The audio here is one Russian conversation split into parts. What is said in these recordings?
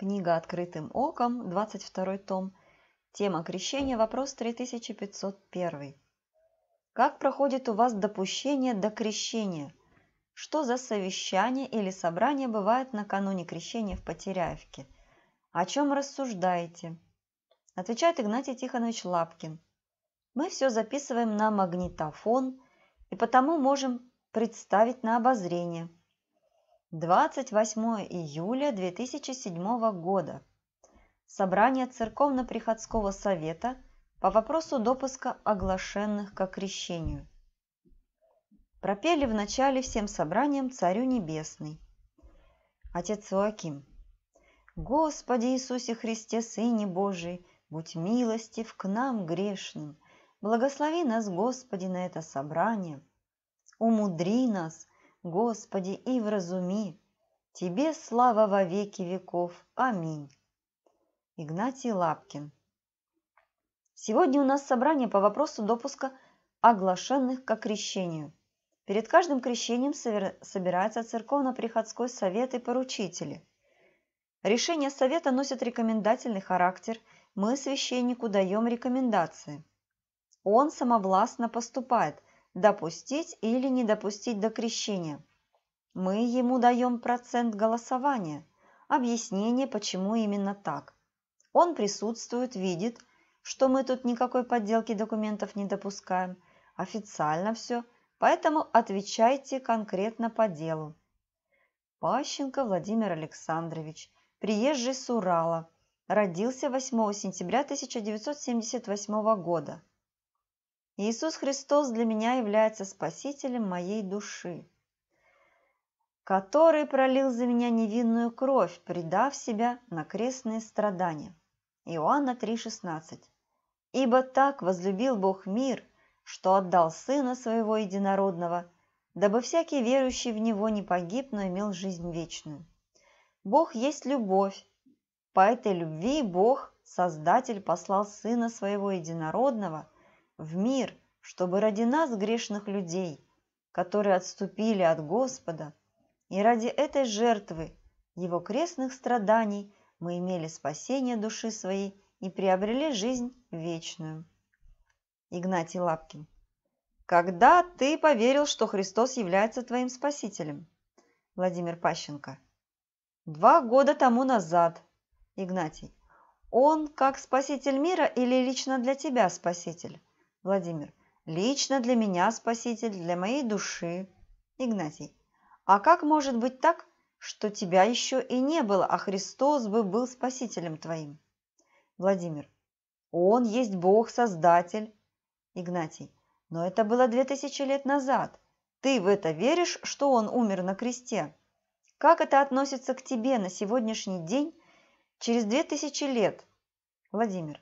Книга «Открытым оком», 22 том, тема крещения, вопрос 3501. Как проходит у вас допущение до крещения? Что за совещание или собрание бывает накануне крещения в Потеряевке? О чем рассуждаете? Отвечает Игнатий Тихонович Лапкин. Мы все записываем на магнитофон и потому можем представить на обозрение – 28 июля 2007 года. Собрание Церковно-Приходского Совета по вопросу допуска оглашенных к крещению. Пропели в начале всем собранием Царю Небесный. Отец Иоаким. Господи Иисусе Христе, Сыне Божий, будь милостив к нам грешным, благослови нас, Господи, на это собрание, умудри нас – Господи, и вразуми, Тебе слава во веки веков. Аминь. Игнатий Лапкин. Сегодня у нас собрание по вопросу допуска оглашенных к крещению. Перед каждым крещением собирается церковно-приходской совет и поручители. Решение совета носит рекомендательный характер, мы священнику даем рекомендации. Он самовластно поступает – допустить или не допустить до крещения. Мы ему даем процент голосования, объяснение, почему именно так. Он присутствует, видит, что мы тут никакой подделки документов не допускаем, официально все, поэтому отвечайте конкретно по делу. Пащенко Владимир Александрович, приезжий с Урала, родился 8 сентября 1978 года. Иисус Христос для меня является спасителем моей души, который пролил за меня невинную кровь, предав себя на крестные страдания. Иоанна 3,16 «Ибо так возлюбил Бог мир, что отдал Сына Своего Единородного, дабы всякий верующий в Него не погиб, но имел жизнь вечную». Бог есть любовь. По этой любви Бог, Создатель, послал Сына Своего Единородного – в мир, чтобы ради нас, грешных людей, которые отступили от Господа, и ради этой жертвы Его крестных страданий мы имели спасение души своей и приобрели жизнь вечную. Игнатий Лапкин. Когда ты поверил, что Христос является твоим спасителем? Владимир Пащенко. Два года тому назад. Игнатий. Он как спаситель мира или лично для тебя спаситель? Владимир. Лично для меня спаситель, для моей души. Игнатий. А как может быть так, что тебя еще и не было, а Христос бы был спасителем твоим? Владимир. Он есть Бог, Создатель. Игнатий. Но это было две тысячи лет назад. Ты в это веришь, что он умер на кресте? Как это относится к тебе на сегодняшний день через две тысячи лет? Владимир.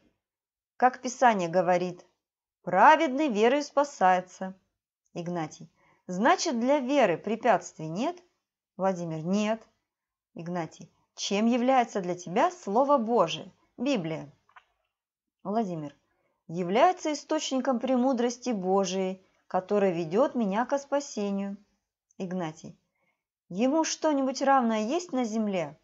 Как Писание говорит, Праведный верой спасается. Игнатий. Значит, для веры препятствий нет? Владимир. Нет. Игнатий. Чем является для тебя Слово Божие, Библия? Владимир. Является источником премудрости Божией, которая ведет меня ко спасению. Игнатий. Ему что-нибудь равное есть на земле?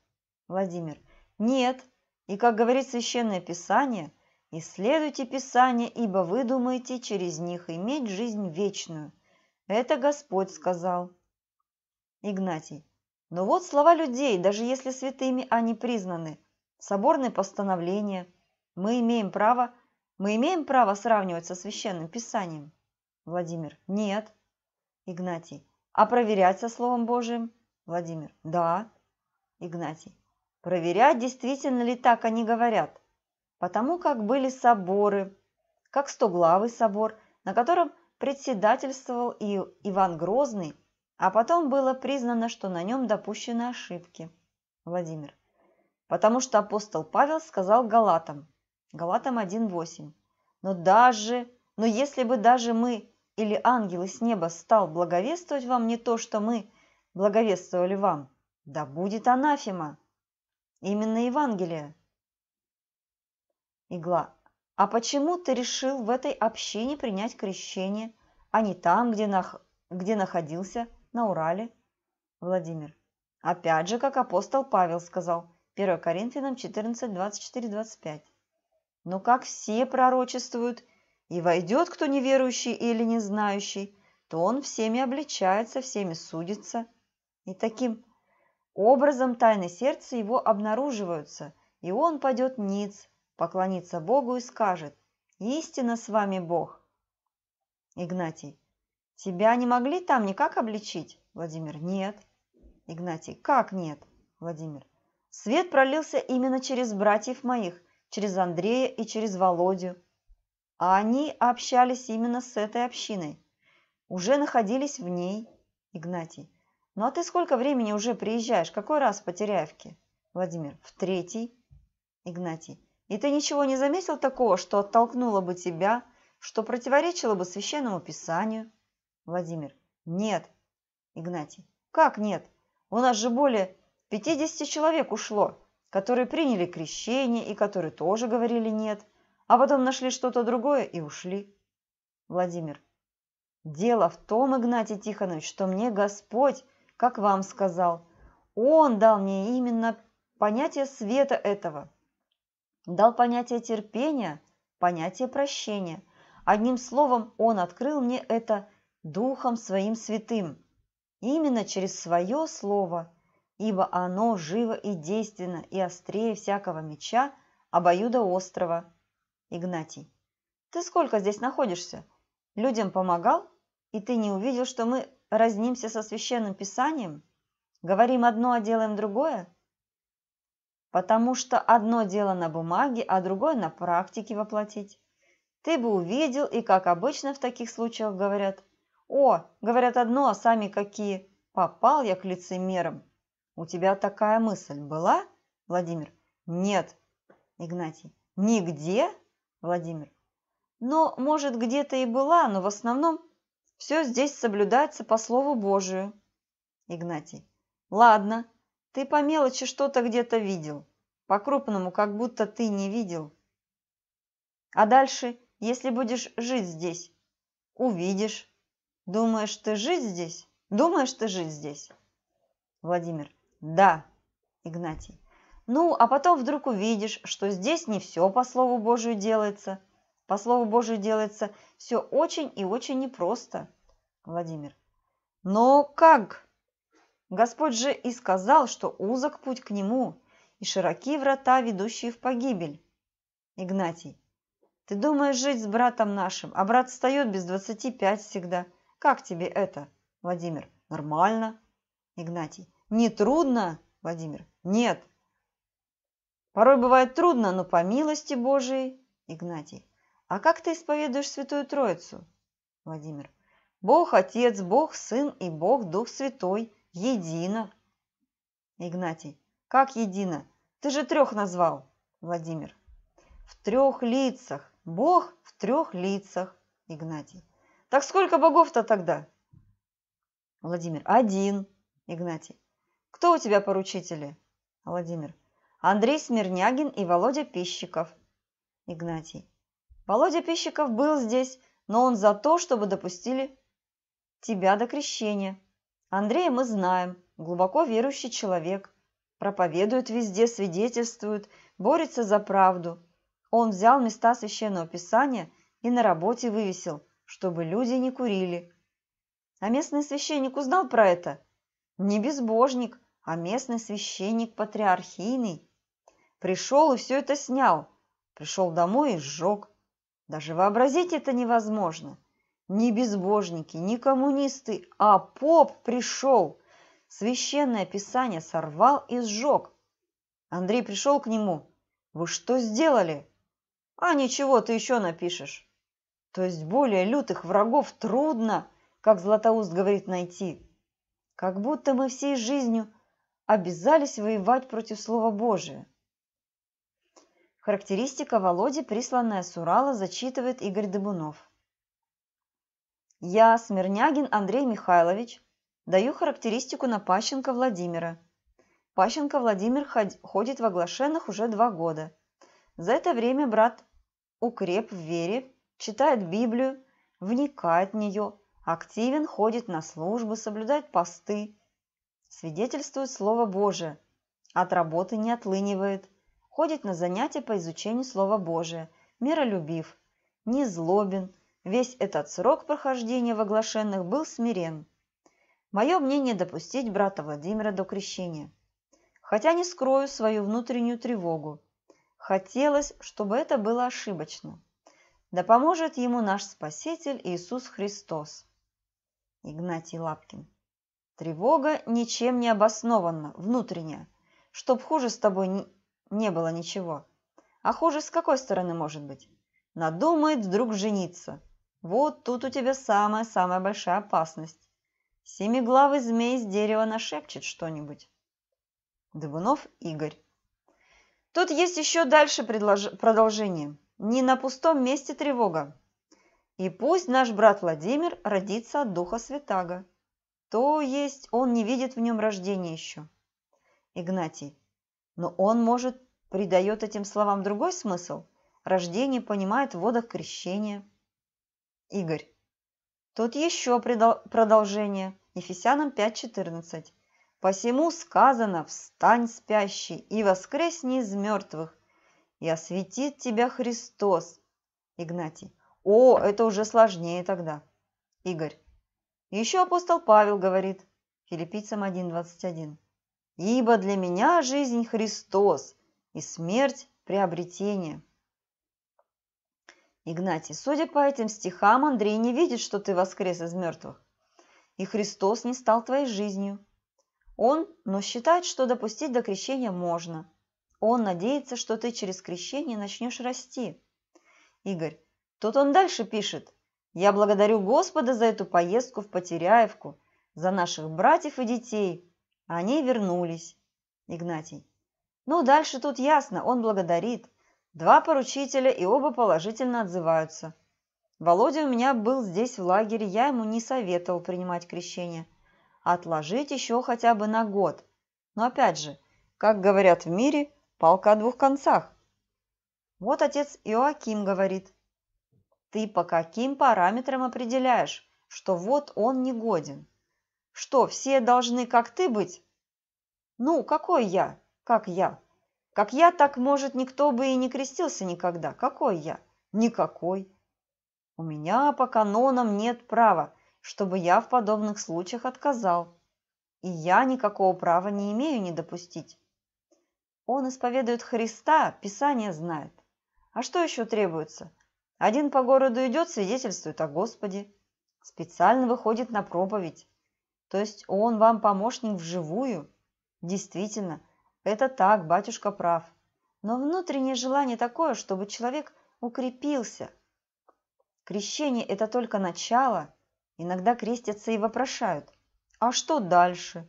Владимир. Нет. И, как говорит Священное Писание – Исследуйте Писание, ибо вы думаете через них иметь жизнь вечную. Это Господь сказал. Игнатий. Но вот слова людей, даже если святыми они признаны. Соборные постановления. Мы имеем право, мы имеем право сравнивать со священным писанием. Владимир. Нет. Игнатий. А проверять со Словом Божиим? Владимир. Да. Игнатий. Проверять, действительно ли так они говорят потому как были соборы, как Стоглавый собор, на котором председательствовал и Иван Грозный, а потом было признано, что на нем допущены ошибки. Владимир. Потому что апостол Павел сказал Галатам. Галатам 1.8. Но даже, но если бы даже мы или ангелы с неба стал благовествовать вам не то, что мы благовествовали вам, да будет анафема. Именно Евангелие, Игла. А почему ты решил в этой общине принять крещение, а не там, где, нах... где находился, на Урале? Владимир. Опять же, как апостол Павел сказал, 1 Коринфянам 14, 24, 25. Но как все пророчествуют, и войдет кто неверующий или не знающий, то он всеми обличается, всеми судится. И таким образом тайны сердца его обнаруживаются, и он падет ниц – поклонится Богу и скажет «Истина с вами Бог». Игнатий. Тебя не могли там никак обличить? Владимир. Нет. Игнатий. Как нет? Владимир. Свет пролился именно через братьев моих, через Андрея и через Володю. А они общались именно с этой общиной. Уже находились в ней. Игнатий. Ну а ты сколько времени уже приезжаешь? Какой раз в Потеряевке? Владимир. В третий. Игнатий. И ты ничего не заметил такого, что оттолкнуло бы тебя, что противоречило бы священному писанию? Владимир. Нет. Игнатий. Как нет? У нас же более 50 человек ушло, которые приняли крещение и которые тоже говорили нет, а потом нашли что-то другое и ушли. Владимир. Дело в том, Игнатий Тихонович, что мне Господь, как вам сказал, Он дал мне именно понятие света этого – дал понятие терпения, понятие прощения. Одним словом, Он открыл мне это Духом Своим Святым, именно через Свое Слово, ибо оно живо и действенно и острее всякого меча, обоюда острова. Игнатий. Ты сколько здесь находишься? Людям помогал? И ты не увидел, что мы разнимся со священным писанием? Говорим одно, а делаем другое? потому что одно дело на бумаге, а другое на практике воплотить. Ты бы увидел, и, как обычно в таких случаях говорят, «О, говорят одно, а сами какие! Попал я к лицемерам!» «У тебя такая мысль была?» Владимир. «Нет». Игнатий. «Нигде?» Владимир. Но ну, может, где-то и была, но в основном все здесь соблюдается по слову Божию». Игнатий. «Ладно, ты по мелочи что-то где-то видел, по-крупному, как будто ты не видел. А дальше, если будешь жить здесь, увидишь. Думаешь, ты жить здесь? Думаешь, ты жить здесь? Владимир. Да. Игнатий. Ну, а потом вдруг увидишь, что здесь не все по Слову Божию делается. По Слову Божию делается все очень и очень непросто. Владимир. Но как? Господь же и сказал, что узок путь к нему и широки врата, ведущие в погибель. Игнатий, ты думаешь жить с братом нашим, а брат встает без двадцати пять всегда. Как тебе это? Владимир, нормально. Игнатий, не трудно? Владимир, нет. Порой бывает трудно, но по милости Божией. Игнатий, а как ты исповедуешь Святую Троицу? Владимир, Бог Отец, Бог Сын и Бог Дух Святой – Едино. Игнатий. Как едино? Ты же трех назвал. Владимир. В трех лицах. Бог в трех лицах. Игнатий. Так сколько богов-то тогда? Владимир. Один. Игнатий. Кто у тебя поручители? Владимир. Андрей Смирнягин и Володя Пищиков. Игнатий. Володя Пищиков был здесь, но он за то, чтобы допустили тебя до крещения. Андрея мы знаем, глубоко верующий человек, проповедует везде, свидетельствует, борется за правду. Он взял места священного писания и на работе вывесил, чтобы люди не курили. А местный священник узнал про это? Не безбожник, а местный священник патриархийный. Пришел и все это снял. Пришел домой и сжег. Даже вообразить это невозможно не безбожники, не коммунисты, а поп пришел. Священное писание сорвал и сжег. Андрей пришел к нему. Вы что сделали? А ничего, ты еще напишешь. То есть более лютых врагов трудно, как Златоуст говорит, найти. Как будто мы всей жизнью обязались воевать против Слова Божия. Характеристика Володи, присланная с Урала, зачитывает Игорь Дебунов. Я, Смирнягин Андрей Михайлович, даю характеристику на Пащенко Владимира. Пащенко Владимир ходит в оглашенных уже два года. За это время брат укреп в вере, читает Библию, вникает в нее, активен, ходит на службы, соблюдает посты, свидетельствует Слово Божие, от работы не отлынивает, ходит на занятия по изучению Слова Божия, миролюбив, не злобен, Весь этот срок прохождения в оглашенных был смирен. Мое мнение допустить брата Владимира до крещения. Хотя не скрою свою внутреннюю тревогу. Хотелось, чтобы это было ошибочно. Да поможет ему наш Спаситель Иисус Христос. Игнатий Лапкин. Тревога ничем не обоснована, внутренняя. Чтоб хуже с тобой не, не было ничего. А хуже с какой стороны может быть? Надумает вдруг жениться – вот тут у тебя самая-самая большая опасность. Семиглавый змей с дерева нашепчет что-нибудь. Дыбунов Игорь. Тут есть еще дальше предлож... продолжение. Не на пустом месте тревога. И пусть наш брат Владимир родится от Духа Святаго. То есть он не видит в нем рождения еще. Игнатий. Но он, может, придает этим словам другой смысл. Рождение понимает в водах крещения. Игорь. Тут еще продолжение. Ефесянам 5.14. «Посему сказано, встань, спящий, и воскресни из мертвых, и осветит тебя Христос». Игнатий. «О, это уже сложнее тогда». Игорь. Еще апостол Павел говорит. Филиппийцам 1.21. «Ибо для меня жизнь Христос, и смерть – приобретение». Игнатий, судя по этим стихам, Андрей не видит, что ты воскрес из мертвых. И Христос не стал твоей жизнью. Он, но считает, что допустить до крещения можно. Он надеется, что ты через крещение начнешь расти. Игорь, тут он дальше пишет. Я благодарю Господа за эту поездку в Потеряевку, за наших братьев и детей. Они вернулись. Игнатий. Ну, дальше тут ясно, он благодарит. Два поручителя и оба положительно отзываются. Володя у меня был здесь в лагере, я ему не советовал принимать крещение. Отложить еще хотя бы на год. Но опять же, как говорят в мире, палка о двух концах. Вот отец Иоаким говорит. Ты по каким параметрам определяешь, что вот он негоден? Что, все должны как ты быть? Ну, какой я, как я? Как я, так, может, никто бы и не крестился никогда. Какой я? Никакой. У меня по канонам нет права, чтобы я в подобных случаях отказал. И я никакого права не имею не допустить. Он исповедует Христа, Писание знает. А что еще требуется? Один по городу идет, свидетельствует о Господе. Специально выходит на проповедь. То есть он вам помощник вживую? Действительно, это так, батюшка прав. Но внутреннее желание такое, чтобы человек укрепился. Крещение – это только начало. Иногда крестятся и вопрошают. А что дальше?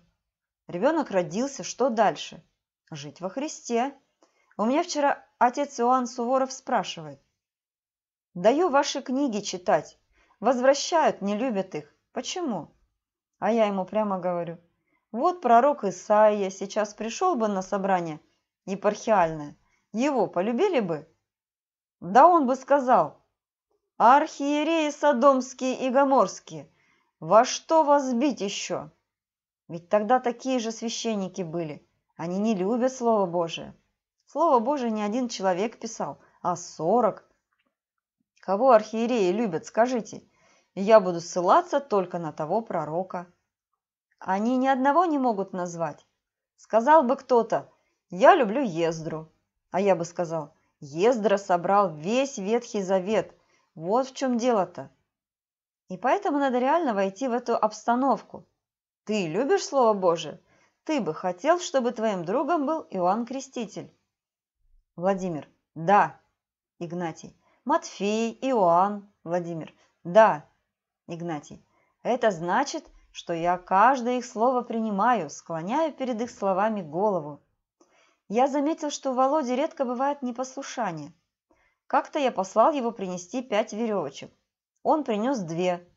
Ребенок родился, что дальше? Жить во Христе. У меня вчера отец Иоанн Суворов спрашивает. Даю ваши книги читать. Возвращают, не любят их. Почему? А я ему прямо говорю. Вот пророк Исаия сейчас пришел бы на собрание епархиальное, его полюбили бы? Да он бы сказал, архиереи Содомские и Гоморские, во что вас бить еще? Ведь тогда такие же священники были, они не любят Слово Божие. Слово Божие не один человек писал, а сорок. Кого архиереи любят, скажите, я буду ссылаться только на того пророка. Они ни одного не могут назвать. Сказал бы кто-то, я люблю Ездру. А я бы сказал, Ездра собрал весь Ветхий Завет. Вот в чем дело-то. И поэтому надо реально войти в эту обстановку. Ты любишь Слово Божие? Ты бы хотел, чтобы твоим другом был Иоанн Креститель? Владимир. Да. Игнатий. Матфей, Иоанн. Владимир. Да. Игнатий. Это значит, что я каждое их слово принимаю, склоняю перед их словами голову. Я заметил, что у Володи редко бывает непослушание. Как-то я послал его принести пять веревочек. Он принес две.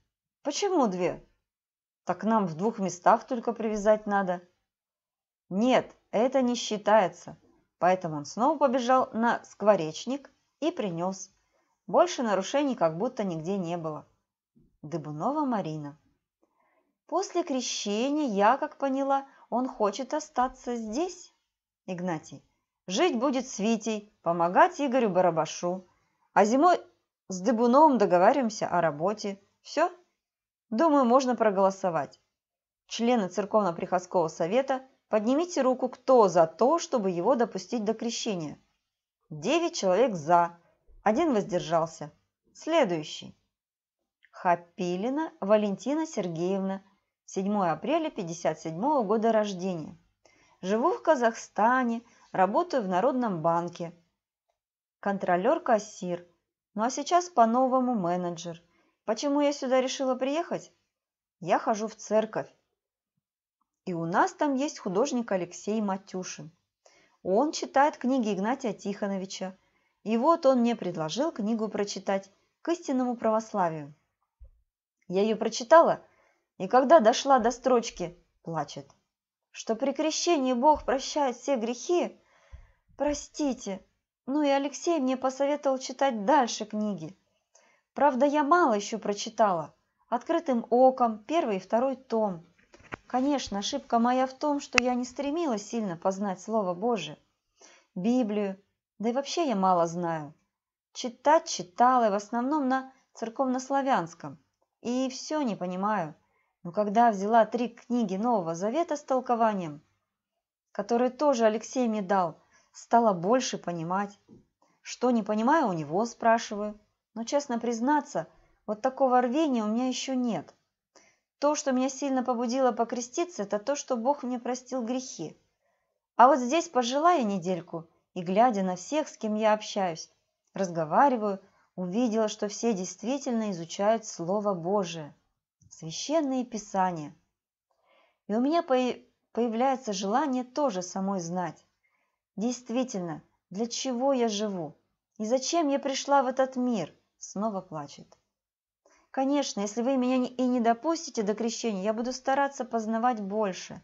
Почему две? Так нам в двух местах только привязать надо. Нет, это не считается. Поэтому он снова побежал на скворечник и принес. Больше нарушений как будто нигде не было. Дыбунова Марина. После крещения, я как поняла, он хочет остаться здесь, Игнатий. Жить будет с Витей, помогать Игорю Барабашу. А зимой с Дебуновым договариваемся о работе. Все? Думаю, можно проголосовать. Члены Церковно-Приходского совета, поднимите руку, кто за то, чтобы его допустить до крещения. Девять человек за, один воздержался. Следующий. Хапилина Валентина Сергеевна, 7 апреля 1957 года рождения. Живу в Казахстане, работаю в Народном банке. Контролер-кассир. Ну а сейчас по-новому менеджер. Почему я сюда решила приехать? Я хожу в церковь. И у нас там есть художник Алексей Матюшин. Он читает книги Игнатия Тихоновича. И вот он мне предложил книгу прочитать к истинному православию. Я ее прочитала – и когда дошла до строчки «плачет», что при крещении Бог прощает все грехи, простите, ну и Алексей мне посоветовал читать дальше книги. Правда, я мало еще прочитала. Открытым оком, первый и второй том. Конечно, ошибка моя в том, что я не стремилась сильно познать Слово Божие, Библию, да и вообще я мало знаю. Читать читала и в основном на церковнославянском. И все не понимаю – но когда взяла три книги Нового Завета с толкованием, которые тоже Алексей мне дал, стала больше понимать. Что не понимаю, у него спрашиваю. Но, честно признаться, вот такого рвения у меня еще нет. То, что меня сильно побудило покреститься, это то, что Бог мне простил грехи. А вот здесь пожила я недельку, и, глядя на всех, с кем я общаюсь, разговариваю, увидела, что все действительно изучают Слово Божие священные писания. И у меня появляется желание тоже самой знать, действительно, для чего я живу и зачем я пришла в этот мир, снова плачет. Конечно, если вы меня и не допустите до крещения, я буду стараться познавать больше.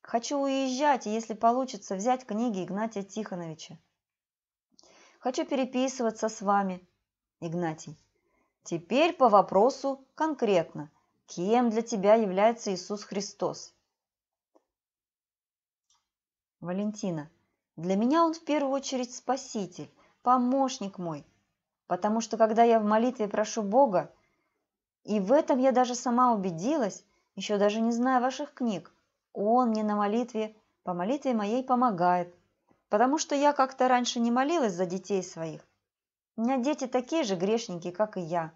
Хочу уезжать, и если получится, взять книги Игнатия Тихоновича. Хочу переписываться с вами, Игнатий. Теперь по вопросу конкретно. Кем для тебя является Иисус Христос? Валентина. Для меня Он в первую очередь Спаситель, помощник мой. Потому что когда я в молитве прошу Бога, и в этом я даже сама убедилась, еще даже не зная ваших книг, Он мне на молитве, по молитве моей помогает. Потому что я как-то раньше не молилась за детей своих, у меня дети такие же грешники, как и я,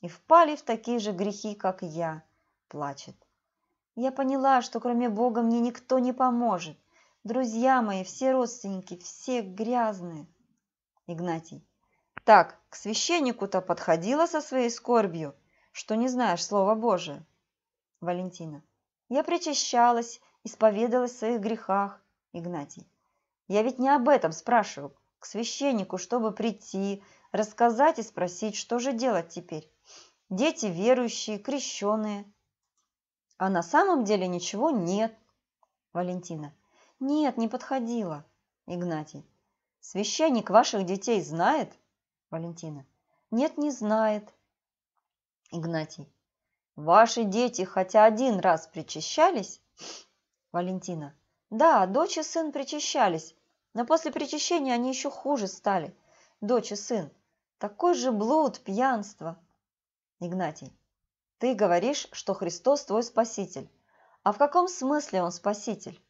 и впали в такие же грехи, как и я, плачет. Я поняла, что кроме Бога мне никто не поможет. Друзья мои, все родственники, все грязные. Игнатий. Так, к священнику-то подходила со своей скорбью, что не знаешь Слова Божие. Валентина. Я причащалась, исповедалась в своих грехах. Игнатий. Я ведь не об этом спрашиваю к священнику, чтобы прийти, рассказать и спросить, что же делать теперь. Дети верующие, крещенные. А на самом деле ничего нет. Валентина. Нет, не подходила. Игнатий. Священник ваших детей знает? Валентина. Нет, не знает. Игнатий. Ваши дети хотя один раз причащались? Валентина. Да, дочь и сын причащались, но после причащения они еще хуже стали. Дочь и сын. Такой же блуд, пьянство. Игнатий. Ты говоришь, что Христос твой Спаситель. А в каком смысле Он Спаситель?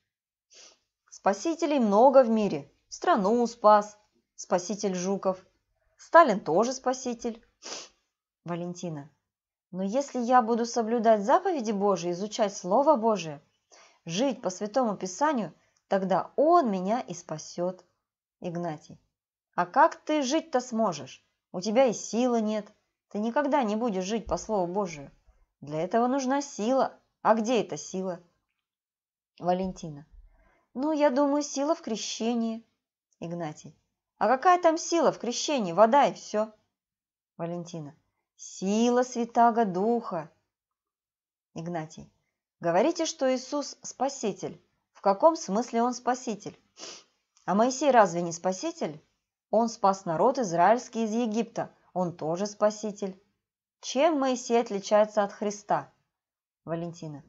Спасителей много в мире. Страну спас. Спаситель Жуков. Сталин тоже спаситель. Валентина. Но если я буду соблюдать заповеди Божии, изучать Слово Божие, жить по Святому Писанию – Тогда он меня и спасет. Игнатий. А как ты жить-то сможешь? У тебя и силы нет. Ты никогда не будешь жить по Слову Божию. Для этого нужна сила. А где эта сила? Валентина. Ну, я думаю, сила в крещении. Игнатий. А какая там сила в крещении? Вода и все. Валентина. Сила Святаго Духа. Игнатий. Говорите, что Иисус – Спаситель, каком смысле он спаситель? А Моисей разве не спаситель? Он спас народ израильский из Египта, он тоже спаситель. Чем Моисей отличается от Христа? Валентина.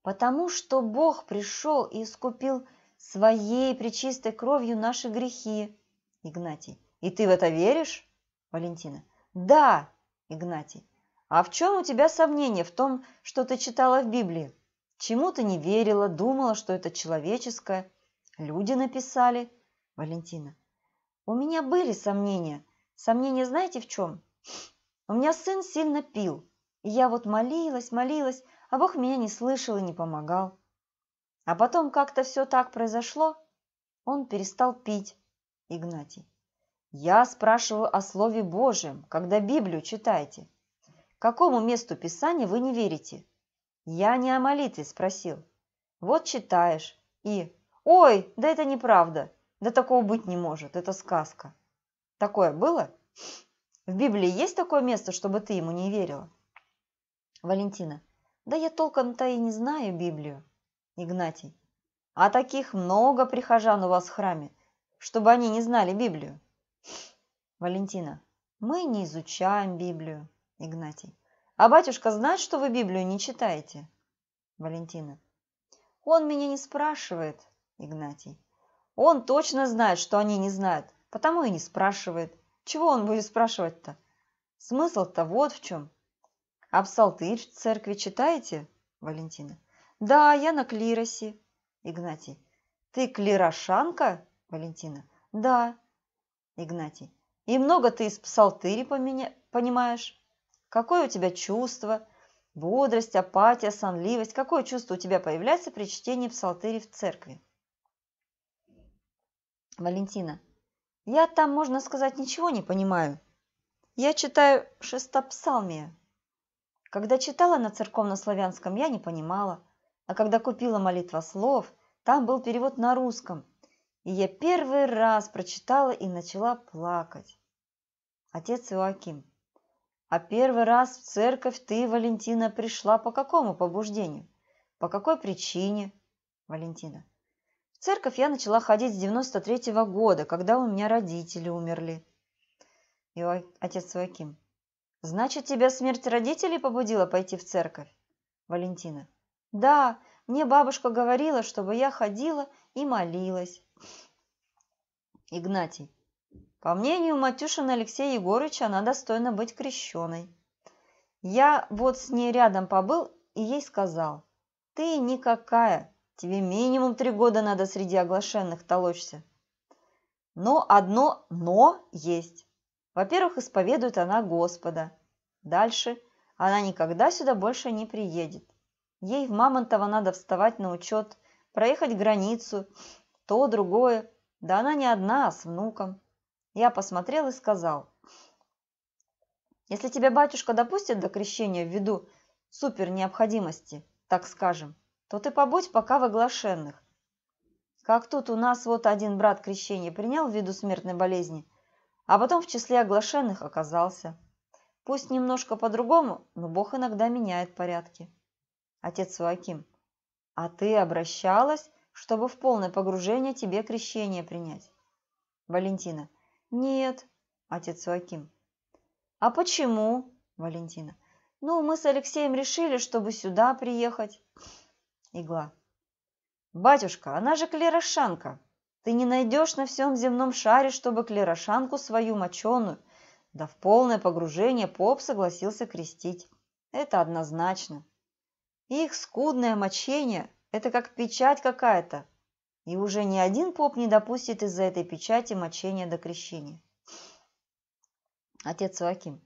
Потому что Бог пришел и искупил своей пречистой кровью наши грехи. Игнатий. И ты в это веришь? Валентина. Да, Игнатий. А в чем у тебя сомнение в том, что ты читала в Библии? Чему-то не верила, думала, что это человеческое. Люди написали. Валентина. У меня были сомнения. Сомнения знаете в чем? У меня сын сильно пил. И я вот молилась, молилась, а Бог меня не слышал и не помогал. А потом как-то все так произошло. Он перестал пить. Игнатий. Я спрашиваю о Слове Божьем, когда Библию читаете. Какому месту Писания вы не верите? Я не о молитве спросил. Вот читаешь и «Ой, да это неправда! Да такого быть не может, это сказка!» Такое было? В Библии есть такое место, чтобы ты ему не верила? Валентина. Да я толком-то и не знаю Библию. Игнатий. А таких много прихожан у вас в храме, чтобы они не знали Библию. Валентина. Мы не изучаем Библию. Игнатий. А батюшка знает, что вы Библию не читаете? Валентина. Он меня не спрашивает, Игнатий. Он точно знает, что они не знают, потому и не спрашивает. Чего он будет спрашивать-то? Смысл-то вот в чем. А псалтырь в церкви читаете? Валентина. Да, я на клиросе. Игнатий. Ты клирошанка? Валентина. Да. Игнатий. И много ты из псалтыри поменя... понимаешь? какое у тебя чувство, бодрость, апатия, сонливость, какое чувство у тебя появляется при чтении псалтыри в церкви. Валентина. Я там, можно сказать, ничего не понимаю. Я читаю шестопсалмия. Когда читала на церковно-славянском, я не понимала. А когда купила молитва слов, там был перевод на русском. И я первый раз прочитала и начала плакать. Отец Иоаким. А первый раз в церковь ты, Валентина, пришла по какому побуждению? По какой причине? Валентина. В церковь я начала ходить с 93 -го года, когда у меня родители умерли. И отец Ваким. Значит, тебя смерть родителей побудила пойти в церковь? Валентина. Да, мне бабушка говорила, чтобы я ходила и молилась. Игнатий. По мнению Матюшина Алексея Егорыча, она достойна быть крещеной. Я вот с ней рядом побыл и ей сказал, «Ты никакая, тебе минимум три года надо среди оглашенных толочься». Но одно «но» есть. Во-первых, исповедует она Господа. Дальше она никогда сюда больше не приедет. Ей в Мамонтово надо вставать на учет, проехать границу, то, другое. Да она не одна, а с внуком. Я посмотрел и сказал, «Если тебя батюшка допустит до крещения ввиду супер необходимости, так скажем, то ты побудь пока в оглашенных. Как тут у нас вот один брат крещение принял ввиду смертной болезни, а потом в числе оглашенных оказался. Пусть немножко по-другому, но Бог иногда меняет порядки. Отец Ваким, а ты обращалась, чтобы в полное погружение тебе крещение принять? Валентина, нет, отец Ваким. А почему? Валентина. Ну, мы с Алексеем решили, чтобы сюда приехать. Игла. Батюшка, она же клерошанка. Ты не найдешь на всем земном шаре, чтобы клерошанку свою моченую, да в полное погружение поп согласился крестить. Это однозначно. Их скудное мочение – это как печать какая-то, и уже ни один поп не допустит из-за этой печати мочения до крещения. Отец Ваким,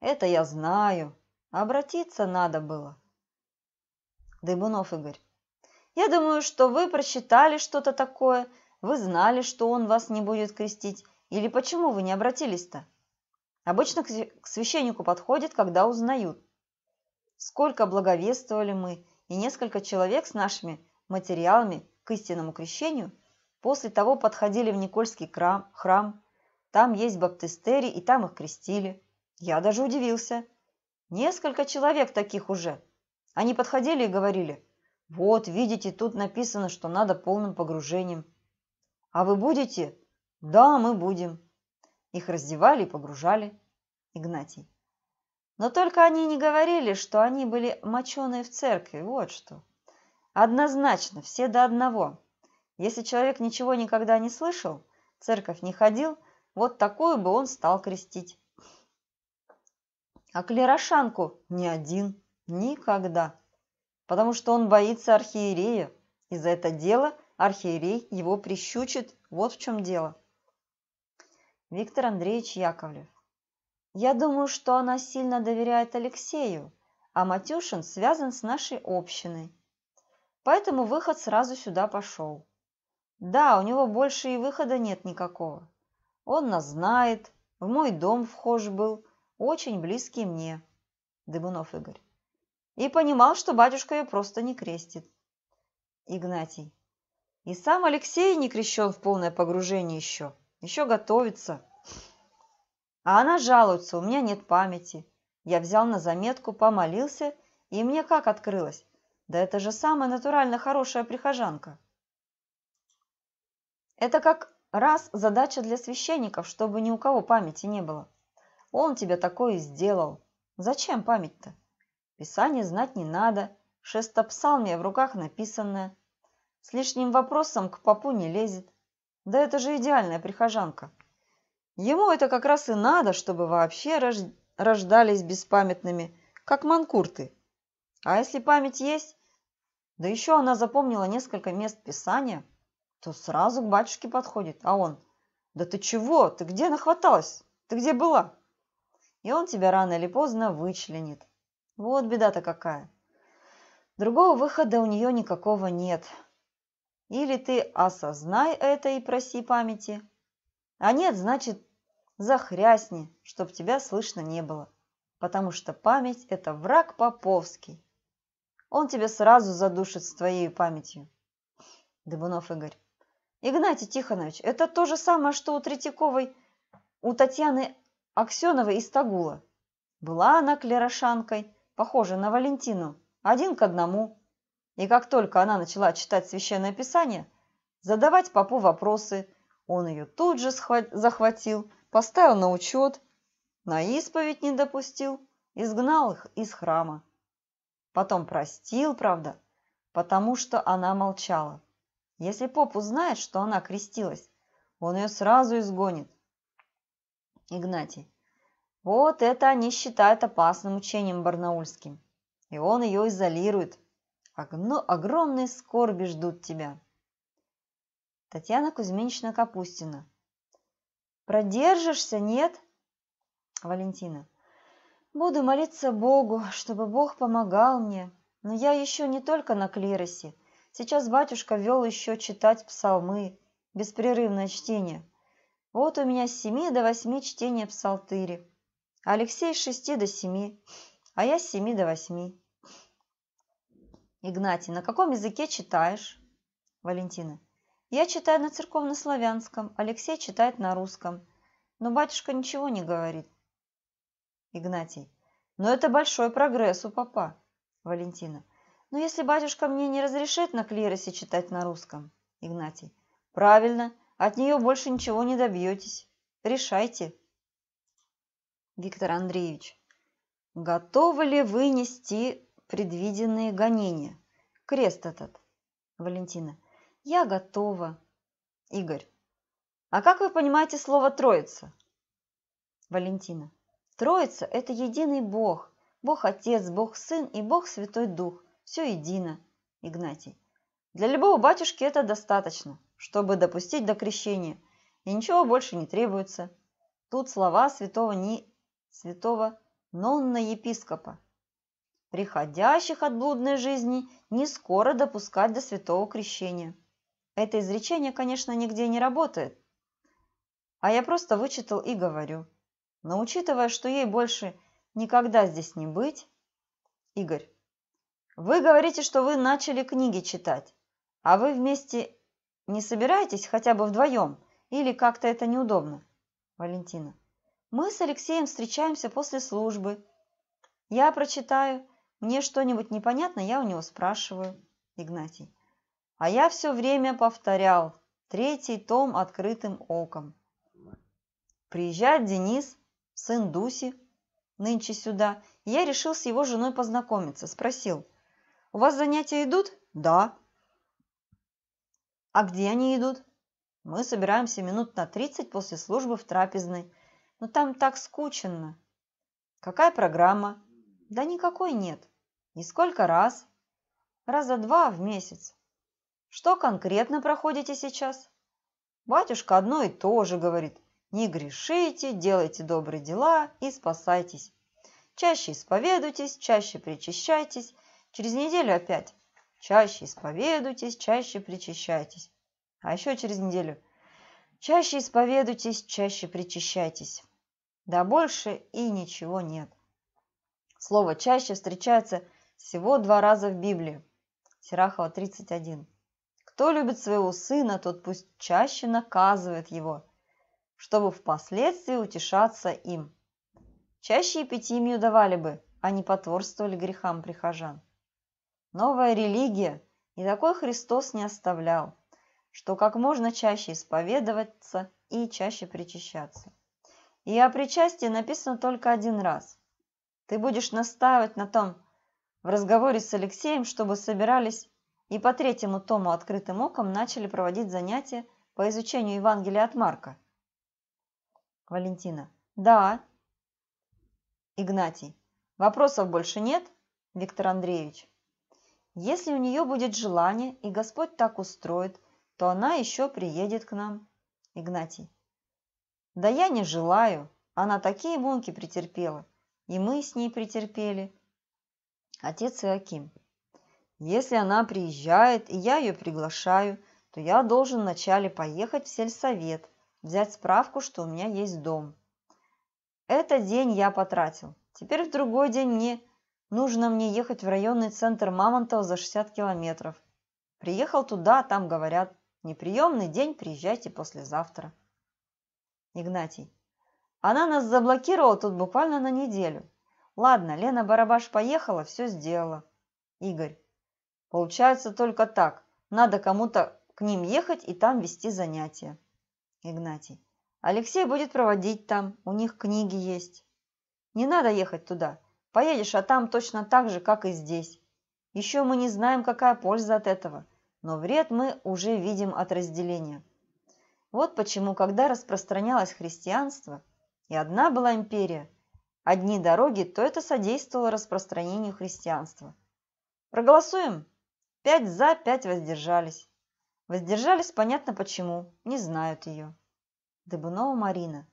это я знаю, обратиться надо было. Дыбунов Игорь, я думаю, что вы просчитали что-то такое, вы знали, что он вас не будет крестить, или почему вы не обратились-то? Обычно к священнику подходят, когда узнают. Сколько благовествовали мы, и несколько человек с нашими материалами к истинному крещению, после того подходили в Никольский храм, храм. Там есть баптистери, и там их крестили. Я даже удивился. Несколько человек таких уже. Они подходили и говорили, «Вот, видите, тут написано, что надо полным погружением». «А вы будете?» «Да, мы будем». Их раздевали и погружали. Игнатий. Но только они не говорили, что они были моченые в церкви, вот что. Однозначно, все до одного. Если человек ничего никогда не слышал, церковь не ходил, вот такую бы он стал крестить. А клерошанку ни один, никогда. Потому что он боится архиерея, и за это дело архиерей его прищучит, вот в чем дело. Виктор Андреевич Яковлев. Я думаю, что она сильно доверяет Алексею, а Матюшин связан с нашей общиной. Поэтому выход сразу сюда пошел. Да, у него больше и выхода нет никакого. Он нас знает, в мой дом вхож был, очень близкий мне, Дыбунов Игорь. И понимал, что батюшка ее просто не крестит. Игнатий. И сам Алексей не крещен в полное погружение еще, еще готовится. А она жалуется, у меня нет памяти. Я взял на заметку, помолился, и мне как открылось? Да это же самая натурально хорошая прихожанка. Это как раз задача для священников, чтобы ни у кого памяти не было. Он тебя такое сделал. Зачем память-то? Писание знать не надо, шестопсалмия в руках написанная. С лишним вопросом к попу не лезет. Да это же идеальная прихожанка. Ему это как раз и надо, чтобы вообще рож... рождались беспамятными, как манкурты. А если память есть, да еще она запомнила несколько мест писания, то сразу к батюшке подходит. А он, да ты чего? Ты где нахваталась? Ты где была? И он тебя рано или поздно вычленит. Вот беда-то какая. Другого выхода у нее никакого нет. Или ты осознай это и проси памяти. А нет, значит, захрясни, чтоб тебя слышно не было. Потому что память – это враг поповский. Он тебя сразу задушит с твоей памятью. Дыбунов Игорь. Игнатий Тихонович, это то же самое, что у Третьяковой, у Татьяны Аксеновой из Тагула. Была она клерошанкой, похожа на Валентину, один к одному. И как только она начала читать Священное Писание, задавать папу вопросы, он ее тут же захватил, поставил на учет, на исповедь не допустил, изгнал их из храма. Потом простил, правда, потому что она молчала. Если поп узнает, что она крестилась, он ее сразу изгонит. Игнатий. Вот это они считают опасным учением барнаульским. И он ее изолирует. Огно... Огромные скорби ждут тебя. Татьяна Кузьминична Капустина. Продержишься, нет? Валентина. Буду молиться Богу, чтобы Бог помогал мне. Но я еще не только на клиросе. Сейчас батюшка вел еще читать псалмы, беспрерывное чтение. Вот у меня с семи до восьми чтение псалтыри. Алексей с шести до семи, а я с семи до восьми. Игнатий, на каком языке читаешь? Валентина. Я читаю на церковнославянском, Алексей читает на русском. Но батюшка ничего не говорит. Игнатий. Но это большой прогресс у папа. Валентина. Но если батюшка мне не разрешит на клиросе читать на русском? Игнатий. Правильно, от нее больше ничего не добьетесь. Решайте. Виктор Андреевич. Готовы ли вы нести предвиденные гонения? Крест этот. Валентина. Я готова. Игорь. А как вы понимаете слово «троица»? Валентина. Троица – это единый Бог, Бог Отец, Бог Сын и Бог Святой Дух. Все едино, Игнатий. Для любого батюшки это достаточно, чтобы допустить до крещения, и ничего больше не требуется. Тут слова святого, не... святого Нонна епископа. Приходящих от блудной жизни не скоро допускать до святого крещения. Это изречение, конечно, нигде не работает, а я просто вычитал и говорю – но учитывая, что ей больше никогда здесь не быть... Игорь, вы говорите, что вы начали книги читать, а вы вместе не собираетесь хотя бы вдвоем или как-то это неудобно? Валентина. Мы с Алексеем встречаемся после службы. Я прочитаю, мне что-нибудь непонятно, я у него спрашиваю. Игнатий. А я все время повторял. Третий том открытым оком. Приезжает Денис, сын Дуси, нынче сюда, я решил с его женой познакомиться. Спросил, у вас занятия идут? Да. А где они идут? Мы собираемся минут на 30 после службы в трапезной. Но там так скучно. Какая программа? Да никакой нет. И сколько раз? Раза два в месяц. Что конкретно проходите сейчас? Батюшка одно и то же говорит. Не грешите, делайте добрые дела и спасайтесь. Чаще исповедуйтесь, чаще причащайтесь. Через неделю опять. Чаще исповедуйтесь, чаще причащайтесь. А еще через неделю. Чаще исповедуйтесь, чаще причащайтесь. Да больше и ничего нет. Слово «чаще» встречается всего два раза в Библии. Сирахова 31. Кто любит своего сына, тот пусть чаще наказывает его чтобы впоследствии утешаться им. Чаще эпитимию давали бы, а не потворствовали грехам прихожан. Новая религия и такой Христос не оставлял, что как можно чаще исповедоваться и чаще причащаться. И о причастии написано только один раз. Ты будешь настаивать на том в разговоре с Алексеем, чтобы собирались и по третьему тому открытым оком начали проводить занятия по изучению Евангелия от Марка – Валентина. Да. Игнатий. Вопросов больше нет, Виктор Андреевич? Если у нее будет желание, и Господь так устроит, то она еще приедет к нам. Игнатий. Да я не желаю. Она такие муки претерпела. И мы с ней претерпели. Отец Иоаким. Если она приезжает, и я ее приглашаю, то я должен вначале поехать в сельсовет, взять справку, что у меня есть дом. Этот день я потратил. Теперь в другой день мне нужно мне ехать в районный центр Мамонтов за 60 километров. Приехал туда, там говорят, неприемный день, приезжайте послезавтра. Игнатий. Она нас заблокировала тут буквально на неделю. Ладно, Лена Барабаш поехала, все сделала. Игорь. Получается только так. Надо кому-то к ним ехать и там вести занятия. Игнатий. Алексей будет проводить там, у них книги есть. Не надо ехать туда. Поедешь, а там точно так же, как и здесь. Еще мы не знаем, какая польза от этого, но вред мы уже видим от разделения. Вот почему, когда распространялось христианство, и одна была империя, одни дороги, то это содействовало распространению христианства. Проголосуем? Пять за, пять воздержались. Воздержались, понятно почему, не знают ее. Дыбунова Марина.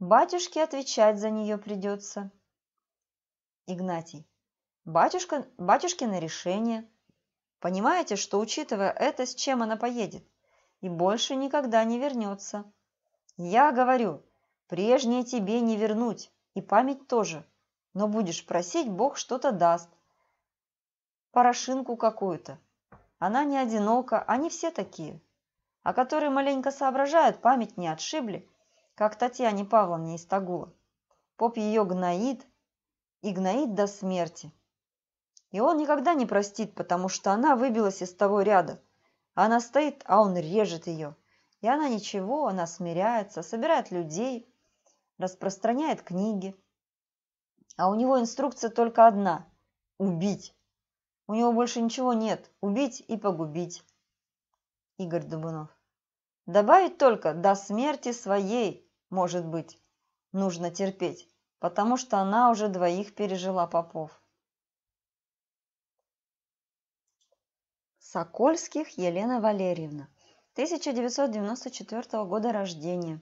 Батюшке отвечать за нее придется. Игнатий. Батюшка, батюшкино решение. Понимаете, что учитывая это, с чем она поедет? И больше никогда не вернется. Я говорю, прежнее тебе не вернуть, и память тоже. Но будешь просить, Бог что-то даст. Порошинку какую-то, она не одинока, они все такие. А которые маленько соображают, память не отшибли, как Татьяне Павловне из Тагула. Поп ее гноит и гноит до смерти. И он никогда не простит, потому что она выбилась из того ряда. Она стоит, а он режет ее. И она ничего, она смиряется, собирает людей, распространяет книги. А у него инструкция только одна – убить. У него больше ничего нет. Убить и погубить. Игорь Дубунов. Добавить только до смерти своей, может быть, нужно терпеть, потому что она уже двоих пережила попов. Сокольских Елена Валерьевна, 1994 года рождения.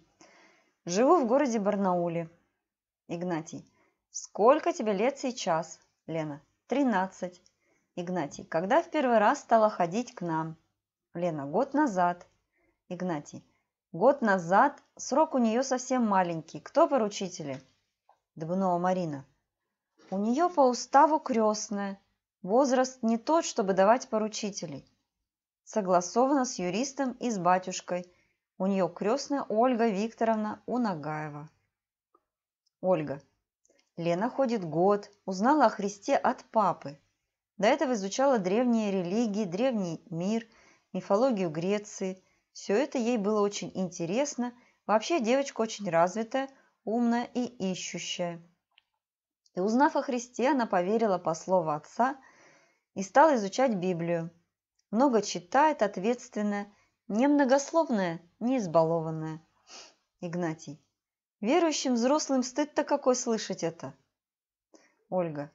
Живу в городе Барнауле. Игнатий. Сколько тебе лет сейчас, Лена? Тринадцать. Игнатий, когда в первый раз стала ходить к нам? Лена, год назад. Игнатий, год назад. Срок у нее совсем маленький. Кто поручители? Дыбунова Марина. У нее по уставу крестная. Возраст не тот, чтобы давать поручителей. Согласовано с юристом и с батюшкой. У нее крестная Ольга Викторовна Унагаева. Ольга. Лена ходит год, узнала о Христе от папы. До этого изучала древние религии, древний мир, мифологию Греции. Все это ей было очень интересно. Вообще девочка очень развитая, умная и ищущая. И узнав о Христе, она поверила по слову отца и стала изучать Библию. Много читает, ответственная, немногословная, не избалованная. Игнатий. Верующим взрослым стыд-то какой слышать это? Ольга.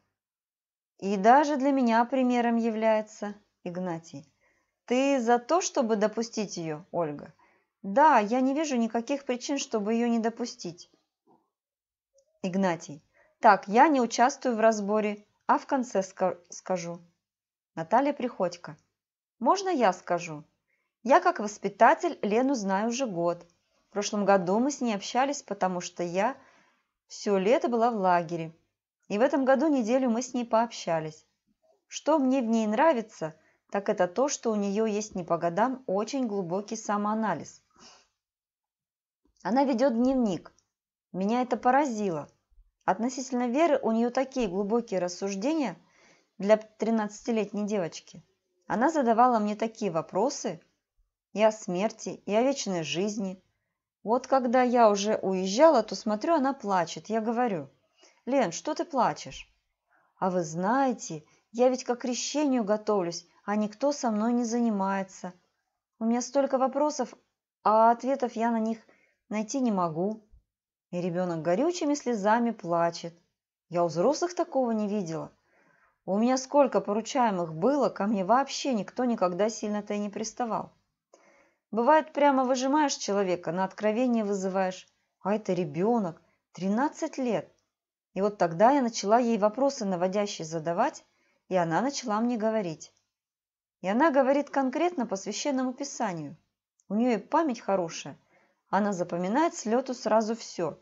И даже для меня примером является Игнатий. Ты за то, чтобы допустить ее, Ольга? Да, я не вижу никаких причин, чтобы ее не допустить. Игнатий. Так, я не участвую в разборе, а в конце скажу. Наталья Приходько. Можно я скажу? Я как воспитатель Лену знаю уже год. В прошлом году мы с ней общались, потому что я все лето была в лагере. И в этом году неделю мы с ней пообщались. Что мне в ней нравится, так это то, что у нее есть не по годам очень глубокий самоанализ. Она ведет дневник. Меня это поразило. Относительно Веры у нее такие глубокие рассуждения для 13-летней девочки. Она задавала мне такие вопросы и о смерти, и о вечной жизни. Вот когда я уже уезжала, то смотрю, она плачет. Я говорю – Лен, что ты плачешь? А вы знаете, я ведь к крещению готовлюсь, а никто со мной не занимается. У меня столько вопросов, а ответов я на них найти не могу. И ребенок горючими слезами плачет. Я у взрослых такого не видела. У меня сколько поручаемых было, ко мне вообще никто никогда сильно-то и не приставал. Бывает, прямо выжимаешь человека, на откровение вызываешь. А это ребенок, 13 лет. И вот тогда я начала ей вопросы наводящие задавать, и она начала мне говорить. И она говорит конкретно по священному писанию. У нее и память хорошая. Она запоминает с лету сразу все.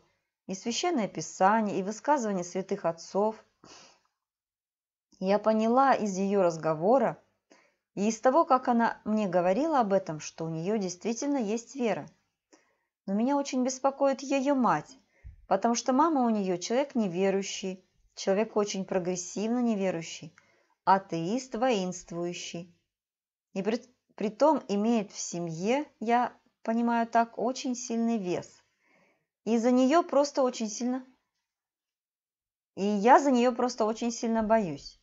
И священное писание, и высказывания святых отцов. Я поняла из ее разговора и из того, как она мне говорила об этом, что у нее действительно есть вера. Но меня очень беспокоит ее мать потому что мама у нее человек неверующий, человек очень прогрессивно неверующий, атеист воинствующий. И при, при том имеет в семье, я понимаю так, очень сильный вес. И за нее просто очень сильно... И я за нее просто очень сильно боюсь.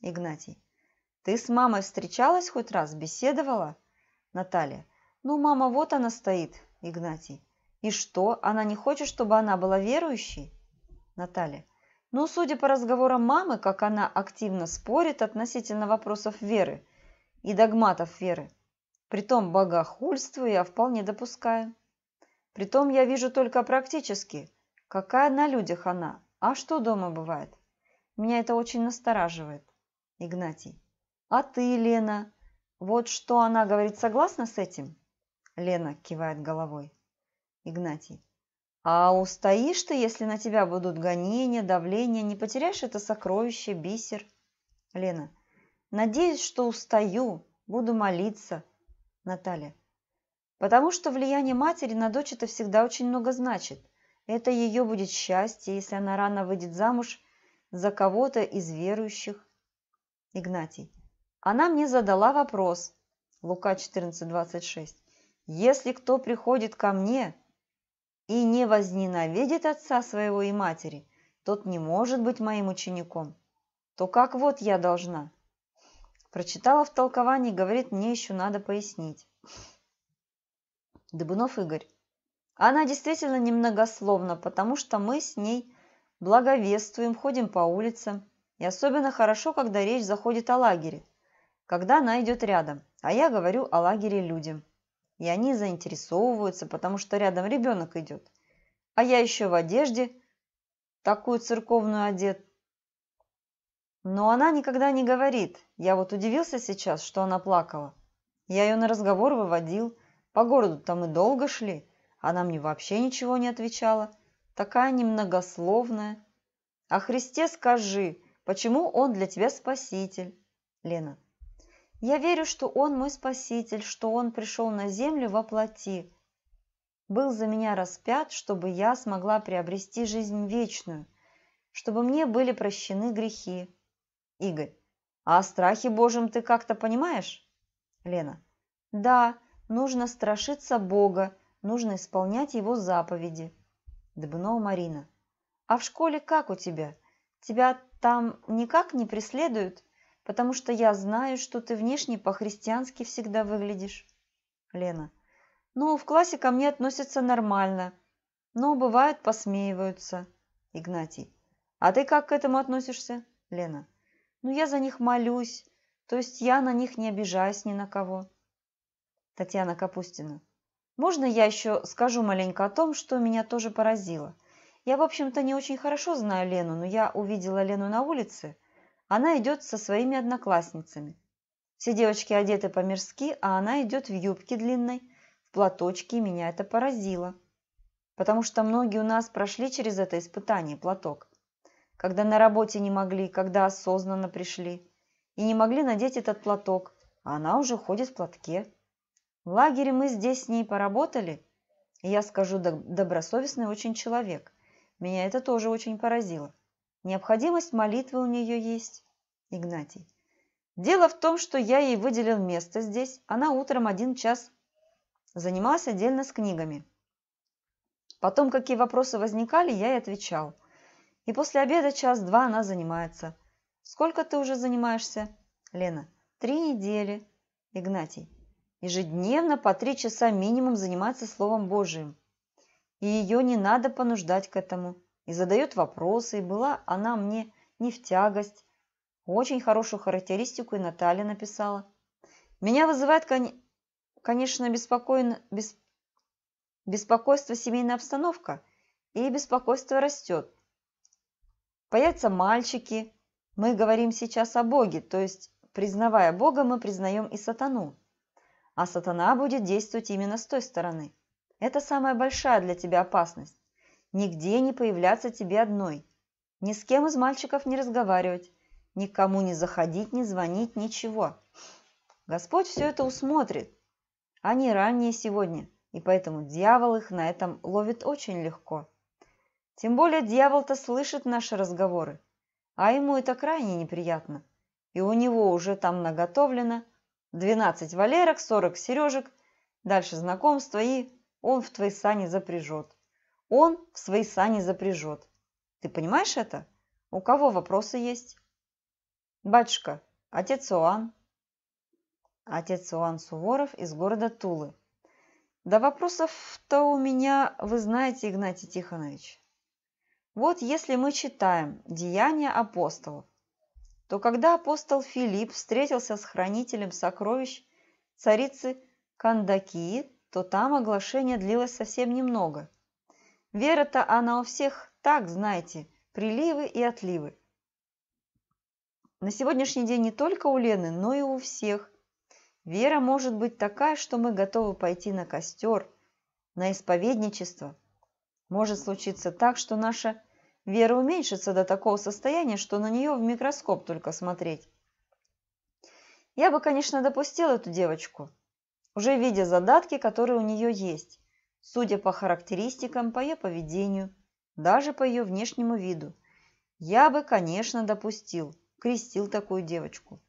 Игнатий, ты с мамой встречалась хоть раз, беседовала? Наталья, ну мама вот она стоит, Игнатий. И что, она не хочет, чтобы она была верующей? Наталья. Ну, судя по разговорам мамы, как она активно спорит относительно вопросов веры и догматов веры. Притом богохульство я вполне допускаю. Притом я вижу только практически, какая на людях она, а что дома бывает. Меня это очень настораживает. Игнатий. А ты, Лена, вот что она говорит, согласна с этим? Лена кивает головой. Игнатий. А устоишь ты, если на тебя будут гонения, давление, не потеряешь это сокровище, бисер? Лена. Надеюсь, что устаю, буду молиться. Наталья. Потому что влияние матери на дочь это всегда очень много значит. Это ее будет счастье, если она рано выйдет замуж за кого-то из верующих. Игнатий. Она мне задала вопрос. Лука 14.26. Если кто приходит ко мне, и не возненавидит отца своего и матери, тот не может быть моим учеником, то как вот я должна? Прочитала в толковании, говорит, мне еще надо пояснить. Дыбунов Игорь. Она действительно немногословна, потому что мы с ней благовествуем, ходим по улицам. И особенно хорошо, когда речь заходит о лагере, когда она идет рядом. А я говорю о лагере людям и они заинтересовываются, потому что рядом ребенок идет. А я еще в одежде, такую церковную одет. Но она никогда не говорит. Я вот удивился сейчас, что она плакала. Я ее на разговор выводил. По городу там и долго шли. Она мне вообще ничего не отвечала. Такая немногословная. О Христе скажи, почему Он для тебя спаситель? Лена, я верю, что Он мой Спаситель, что Он пришел на землю во плоти, был за меня распят, чтобы я смогла приобрести жизнь вечную, чтобы мне были прощены грехи. Игорь, а о страхе Божьем ты как-то понимаешь? Лена, да, нужно страшиться Бога, нужно исполнять Его заповеди. Дыбнова Марина, а в школе как у тебя? Тебя там никак не преследуют? потому что я знаю, что ты внешне по-христиански всегда выглядишь. Лена. Ну, в классе ко мне относятся нормально, но бывает посмеиваются. Игнатий. А ты как к этому относишься? Лена. Ну, я за них молюсь, то есть я на них не обижаюсь ни на кого. Татьяна Капустина. Можно я еще скажу маленько о том, что меня тоже поразило? Я, в общем-то, не очень хорошо знаю Лену, но я увидела Лену на улице – она идет со своими одноклассницами. Все девочки одеты по-мирски, а она идет в юбке длинной, в платочке, и меня это поразило. Потому что многие у нас прошли через это испытание, платок. Когда на работе не могли, когда осознанно пришли. И не могли надеть этот платок, а она уже ходит в платке. В лагере мы здесь с ней поработали, и я скажу, добросовестный очень человек. Меня это тоже очень поразило. Необходимость молитвы у нее есть. Игнатий. Дело в том, что я ей выделил место здесь. Она утром один час занималась отдельно с книгами. Потом, какие вопросы возникали, я и отвечал. И после обеда час-два она занимается. Сколько ты уже занимаешься? Лена. Три недели. Игнатий. Ежедневно по три часа минимум заниматься Словом Божиим. И ее не надо понуждать к этому и задает вопросы, и была она мне не в тягость. Очень хорошую характеристику и Наталья написала. Меня вызывает, конечно, беспокойно, бес... беспокойство семейная обстановка, и беспокойство растет. Появятся мальчики, мы говорим сейчас о Боге, то есть, признавая Бога, мы признаем и сатану. А сатана будет действовать именно с той стороны. Это самая большая для тебя опасность. Нигде не появляться тебе одной. Ни с кем из мальчиков не разговаривать. Никому не заходить, не звонить, ничего. Господь все это усмотрит. Они ранние сегодня, и поэтому дьявол их на этом ловит очень легко. Тем более дьявол-то слышит наши разговоры, а ему это крайне неприятно. И у него уже там наготовлено 12 валерок, 40 сережек, дальше знакомство, и он в твои сани запряжет он в свои сани запряжет. Ты понимаешь это? У кого вопросы есть? Батюшка, отец Иоанн. Отец Иоанн Суворов из города Тулы. Да вопросов-то у меня, вы знаете, Игнатий Тихонович. Вот если мы читаем «Деяния апостолов», то когда апостол Филипп встретился с хранителем сокровищ царицы Кандакии, то там оглашение длилось совсем немного – Вера-то она у всех так, знаете, приливы и отливы. На сегодняшний день не только у Лены, но и у всех. Вера может быть такая, что мы готовы пойти на костер, на исповедничество. Может случиться так, что наша вера уменьшится до такого состояния, что на нее в микроскоп только смотреть. Я бы, конечно, допустил эту девочку, уже видя задатки, которые у нее есть судя по характеристикам, по ее поведению, даже по ее внешнему виду. Я бы, конечно, допустил, крестил такую девочку.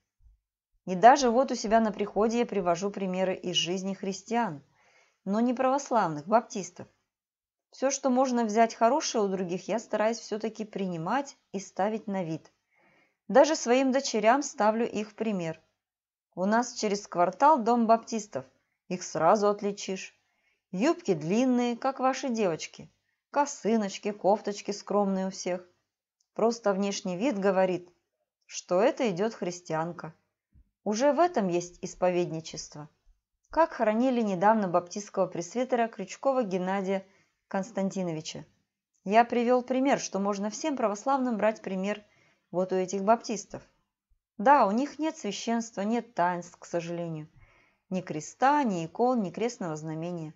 И даже вот у себя на приходе я привожу примеры из жизни христиан, но не православных, баптистов. Все, что можно взять хорошее у других, я стараюсь все-таки принимать и ставить на вид. Даже своим дочерям ставлю их пример. У нас через квартал дом баптистов, их сразу отличишь. Юбки длинные, как ваши девочки. Косыночки, кофточки скромные у всех. Просто внешний вид говорит, что это идет христианка. Уже в этом есть исповедничество. Как хоронили недавно баптистского пресвитера Крючкова Геннадия Константиновича. Я привел пример, что можно всем православным брать пример вот у этих баптистов. Да, у них нет священства, нет таинств, к сожалению. Ни креста, ни икон, ни крестного знамения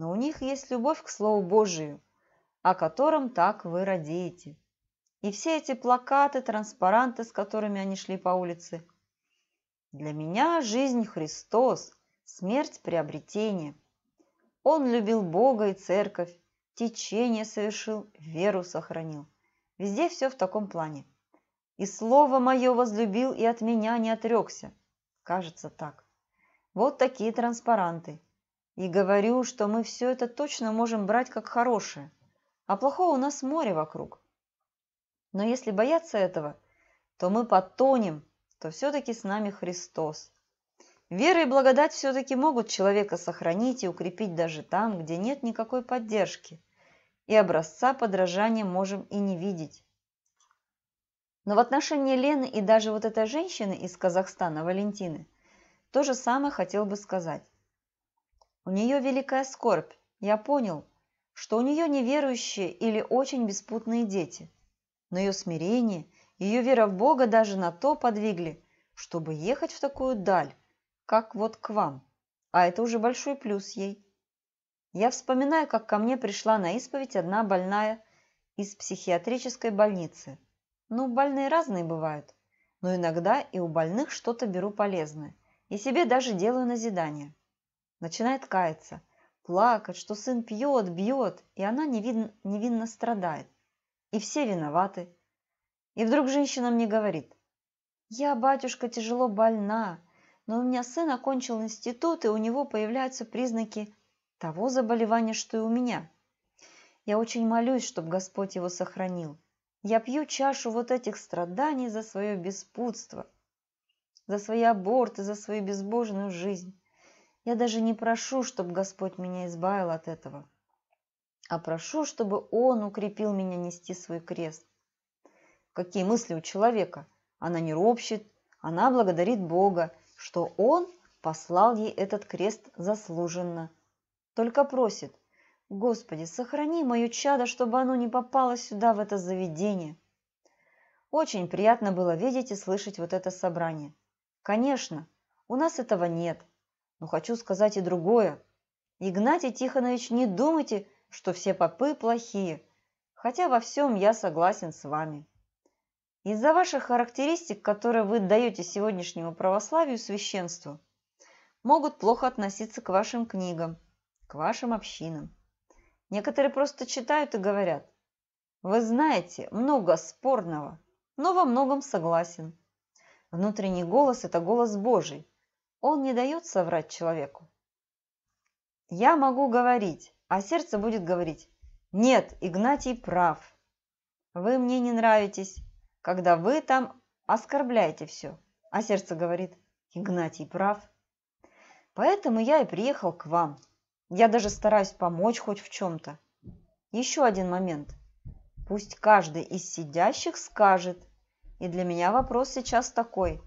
но у них есть любовь к Слову Божию, о котором так вы радеете. И все эти плакаты, транспаранты, с которыми они шли по улице. Для меня жизнь Христос, смерть приобретение. Он любил Бога и церковь, течение совершил, веру сохранил. Везде все в таком плане. И слово мое возлюбил и от меня не отрекся. Кажется так. Вот такие транспаранты – и говорю, что мы все это точно можем брать как хорошее, а плохого у нас море вокруг. Но если бояться этого, то мы потонем, то все-таки с нами Христос. Вера и благодать все-таки могут человека сохранить и укрепить даже там, где нет никакой поддержки, и образца подражания можем и не видеть. Но в отношении Лены и даже вот этой женщины из Казахстана, Валентины, то же самое хотел бы сказать. У нее великая скорбь. Я понял, что у нее неверующие или очень беспутные дети. Но ее смирение, ее вера в Бога даже на то подвигли, чтобы ехать в такую даль, как вот к вам. А это уже большой плюс ей. Я вспоминаю, как ко мне пришла на исповедь одна больная из психиатрической больницы. Ну, больные разные бывают, но иногда и у больных что-то беру полезное и себе даже делаю назидание. Начинает каяться, плакать, что сын пьет, бьет, и она невинно, невинно страдает. И все виноваты. И вдруг женщина мне говорит, «Я, батюшка, тяжело больна, но у меня сын окончил институт, и у него появляются признаки того заболевания, что и у меня. Я очень молюсь, чтобы Господь его сохранил. Я пью чашу вот этих страданий за свое беспутство, за свои аборты, за свою безбожную жизнь. Я даже не прошу, чтобы Господь меня избавил от этого, а прошу, чтобы Он укрепил меня нести свой крест. Какие мысли у человека? Она не ропщет, она благодарит Бога, что Он послал ей этот крест заслуженно. Только просит, Господи, сохрани мое чадо, чтобы оно не попало сюда, в это заведение. Очень приятно было видеть и слышать вот это собрание. Конечно, у нас этого нет, но хочу сказать и другое. Игнатий Тихонович, не думайте, что все попы плохие, хотя во всем я согласен с вами. Из-за ваших характеристик, которые вы даете сегодняшнему православию священству, могут плохо относиться к вашим книгам, к вашим общинам. Некоторые просто читают и говорят, вы знаете, много спорного, но во многом согласен. Внутренний голос – это голос Божий. Он не дает соврать человеку. Я могу говорить, а сердце будет говорить, нет, Игнатий прав. Вы мне не нравитесь, когда вы там оскорбляете все. А сердце говорит, Игнатий прав. Поэтому я и приехал к вам. Я даже стараюсь помочь хоть в чем-то. Еще один момент. Пусть каждый из сидящих скажет. И для меня вопрос сейчас такой.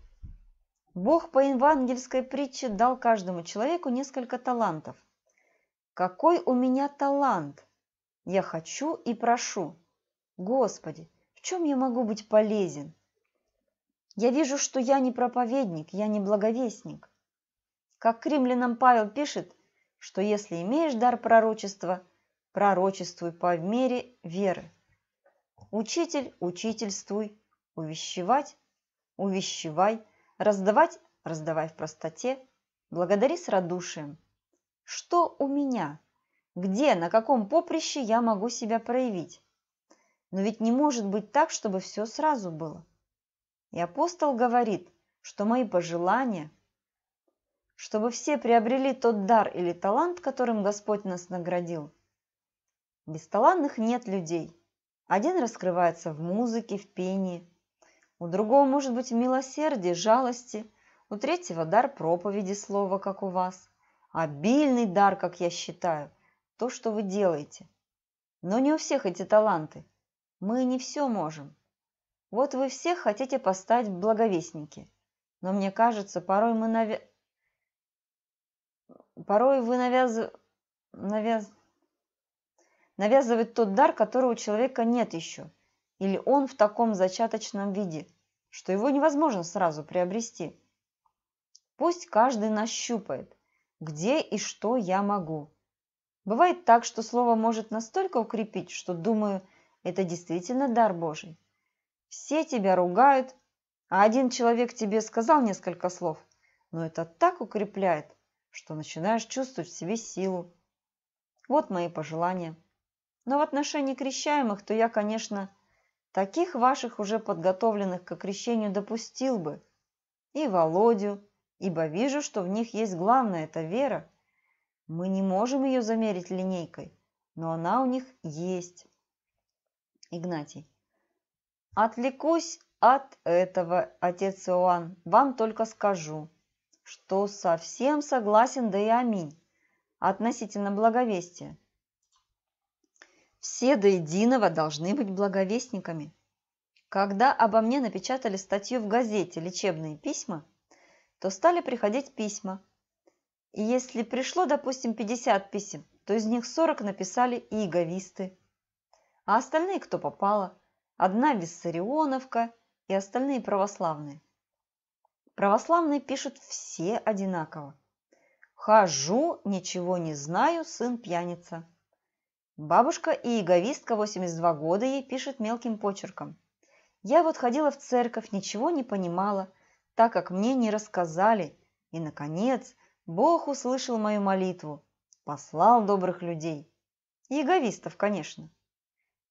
Бог по евангельской притче дал каждому человеку несколько талантов. Какой у меня талант? Я хочу и прошу. Господи, в чем я могу быть полезен? Я вижу, что я не проповедник, я не благовестник. Как к римлянам Павел пишет, что если имеешь дар пророчества, пророчествуй по мере веры. Учитель – учительствуй, увещевать – увещевай – Раздавать – раздавай в простоте, благодари с радушием. Что у меня? Где, на каком поприще я могу себя проявить? Но ведь не может быть так, чтобы все сразу было. И апостол говорит, что мои пожелания, чтобы все приобрели тот дар или талант, которым Господь нас наградил. Без талантных нет людей. Один раскрывается в музыке, в пении, у другого может быть милосердие, жалости, у третьего дар проповеди слова, как у вас. Обильный дар, как я считаю, то, что вы делаете. Но не у всех эти таланты. Мы не все можем. Вот вы всех хотите поставить благовестники. Но мне кажется, порой мы навя... Порой вы навяз... Навяз... навязываете тот дар, которого у человека нет еще – или он в таком зачаточном виде, что его невозможно сразу приобрести. Пусть каждый нащупает, где и что я могу. Бывает так, что слово может настолько укрепить, что, думаю, это действительно дар Божий. Все тебя ругают, а один человек тебе сказал несколько слов, но это так укрепляет, что начинаешь чувствовать в себе силу. Вот мои пожелания. Но в отношении крещаемых, то я, конечно, Таких ваших уже подготовленных к крещению допустил бы. И Володю, ибо вижу, что в них есть главное – это вера. Мы не можем ее замерить линейкой, но она у них есть. Игнатий. Отвлекусь от этого, отец Иоанн, вам только скажу, что совсем согласен, да и аминь, относительно благовестия. Все до единого должны быть благовестниками. Когда обо мне напечатали статью в газете «Лечебные письма», то стали приходить письма. И если пришло, допустим, 50 писем, то из них 40 написали иеговисты. А остальные кто попало? Одна виссарионовка и остальные православные. Православные пишут все одинаково. «Хожу, ничего не знаю, сын пьяница». Бабушка и яговистка, 82 года, ей пишет мелким почерком. «Я вот ходила в церковь, ничего не понимала, так как мне не рассказали. И, наконец, Бог услышал мою молитву, послал добрых людей. Яговистов, конечно.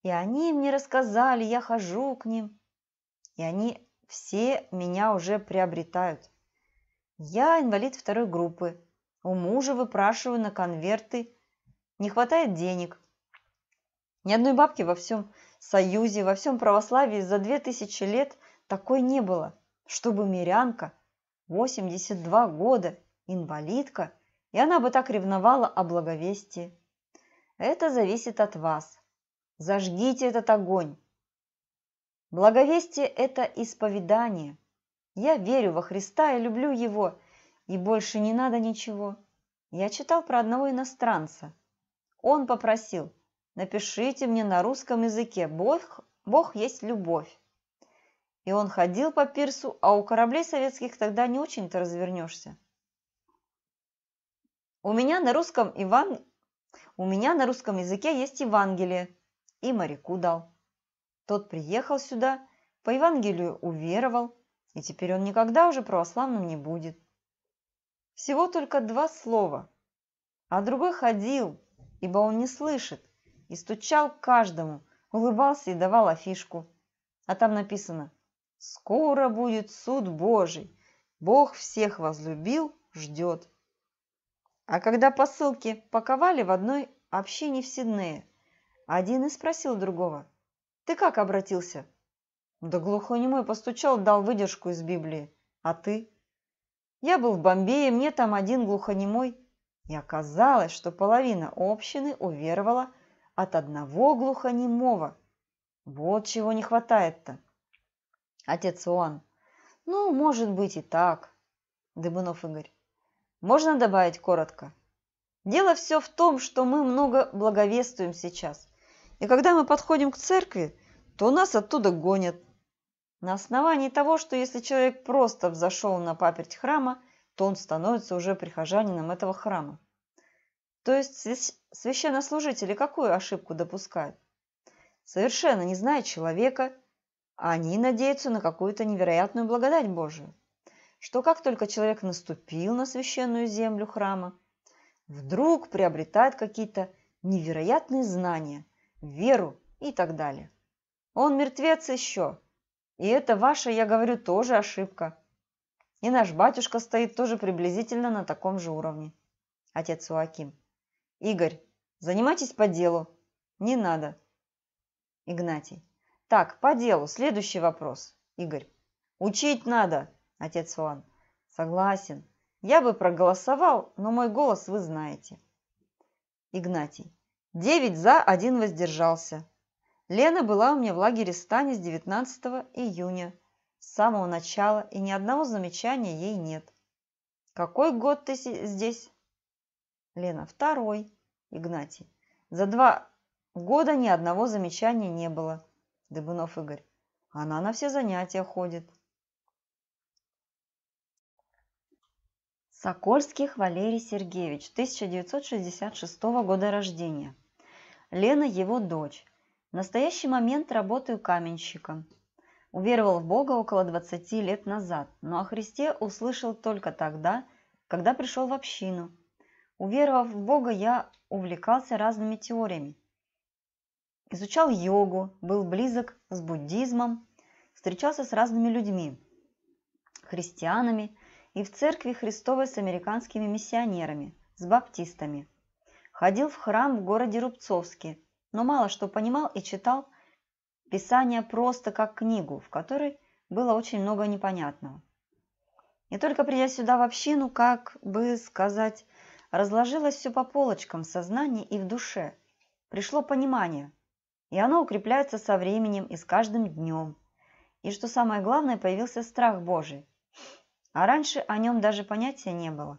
И они мне рассказали, я хожу к ним. И они все меня уже приобретают. Я инвалид второй группы. У мужа выпрашиваю на конверты. Не хватает денег. Ни одной бабки во всем Союзе, во всем православии за две тысячи лет такой не было, чтобы мирянка, 82 года, инвалидка, и она бы так ревновала о благовестии. Это зависит от вас. Зажгите этот огонь. Благовестие – это исповедание. Я верю во Христа и люблю Его, и больше не надо ничего. Я читал про одного иностранца. Он попросил – Напишите мне на русском языке «Бог, Бог есть любовь». И он ходил по пирсу, а у кораблей советских тогда не очень-то развернешься. У меня на русском Иван... У меня на русском языке есть Евангелие. И моряку дал. Тот приехал сюда, по Евангелию уверовал, и теперь он никогда уже православным не будет. Всего только два слова. А другой ходил, ибо он не слышит и стучал каждому, улыбался и давал афишку. А там написано «Скоро будет суд Божий, Бог всех возлюбил, ждет». А когда посылки паковали в одной общине в Сиднее, один и спросил другого «Ты как обратился?» Да глухонемой постучал, дал выдержку из Библии. «А ты?» Я был в Бомбее, мне там один глухонемой. И оказалось, что половина общины уверовала – от одного глухонемого. Вот чего не хватает-то. Отец Иоанн. Ну, может быть и так. Дыбунов Игорь. Можно добавить коротко? Дело все в том, что мы много благовествуем сейчас. И когда мы подходим к церкви, то нас оттуда гонят. На основании того, что если человек просто взошел на паперть храма, то он становится уже прихожанином этого храма. То есть священнослужители какую ошибку допускают? Совершенно не зная человека, а они надеются на какую-то невероятную благодать Божию, что как только человек наступил на священную землю храма, вдруг приобретает какие-то невероятные знания, веру и так далее. Он мертвец еще. И это ваша, я говорю, тоже ошибка. И наш батюшка стоит тоже приблизительно на таком же уровне. Отец Уаким. Игорь, занимайтесь по делу. Не надо. Игнатий. Так, по делу. Следующий вопрос. Игорь. Учить надо. Отец Флан. Согласен. Я бы проголосовал, но мой голос вы знаете. Игнатий. Девять за, один воздержался. Лена была у меня в лагере Стани с 19 июня. С самого начала и ни одного замечания ей нет. Какой год ты здесь? Лена. Второй. Игнатий. За два года ни одного замечания не было. Дыбунов Игорь. Она на все занятия ходит. Сокольских Валерий Сергеевич, 1966 года рождения. Лена его дочь. В настоящий момент работаю каменщиком. Уверовал в Бога около 20 лет назад, но о Христе услышал только тогда, когда пришел в общину – Уверовав в Бога, я увлекался разными теориями. Изучал йогу, был близок с буддизмом, встречался с разными людьми, христианами и в церкви Христовой с американскими миссионерами, с баптистами. Ходил в храм в городе Рубцовске, но мало что понимал и читал Писание просто как книгу, в которой было очень много непонятного. И только придя сюда в общину, как бы сказать, разложилось все по полочкам в сознании и в душе. Пришло понимание, и оно укрепляется со временем и с каждым днем. И что самое главное, появился страх Божий. А раньше о нем даже понятия не было.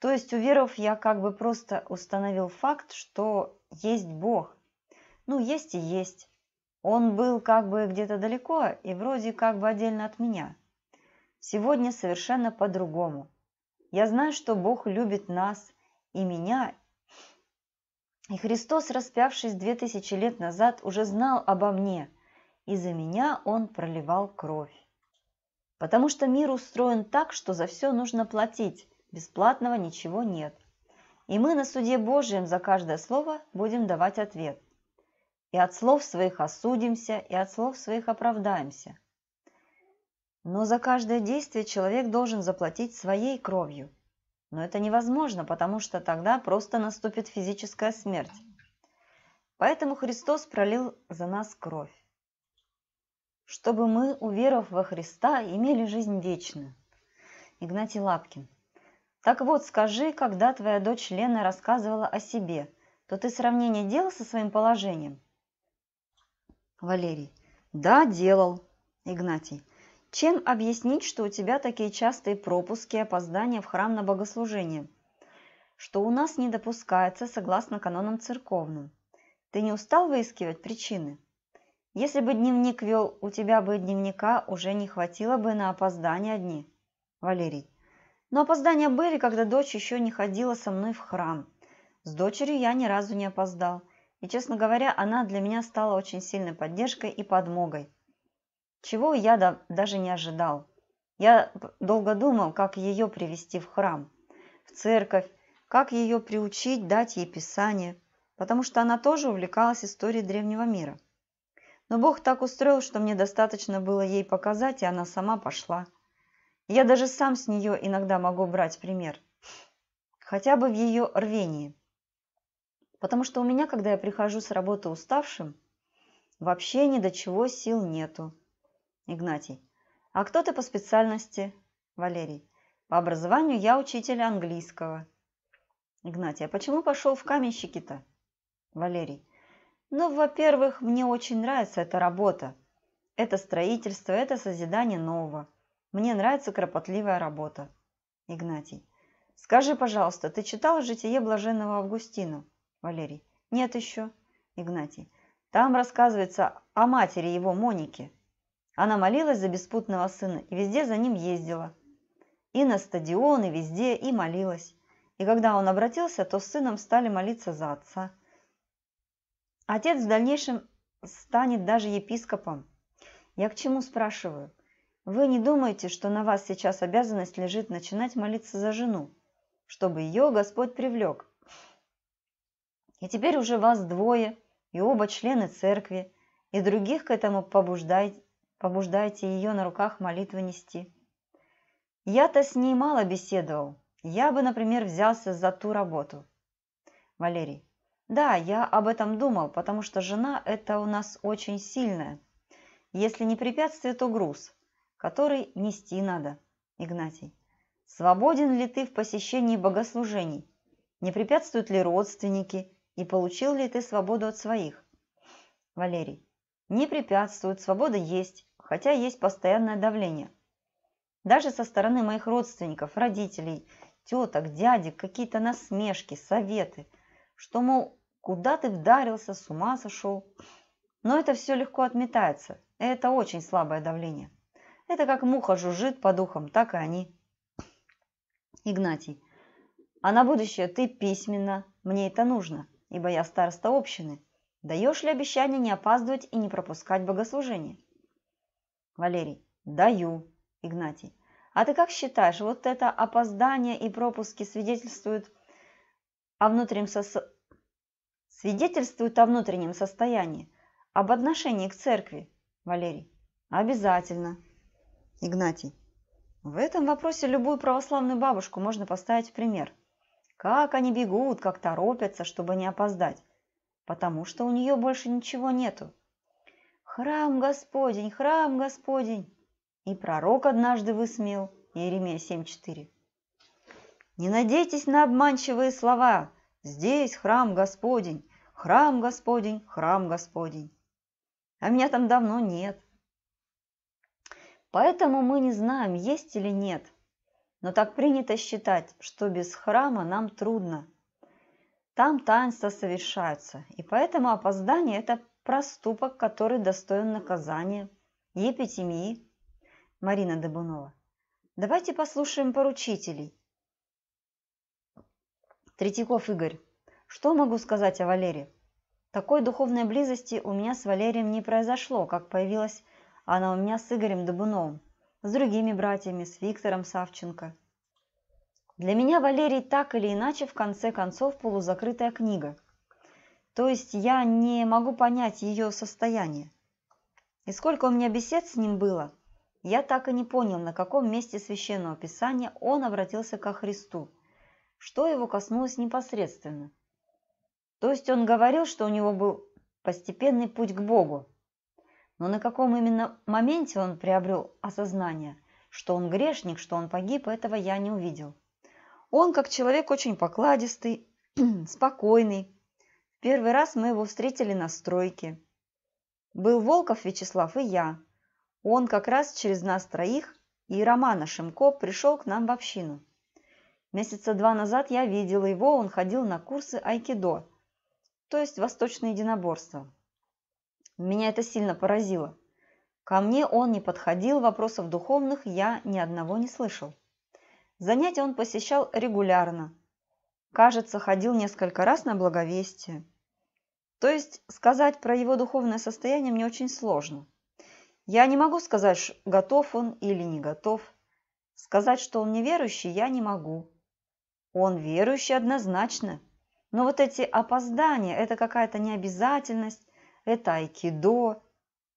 То есть, уверовав, я как бы просто установил факт, что есть Бог. Ну, есть и есть. Он был как бы где-то далеко и вроде как бы отдельно от меня. Сегодня совершенно по-другому. Я знаю, что Бог любит нас и меня. И Христос, распявшись две тысячи лет назад, уже знал обо мне, и за меня Он проливал кровь. Потому что мир устроен так, что за все нужно платить, бесплатного ничего нет. И мы на суде Божьем за каждое слово будем давать ответ. И от слов своих осудимся, и от слов своих оправдаемся – но за каждое действие человек должен заплатить своей кровью. Но это невозможно, потому что тогда просто наступит физическая смерть. Поэтому Христос пролил за нас кровь, чтобы мы, уверовав во Христа, имели жизнь вечную. Игнатий Лапкин. Так вот, скажи, когда твоя дочь Лена рассказывала о себе, то ты сравнение делал со своим положением? Валерий. Да, делал. Игнатий. Чем объяснить, что у тебя такие частые пропуски и опоздания в храм на богослужение? Что у нас не допускается согласно канонам церковным? Ты не устал выискивать причины? Если бы дневник вел, у тебя бы дневника уже не хватило бы на опоздания одни. Валерий. Но опоздания были, когда дочь еще не ходила со мной в храм. С дочерью я ни разу не опоздал. И, честно говоря, она для меня стала очень сильной поддержкой и подмогой чего я да, даже не ожидал. Я долго думал, как ее привести в храм, в церковь, как ее приучить дать ей Писание, потому что она тоже увлекалась историей древнего мира. Но Бог так устроил, что мне достаточно было ей показать, и она сама пошла. Я даже сам с нее иногда могу брать пример. Хотя бы в ее рвении. Потому что у меня, когда я прихожу с работы уставшим, вообще ни до чего сил нету. Игнатий. А кто ты по специальности? Валерий. По образованию я учитель английского. Игнатий. А почему пошел в каменщики-то? Валерий. Ну, во-первых, мне очень нравится эта работа. Это строительство, это созидание нового. Мне нравится кропотливая работа. Игнатий. Скажи, пожалуйста, ты читал «Житие блаженного Августина»? Валерий. Нет еще. Игнатий. Там рассказывается о матери его Монике. Она молилась за беспутного сына и везде за ним ездила. И на стадион, и везде, и молилась. И когда он обратился, то с сыном стали молиться за отца. Отец в дальнейшем станет даже епископом. Я к чему спрашиваю? Вы не думаете, что на вас сейчас обязанность лежит начинать молиться за жену, чтобы ее Господь привлек? И теперь уже вас двое, и оба члены церкви, и других к этому побуждайте, Побуждайте ее на руках молитвы нести. Я-то с ней мало беседовал. Я бы, например, взялся за ту работу. Валерий. Да, я об этом думал, потому что жена – это у нас очень сильная. Если не препятствие, то груз, который нести надо. Игнатий. Свободен ли ты в посещении богослужений? Не препятствуют ли родственники? И получил ли ты свободу от своих? Валерий. Не препятствуют, свобода есть хотя есть постоянное давление. Даже со стороны моих родственников, родителей, теток, дядек, какие-то насмешки, советы, что, мол, куда ты вдарился, с ума сошел. Но это все легко отметается, это очень слабое давление. Это как муха жужжит по духам, так и они. Игнатий, а на будущее ты письменно, мне это нужно, ибо я староста общины. Даешь ли обещание не опаздывать и не пропускать богослужение? Валерий. Даю. Игнатий. А ты как считаешь, вот это опоздание и пропуски свидетельствуют о внутреннем, сос... свидетельствуют о внутреннем состоянии, об отношении к церкви? Валерий. Обязательно. Игнатий. В этом вопросе любую православную бабушку можно поставить в пример. Как они бегут, как торопятся, чтобы не опоздать. Потому что у нее больше ничего нету. «Храм Господень! Храм Господень!» И пророк однажды высмел Иеремия 7.4. «Не надейтесь на обманчивые слова! Здесь храм Господень! Храм Господень! Храм Господень!» А меня там давно нет. Поэтому мы не знаем, есть или нет. Но так принято считать, что без храма нам трудно. Там таинства совершаются, и поэтому опоздание – это проступок, который достоин наказания, епитемии. Марина Добунова. Давайте послушаем поручителей. Третьяков Игорь. Что могу сказать о Валере? Такой духовной близости у меня с Валерием не произошло, как появилась она у меня с Игорем Добуновым, с другими братьями, с Виктором Савченко. Для меня Валерий так или иначе в конце концов полузакрытая книга – то есть я не могу понять ее состояние. И сколько у меня бесед с ним было, я так и не понял, на каком месте Священного Писания он обратился ко Христу, что его коснулось непосредственно. То есть он говорил, что у него был постепенный путь к Богу, но на каком именно моменте он приобрел осознание, что он грешник, что он погиб, этого я не увидел. Он, как человек, очень покладистый, спокойный, Первый раз мы его встретили на стройке. Был Волков Вячеслав и я. Он как раз через нас троих и Романа Шимко пришел к нам в общину. Месяца два назад я видела его, он ходил на курсы айкидо, то есть восточное единоборство. Меня это сильно поразило. Ко мне он не подходил, вопросов духовных я ни одного не слышал. Занятия он посещал регулярно. Кажется, ходил несколько раз на благовестие. То есть сказать про его духовное состояние мне очень сложно. Я не могу сказать, готов он или не готов. Сказать, что он неверующий, я не могу. Он верующий однозначно. Но вот эти опоздания – это какая-то необязательность, это айкидо.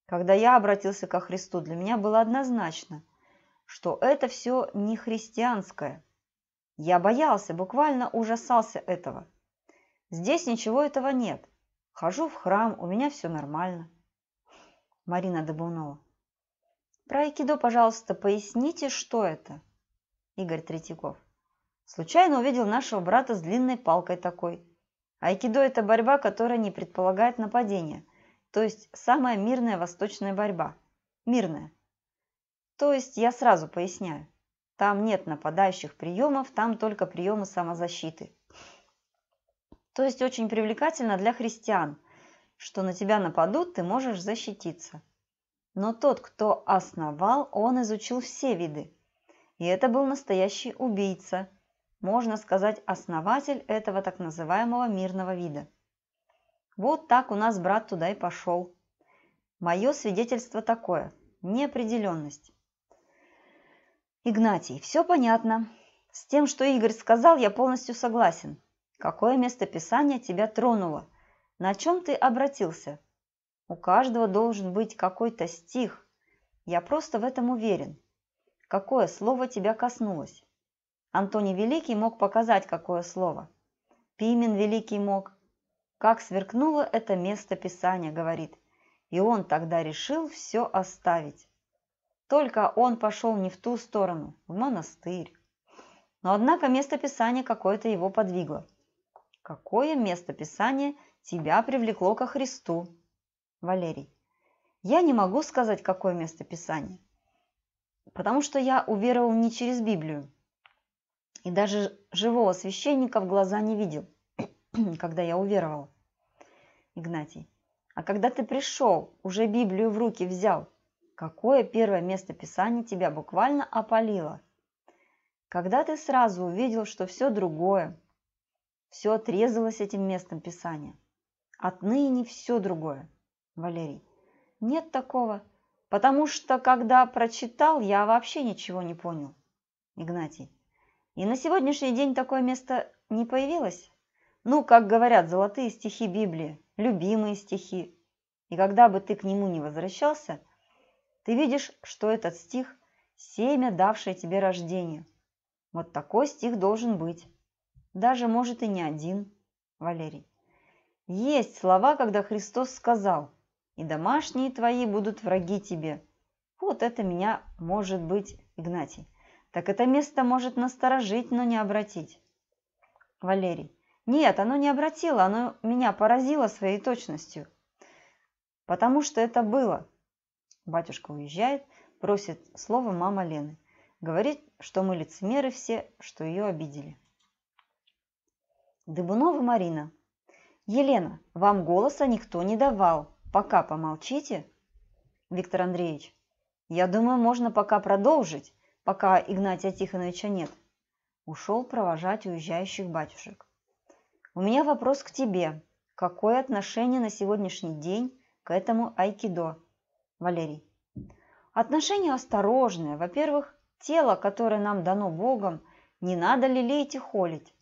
Когда я обратился ко Христу, для меня было однозначно, что это все не христианское. Я боялся, буквально ужасался этого. Здесь ничего этого нет. Хожу в храм, у меня все нормально. Марина Добунова. Про айкидо, пожалуйста, поясните, что это? Игорь Третьяков. Случайно увидел нашего брата с длинной палкой такой. Айкидо – это борьба, которая не предполагает нападения. То есть самая мирная восточная борьба. Мирная. То есть я сразу поясняю. Там нет нападающих приемов, там только приемы самозащиты. То есть очень привлекательно для христиан, что на тебя нападут, ты можешь защититься. Но тот, кто основал, он изучил все виды. И это был настоящий убийца, можно сказать, основатель этого так называемого мирного вида. Вот так у нас брат туда и пошел. Мое свидетельство такое – неопределенность. Игнатий, все понятно. С тем, что Игорь сказал, я полностью согласен. Какое место писания тебя тронуло? На чем ты обратился? У каждого должен быть какой-то стих. Я просто в этом уверен. Какое слово тебя коснулось? Антоний Великий мог показать, какое слово. Пимен Великий мог. Как сверкнуло это место Писания, говорит. И он тогда решил все оставить. Только он пошел не в ту сторону, в монастырь. Но однако место Писания какое-то его подвигло. Какое место Писания тебя привлекло ко Христу? Валерий. Я не могу сказать, какое место Писания, потому что я уверовал не через Библию и даже живого священника в глаза не видел, когда я уверовал. Игнатий. А когда ты пришел, уже Библию в руки взял, какое первое место Писания тебя буквально опалило? Когда ты сразу увидел, что все другое, все отрезалось этим местом Писания. Отныне все другое. Валерий. Нет такого. Потому что, когда прочитал, я вообще ничего не понял. Игнатий. И на сегодняшний день такое место не появилось? Ну, как говорят, золотые стихи Библии, любимые стихи. И когда бы ты к нему не возвращался, ты видишь, что этот стих – семя, давшее тебе рождение. Вот такой стих должен быть. Даже, может, и не один, Валерий. Есть слова, когда Христос сказал, «И домашние твои будут враги тебе». Вот это меня может быть Игнатий. Так это место может насторожить, но не обратить. Валерий. Нет, оно не обратило, оно меня поразило своей точностью. Потому что это было. Батюшка уезжает, просит слово мама Лены. Говорит, что мы лицемеры все, что ее обидели. Дыбунова Марина. Елена, вам голоса никто не давал. Пока помолчите. Виктор Андреевич. Я думаю, можно пока продолжить, пока Игнатия Тихоновича нет. Ушел провожать уезжающих батюшек. У меня вопрос к тебе. Какое отношение на сегодняшний день к этому айкидо? Валерий. Отношение осторожное. Во-первых, тело, которое нам дано Богом, не надо лелеять и холить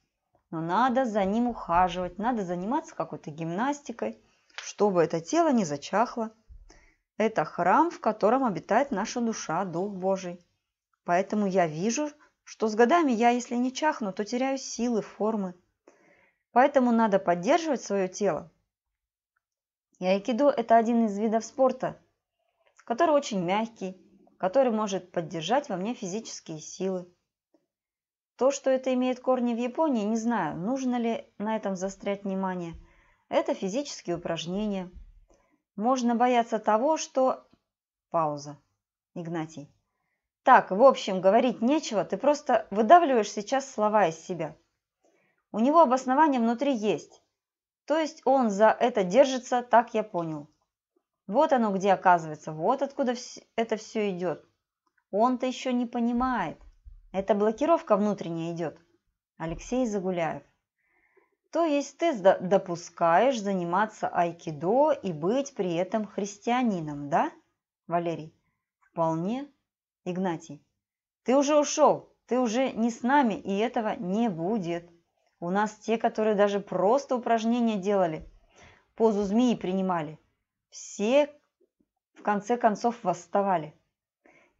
но надо за ним ухаживать, надо заниматься какой-то гимнастикой, чтобы это тело не зачахло. Это храм, в котором обитает наша душа, Дух Божий. Поэтому я вижу, что с годами я, если не чахну, то теряю силы, формы. Поэтому надо поддерживать свое тело. И айкидо – это один из видов спорта, который очень мягкий, который может поддержать во мне физические силы. То, что это имеет корни в Японии, не знаю, нужно ли на этом застрять внимание. Это физические упражнения. Можно бояться того, что... Пауза. Игнатий. Так, в общем, говорить нечего, ты просто выдавливаешь сейчас слова из себя. У него обоснование внутри есть. То есть он за это держится, так я понял. Вот оно где оказывается, вот откуда это все идет. Он-то еще не понимает. Это блокировка внутренняя идет. Алексей Загуляев. То есть ты допускаешь заниматься айкидо и быть при этом христианином, да? Валерий. Вполне. Игнатий. Ты уже ушел, ты уже не с нами, и этого не будет. У нас те, которые даже просто упражнения делали, позу змеи принимали, все в конце концов восставали.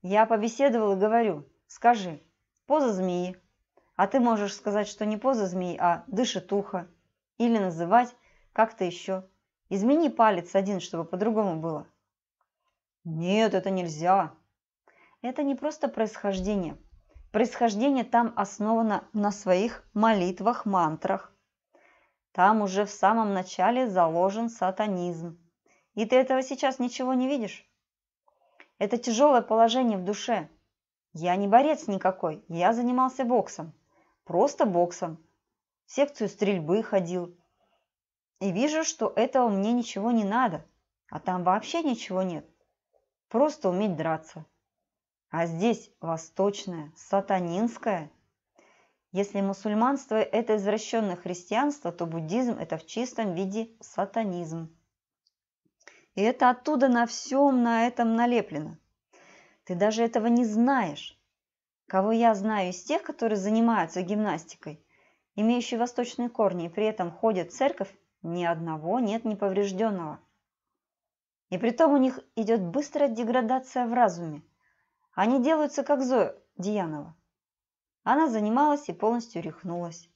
Я побеседовал и говорю, скажи, поза змеи. А ты можешь сказать, что не поза змеи, а дышит ухо. Или называть как-то еще. Измени палец один, чтобы по-другому было. Нет, это нельзя. Это не просто происхождение. Происхождение там основано на своих молитвах, мантрах. Там уже в самом начале заложен сатанизм. И ты этого сейчас ничего не видишь. Это тяжелое положение в душе – я не борец никакой, я занимался боксом. Просто боксом. В секцию стрельбы ходил. И вижу, что этого мне ничего не надо, а там вообще ничего нет. Просто уметь драться. А здесь восточное, сатанинское. Если мусульманство – это извращенное христианство, то буддизм – это в чистом виде сатанизм. И это оттуда на всем на этом налеплено. Ты даже этого не знаешь. Кого я знаю из тех, которые занимаются гимнастикой, имеющие восточные корни и при этом ходят в церковь, ни одного нет неповрежденного. И при том у них идет быстрая деградация в разуме. Они делаются как Зоя Диянова. Она занималась и полностью рехнулась.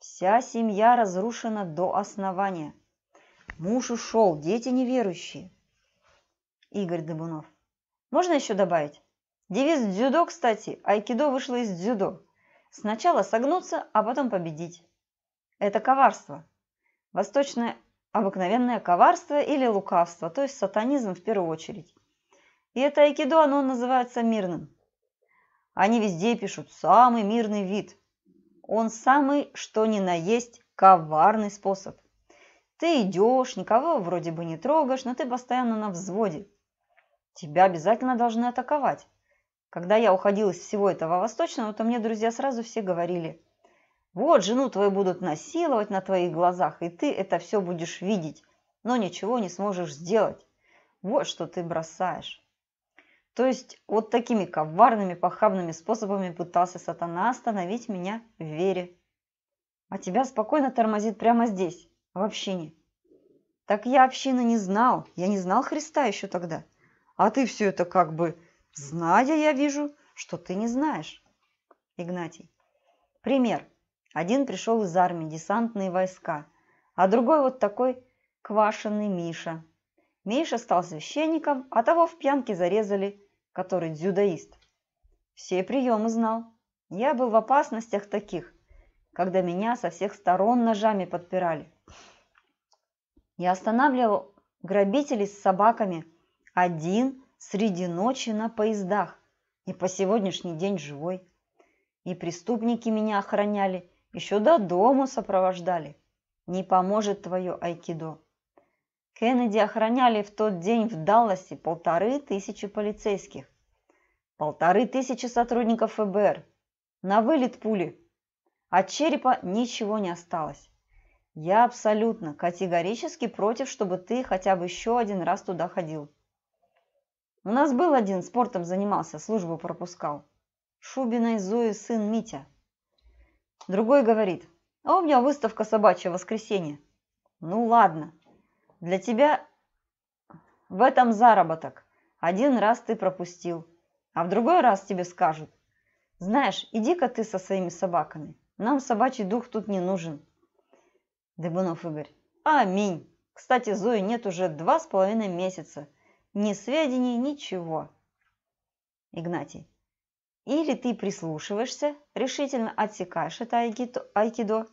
Вся семья разрушена до основания. Муж ушел, дети неверующие. Игорь Дыбунов. Можно еще добавить? Девиз дзюдо, кстати, айкидо вышло из дзюдо. Сначала согнуться, а потом победить. Это коварство. Восточное обыкновенное коварство или лукавство, то есть сатанизм в первую очередь. И это айкидо, оно называется мирным. Они везде пишут «самый мирный вид». Он самый, что ни на есть, коварный способ. Ты идешь, никого вроде бы не трогаешь, но ты постоянно на взводе. Тебя обязательно должны атаковать. Когда я уходил из всего этого восточного, то мне друзья сразу все говорили, вот, жену твою будут насиловать на твоих глазах, и ты это все будешь видеть, но ничего не сможешь сделать. Вот что ты бросаешь. То есть вот такими коварными, похабными способами пытался сатана остановить меня в вере. А тебя спокойно тормозит прямо здесь, в общине. Так я общины не знал, я не знал Христа еще тогда. А ты все это как бы, зная, я вижу, что ты не знаешь. Игнатий. Пример. Один пришел из армии, десантные войска, а другой вот такой квашеный Миша. Миша стал священником, а того в пьянке зарезали, который дзюдоист. Все приемы знал. Я был в опасностях таких, когда меня со всех сторон ножами подпирали. Я останавливал грабителей с собаками, один среди ночи на поездах и по сегодняшний день живой. И преступники меня охраняли, еще до дома сопровождали. Не поможет твое айкидо. Кеннеди охраняли в тот день в Далласе полторы тысячи полицейских. Полторы тысячи сотрудников ФБР. На вылет пули. От черепа ничего не осталось. Я абсолютно, категорически против, чтобы ты хотя бы еще один раз туда ходил. У нас был один, спортом занимался, службу пропускал. Шубиной Зои сын Митя. Другой говорит, а у меня выставка собачья в воскресенье. Ну ладно, для тебя в этом заработок. Один раз ты пропустил, а в другой раз тебе скажут. Знаешь, иди-ка ты со своими собаками. Нам собачий дух тут не нужен. Дыбунов Игорь. Аминь. Кстати, Зои нет уже два с половиной месяца. Ни сведений, ничего. Игнатий. Или ты прислушиваешься, решительно отсекаешь это айкидо,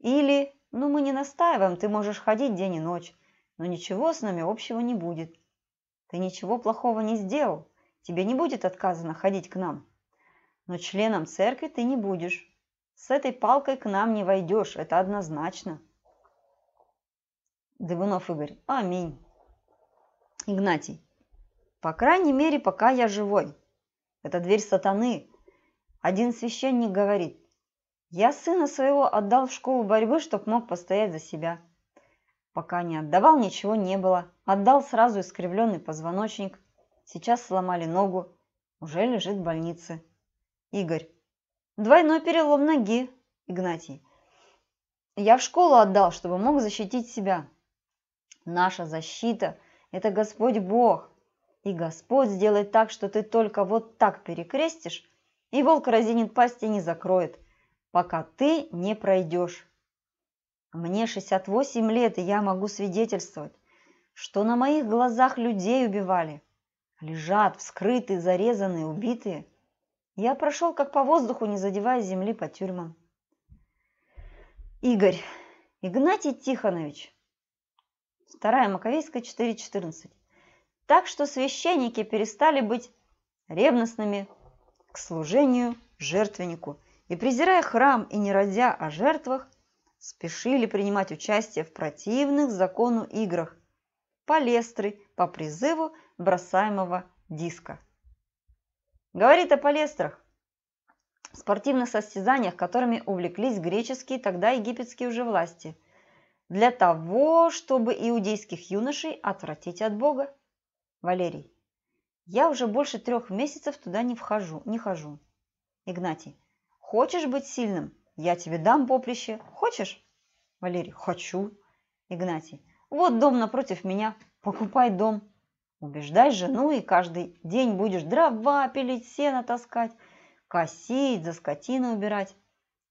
или, ну мы не настаиваем, ты можешь ходить день и ночь, но ничего с нами общего не будет. Ты ничего плохого не сделал, тебе не будет отказано ходить к нам. Но членом церкви ты не будешь. С этой палкой к нам не войдешь, это однозначно. Дыбунов Игорь. Аминь. Игнатий. По крайней мере, пока я живой. Это дверь сатаны. Один священник говорит, я сына своего отдал в школу борьбы, чтоб мог постоять за себя. Пока не отдавал, ничего не было. Отдал сразу искривленный позвоночник. Сейчас сломали ногу. Уже лежит в больнице. Игорь. Двойной перелом ноги. Игнатий. Я в школу отдал, чтобы мог защитить себя. Наша защита – это Господь Бог. И Господь сделает так, что ты только вот так перекрестишь, и волк разинет пасть и не закроет, пока ты не пройдешь. Мне 68 лет, и я могу свидетельствовать, что на моих глазах людей убивали. Лежат вскрытые, зарезанные, убитые. Я прошел как по воздуху, не задевая земли по тюрьмам. Игорь, Игнатий Тихонович, 2 Маковейская 4.14. Так что священники перестали быть ревностными к служению жертвеннику и, презирая храм и не родя о жертвах, спешили принимать участие в противных закону играх полестры по призыву бросаемого диска. Говорит о полестрах, спортивных состязаниях, которыми увлеклись греческие, тогда египетские уже власти – для того, чтобы иудейских юношей отвратить от Бога. Валерий. Я уже больше трех месяцев туда не вхожу, не хожу. Игнатий. Хочешь быть сильным? Я тебе дам поприще. Хочешь? Валерий. Хочу. Игнатий. Вот дом напротив меня. Покупай дом. Убеждай жену, и каждый день будешь дрова пилить, сено таскать, косить, за скотину убирать.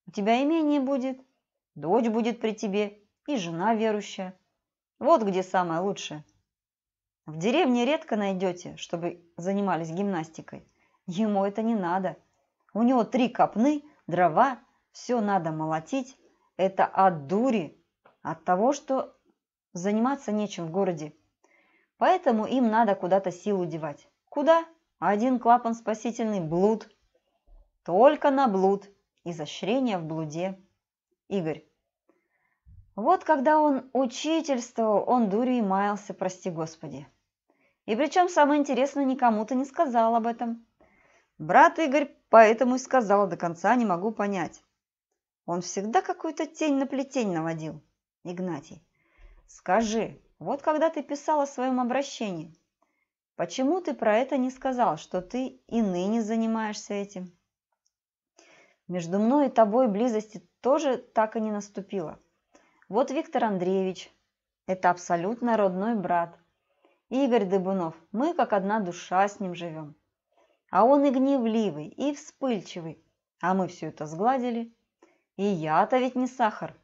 У тебя имение будет, дочь будет при тебе, и жена верующая. Вот где самое лучшее. В деревне редко найдете, чтобы занимались гимнастикой. Ему это не надо. У него три копны, дрова, все надо молотить. Это от дури, от того, что заниматься нечем в городе. Поэтому им надо куда-то силу девать. Куда? Один клапан спасительный – блуд. Только на блуд. Изощрение в блуде. Игорь, вот когда он учительствовал, он дурью и маялся, прости господи. И причем самое интересное, никому-то не сказал об этом. Брат Игорь поэтому и сказал до конца, не могу понять. Он всегда какую-то тень на плетень наводил. Игнатий, скажи, вот когда ты писал о своем обращении, почему ты про это не сказал, что ты и ныне занимаешься этим? Между мной и тобой близости тоже так и не наступило. Вот Виктор Андреевич, это абсолютно родной брат. Игорь Дыбунов, мы как одна душа с ним живем. А он и гневливый, и вспыльчивый. А мы все это сгладили. И я-то ведь не сахар.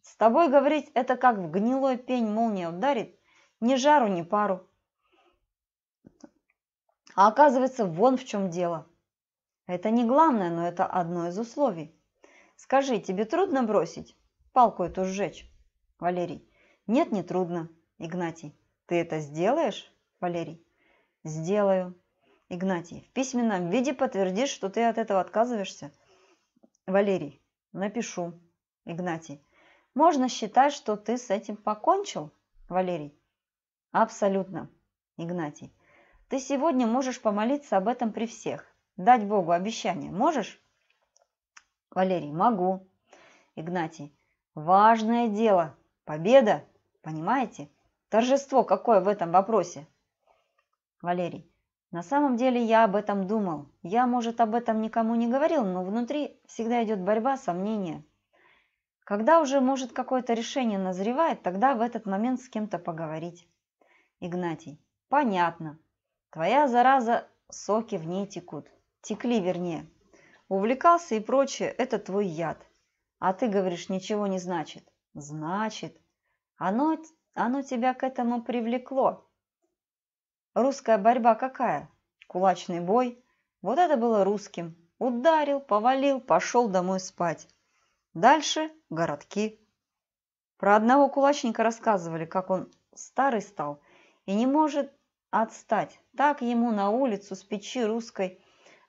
С тобой говорить это как в гнилой пень молния ударит, ни жару, ни пару. А оказывается, вон в чем дело. Это не главное, но это одно из условий. Скажи, тебе трудно бросить палку эту сжечь? Валерий. Нет, не трудно. Игнатий. Ты это сделаешь? Валерий. Сделаю. Игнатий. В письменном виде подтвердишь, что ты от этого отказываешься? Валерий. Напишу. Игнатий. Можно считать, что ты с этим покончил? Валерий. Абсолютно. Игнатий. Ты сегодня можешь помолиться об этом при всех. Дать Богу обещание можешь? Валерий. Могу. Игнатий. Важное дело. Победа, понимаете? Торжество какое в этом вопросе? Валерий. На самом деле я об этом думал. Я, может, об этом никому не говорил, но внутри всегда идет борьба, сомнения. Когда уже, может, какое-то решение назревает, тогда в этот момент с кем-то поговорить. Игнатий. Понятно. Твоя зараза, соки в ней текут. Текли, вернее. Увлекался и прочее – это твой яд. А ты говоришь, ничего не значит. Значит, оно, оно тебя к этому привлекло. Русская борьба какая? Кулачный бой. Вот это было русским. Ударил, повалил, пошел домой спать. Дальше городки. Про одного кулачника рассказывали, как он старый стал и не может отстать. Так ему на улицу с печи русской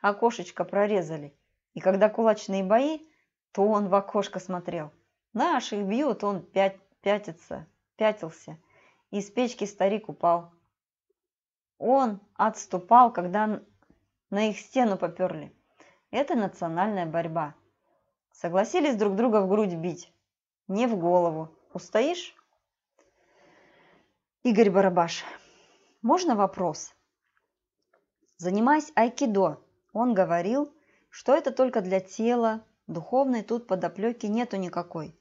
окошечко прорезали. И когда кулачные бои, то он в окошко смотрел – Наших бьют, он пять, пятится, пятился. Из печки старик упал. Он отступал, когда на их стену поперли. Это национальная борьба. Согласились друг друга в грудь бить. Не в голову. Устоишь? Игорь Барабаш. Можно вопрос? Занимаясь айкидо, он говорил, что это только для тела, духовной тут подоплеки нету никакой.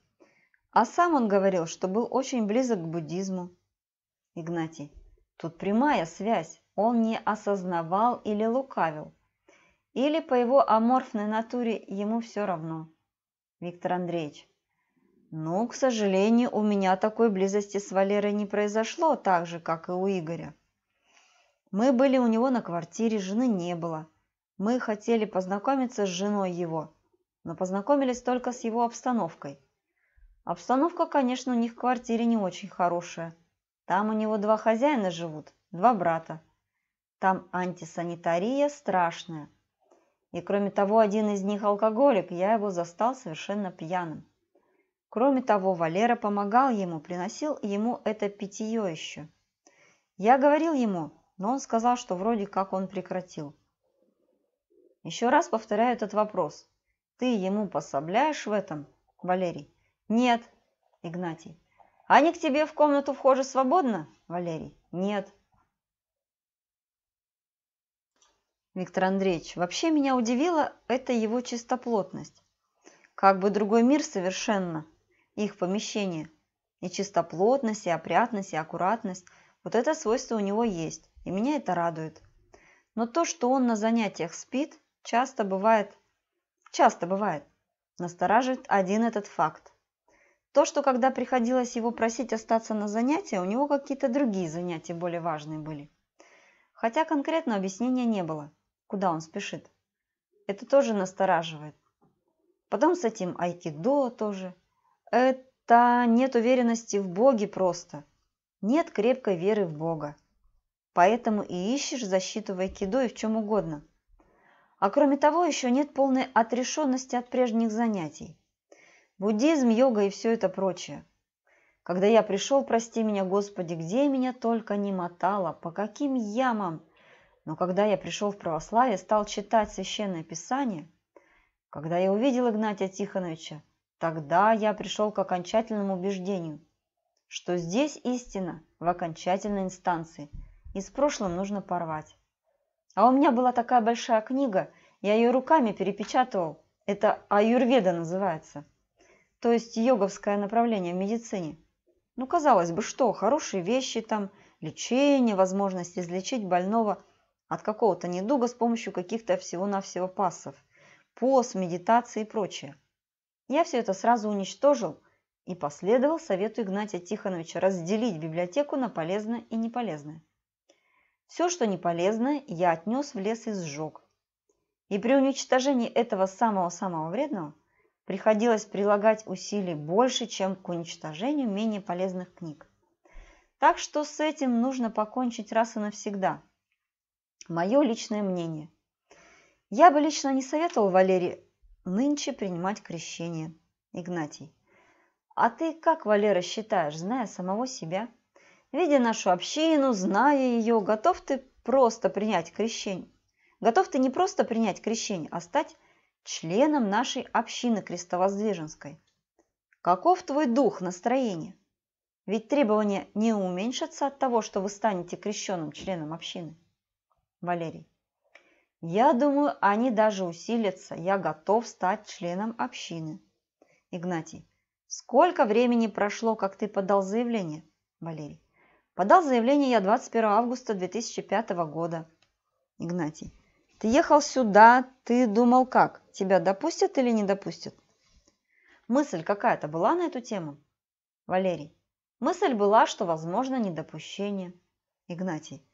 А сам он говорил, что был очень близок к буддизму. Игнатий. Тут прямая связь. Он не осознавал или лукавил. Или по его аморфной натуре ему все равно. Виктор Андреевич. Ну, к сожалению, у меня такой близости с Валерой не произошло, так же, как и у Игоря. Мы были у него на квартире, жены не было. Мы хотели познакомиться с женой его, но познакомились только с его обстановкой – а обстановка, конечно, у них в квартире не очень хорошая. Там у него два хозяина живут, два брата. Там антисанитария страшная. И кроме того, один из них алкоголик, я его застал совершенно пьяным. Кроме того, Валера помогал ему, приносил ему это питье еще. Я говорил ему, но он сказал, что вроде как он прекратил. Еще раз повторяю этот вопрос. Ты ему пособляешь в этом, Валерий? Нет, Игнатий. Аня к тебе в комнату вхожу свободно, Валерий? Нет. Виктор Андреевич, вообще меня удивила эта его чистоплотность. Как бы другой мир совершенно, их помещение. И чистоплотность, и опрятность, и аккуратность. Вот это свойство у него есть, и меня это радует. Но то, что он на занятиях спит, часто бывает, часто бывает, настораживает один этот факт. То, что когда приходилось его просить остаться на занятия, у него какие-то другие занятия более важные были. Хотя конкретного объяснения не было, куда он спешит. Это тоже настораживает. Потом с этим айкидо тоже. Это нет уверенности в Боге просто. Нет крепкой веры в Бога. Поэтому и ищешь защиту в айкидо и в чем угодно. А кроме того, еще нет полной отрешенности от прежних занятий буддизм, йога и все это прочее. Когда я пришел, прости меня, Господи, где меня только не мотало, по каким ямам. Но когда я пришел в православие, стал читать Священное Писание, когда я увидел Игнатия Тихоновича, тогда я пришел к окончательному убеждению, что здесь истина в окончательной инстанции, и с прошлым нужно порвать. А у меня была такая большая книга, я ее руками перепечатывал, это аюрведа называется то есть йоговское направление в медицине. Ну, казалось бы, что, хорошие вещи там, лечение, возможность излечить больного от какого-то недуга с помощью каких-то всего-навсего пассов, пост, медитации и прочее. Я все это сразу уничтожил и последовал совету Игнатия Тихоновича разделить библиотеку на полезное и неполезное. Все, что неполезное, я отнес в лес и сжег. И при уничтожении этого самого-самого вредного приходилось прилагать усилий больше, чем к уничтожению менее полезных книг. Так что с этим нужно покончить раз и навсегда. Мое личное мнение. Я бы лично не советовал Валере нынче принимать крещение. Игнатий. А ты как, Валера, считаешь, зная самого себя? Видя нашу общину, зная ее, готов ты просто принять крещение? Готов ты не просто принять крещение, а стать членом нашей общины Крестовоздвиженской. Каков твой дух, настроение? Ведь требования не уменьшатся от того, что вы станете крещенным членом общины. Валерий. Я думаю, они даже усилятся. Я готов стать членом общины. Игнатий. Сколько времени прошло, как ты подал заявление? Валерий. Подал заявление я 21 августа 2005 года. Игнатий. Ты ехал сюда, ты думал как? Тебя допустят или не допустят? Мысль какая-то была на эту тему? Валерий. Мысль была, что возможно недопущение. Игнатий.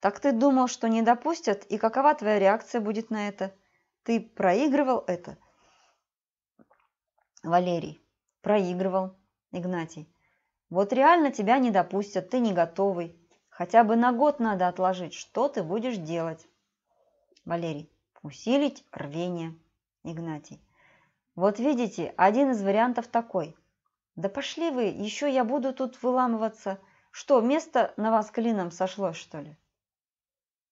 Так ты думал, что не допустят, и какова твоя реакция будет на это? Ты проигрывал это? Валерий. Проигрывал. Игнатий. Вот реально тебя не допустят, ты не готовый. Хотя бы на год надо отложить, что ты будешь делать? Валерий. Усилить рвение. Игнатий. Вот видите, один из вариантов такой. Да пошли вы, еще я буду тут выламываться. Что, место на вас клином сошло, что ли?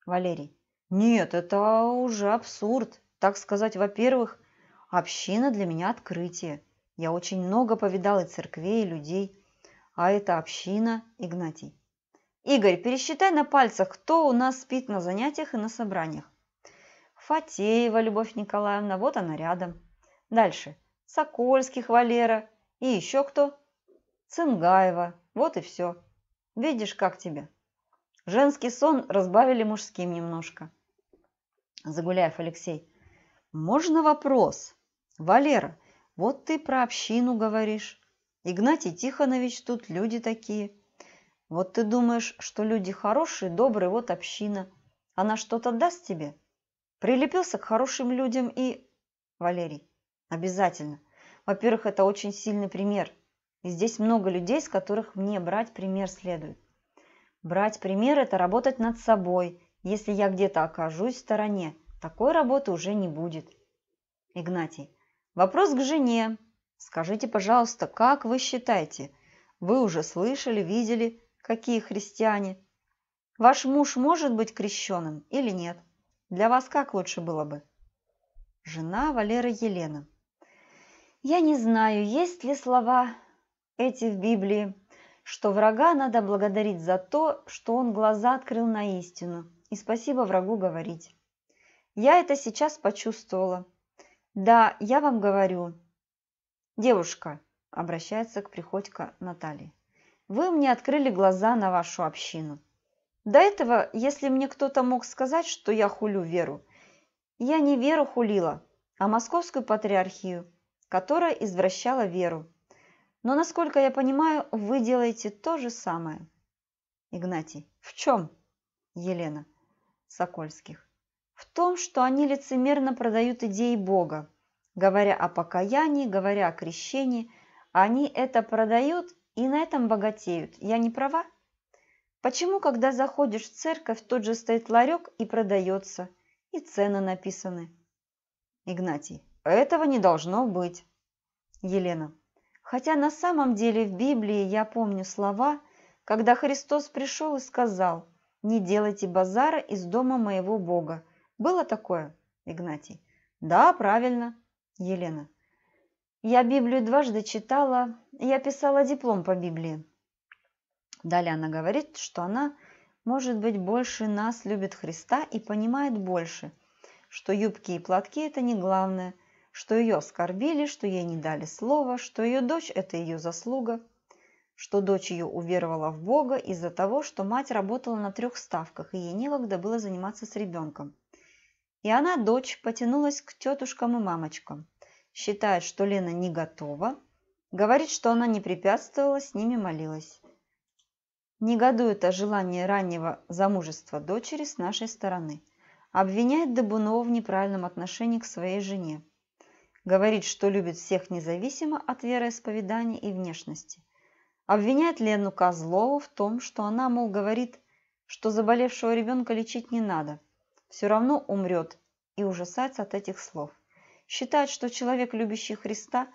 Валерий. Нет, это уже абсурд. Так сказать, во-первых, община для меня открытие. Я очень много повидал и церквей, и людей. А это община, Игнатий. Игорь, пересчитай на пальцах, кто у нас спит на занятиях и на собраниях. Фатеева Любовь Николаевна, вот она рядом. Дальше. Сокольских Валера. И еще кто? Цингаева. Вот и все. Видишь, как тебе. Женский сон разбавили мужским немножко. Загуляев Алексей. Можно вопрос? Валера, вот ты про общину говоришь. Игнатий Тихонович тут люди такие. Вот ты думаешь, что люди хорошие, добрые, вот община. Она что-то даст тебе? Прилепился к хорошим людям и... Валерий, обязательно. Во-первых, это очень сильный пример. И здесь много людей, с которых мне брать пример следует. Брать пример – это работать над собой. Если я где-то окажусь в стороне, такой работы уже не будет. Игнатий. Вопрос к жене. Скажите, пожалуйста, как вы считаете? Вы уже слышали, видели, какие христиане? Ваш муж может быть крещеным или нет? Для вас как лучше было бы? Жена Валера Елена. Я не знаю, есть ли слова эти в Библии, что врага надо благодарить за то, что он глаза открыл на истину, и спасибо врагу говорить. Я это сейчас почувствовала. Да, я вам говорю. Девушка, обращается к Приходько Наталье, вы мне открыли глаза на вашу общину. До этого, если мне кто-то мог сказать, что я хулю веру, я не веру хулила, а московскую патриархию, которая извращала веру. Но, насколько я понимаю, вы делаете то же самое. Игнатий. В чем? Елена. Сокольских. В том, что они лицемерно продают идеи Бога. Говоря о покаянии, говоря о крещении, они это продают и на этом богатеют. Я не права? Почему, когда заходишь в церковь, тут же стоит ларек и продается, и цены написаны? Игнатий. Этого не должно быть. Елена. Хотя на самом деле в Библии я помню слова, когда Христос пришел и сказал, «Не делайте базара из дома моего Бога». Было такое? Игнатий. Да, правильно. Елена. Я Библию дважды читала, я писала диплом по Библии. Далее она говорит, что она, может быть, больше нас любит Христа и понимает больше, что юбки и платки – это не главное, что ее оскорбили, что ей не дали слова, что ее дочь – это ее заслуга, что дочь ее уверовала в Бога из-за того, что мать работала на трех ставках, и ей некогда было заниматься с ребенком. И она, дочь, потянулась к тетушкам и мамочкам. Считает, что Лена не готова, говорит, что она не препятствовала, с ними молилась. Негодует о желании раннего замужества дочери с нашей стороны. Обвиняет Добунова в неправильном отношении к своей жене. Говорит, что любит всех независимо от вероисповедания и внешности. Обвиняет Лену Козлову в том, что она, мол, говорит, что заболевшего ребенка лечить не надо. Все равно умрет и ужасается от этих слов. Считает, что человек, любящий Христа,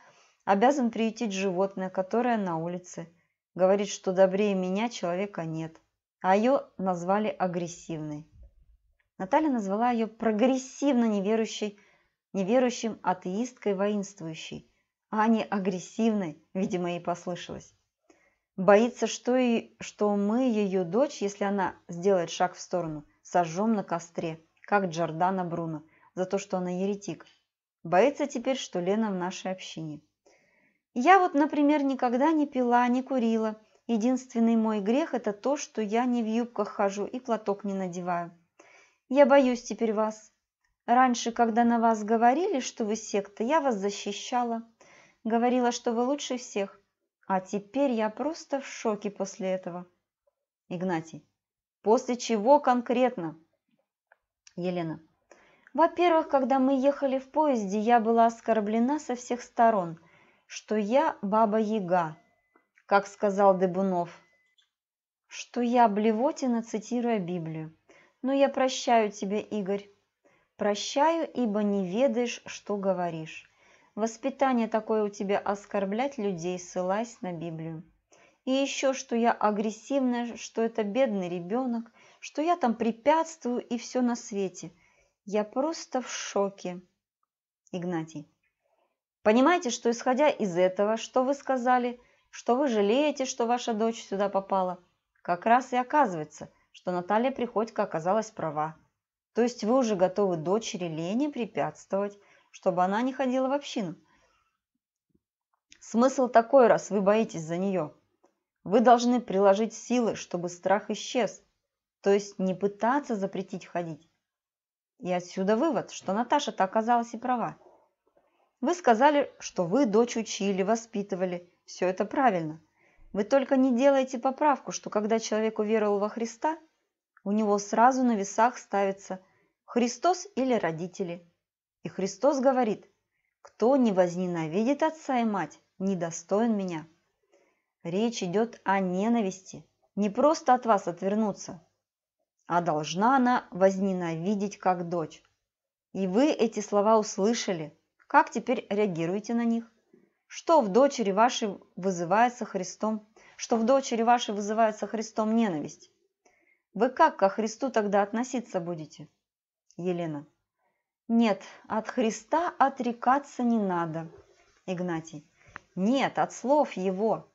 обязан приютить животное, которое на улице – Говорит, что добрее меня человека нет. А ее назвали агрессивной. Наталья назвала ее прогрессивно неверующей, неверующим атеисткой воинствующей, а не агрессивной, видимо, ей послышалось. Боится, что, и, что мы, ее дочь, если она сделает шаг в сторону, сожжем на костре, как Джордана Бруно, за то, что она еретик. Боится теперь, что Лена в нашей общине. Я вот, например, никогда не пила, не курила. Единственный мой грех – это то, что я не в юбках хожу и платок не надеваю. Я боюсь теперь вас. Раньше, когда на вас говорили, что вы секта, я вас защищала. Говорила, что вы лучше всех. А теперь я просто в шоке после этого. Игнатий. После чего конкретно? Елена. Во-первых, когда мы ехали в поезде, я была оскорблена со всех сторон – что я баба-яга, как сказал Дебунов, что я блевотина, цитируя Библию. Но я прощаю тебя, Игорь. Прощаю, ибо не ведаешь, что говоришь. Воспитание такое у тебя оскорблять людей, ссылаясь на Библию. И еще, что я агрессивная, что это бедный ребенок, что я там препятствую и все на свете. Я просто в шоке. Игнатий. Понимаете, что исходя из этого, что вы сказали, что вы жалеете, что ваша дочь сюда попала, как раз и оказывается, что Наталья Приходько оказалась права. То есть вы уже готовы дочери Лене препятствовать, чтобы она не ходила в общину. Смысл такой, раз вы боитесь за нее. Вы должны приложить силы, чтобы страх исчез, то есть не пытаться запретить ходить. И отсюда вывод, что Наташа-то оказалась и права. Вы сказали, что вы дочь учили, воспитывали. Все это правильно. Вы только не делаете поправку, что когда человек уверовал во Христа, у него сразу на весах ставится Христос или родители. И Христос говорит, кто не возненавидит отца и мать, недостоин меня. Речь идет о ненависти, не просто от вас отвернуться, а должна она возненавидеть как дочь. И вы эти слова услышали – как теперь реагируете на них? Что в дочери вашей вызывается Христом? Что в дочери вашей вызывается Христом ненависть? Вы как ко Христу тогда относиться будете? Елена. Нет, от Христа отрекаться не надо. Игнатий. Нет, от слов его.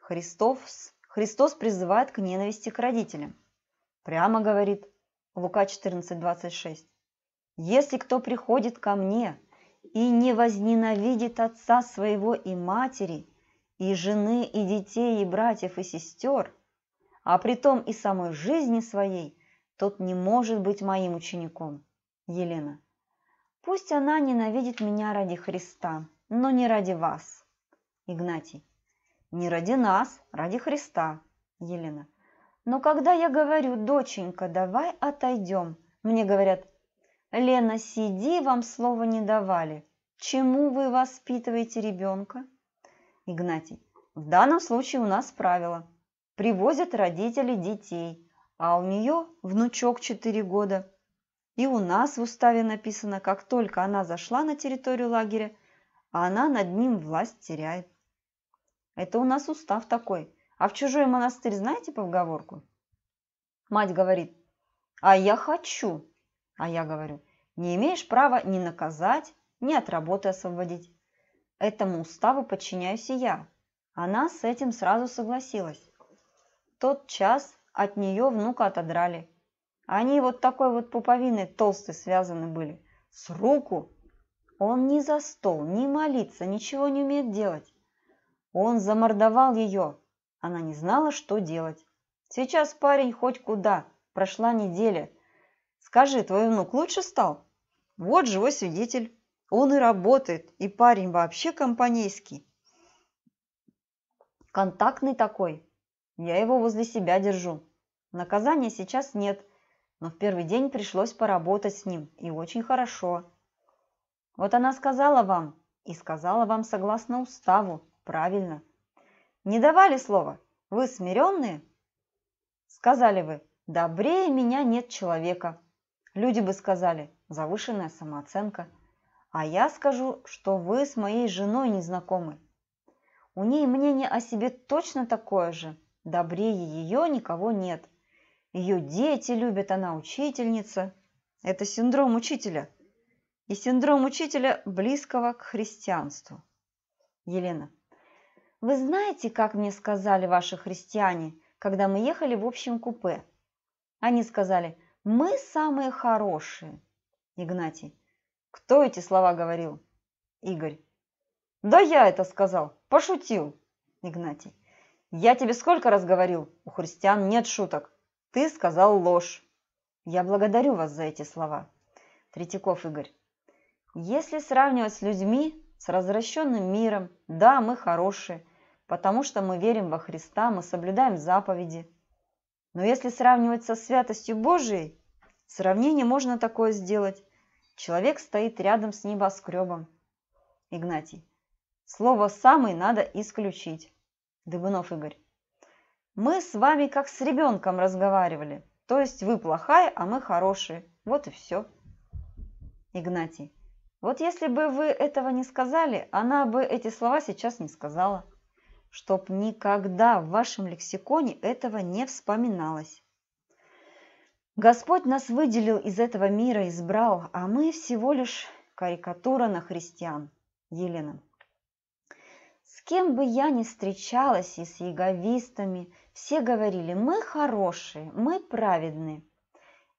Христос, Христос призывает к ненависти к родителям. Прямо говорит Лука 14:26. Если кто приходит ко мне – и не возненавидит отца своего и матери, и жены, и детей, и братьев, и сестер, а при том и самой жизни своей, тот не может быть моим учеником. Елена. Пусть она ненавидит меня ради Христа, но не ради вас. Игнатий. Не ради нас, ради Христа. Елена. Но когда я говорю, доченька, давай отойдем, мне говорят, Лена Сиди вам слова не давали. Чему вы воспитываете ребенка? Игнатий. В данном случае у нас правило. Привозят родители детей, а у нее внучок 4 года. И у нас в уставе написано, как только она зашла на территорию лагеря, она над ним власть теряет. Это у нас устав такой. А в чужой монастырь знаете поговорку? Мать говорит, а я хочу, а я говорю, не имеешь права ни наказать, ни от работы освободить. Этому уставу подчиняюсь и я. Она с этим сразу согласилась. Тот час от нее внука отодрали. Они вот такой вот пуповиной толстой связаны были. С руку. Он ни за стол, ни молиться, ничего не умеет делать. Он замордовал ее. Она не знала, что делать. Сейчас парень хоть куда. Прошла неделя – Скажи, твой внук лучше стал? Вот живой свидетель. Он и работает, и парень вообще компанейский. Контактный такой. Я его возле себя держу. Наказания сейчас нет, но в первый день пришлось поработать с ним, и очень хорошо. Вот она сказала вам, и сказала вам согласно уставу, правильно. Не давали слова, вы смиренные? Сказали вы, добрее меня нет человека, Люди бы сказали «завышенная самооценка». А я скажу, что вы с моей женой не знакомы. У ней мнение о себе точно такое же. Добрее ее никого нет. Ее дети любят, она учительница. Это синдром учителя. И синдром учителя, близкого к христианству. Елена. Вы знаете, как мне сказали ваши христиане, когда мы ехали в общем купе? Они сказали, мы самые хорошие. Игнатий. Кто эти слова говорил? Игорь. Да я это сказал. Пошутил. Игнатий. Я тебе сколько раз говорил? У христиан нет шуток. Ты сказал ложь. Я благодарю вас за эти слова. Третьяков Игорь. Если сравнивать с людьми, с развращенным миром, да, мы хорошие, потому что мы верим во Христа, мы соблюдаем заповеди, но если сравнивать со святостью Божией, сравнение можно такое сделать. Человек стоит рядом с небоскребом. Игнатий. Слово «самый» надо исключить. Дыбунов Игорь. Мы с вами как с ребенком разговаривали. То есть вы плохая, а мы хорошие. Вот и все. Игнатий. Вот если бы вы этого не сказали, она бы эти слова сейчас не сказала чтоб никогда в вашем лексиконе этого не вспоминалось. Господь нас выделил из этого мира, избрал, а мы всего лишь карикатура на христиан. Елена. С кем бы я ни встречалась и с яговистами, все говорили, мы хорошие, мы праведные.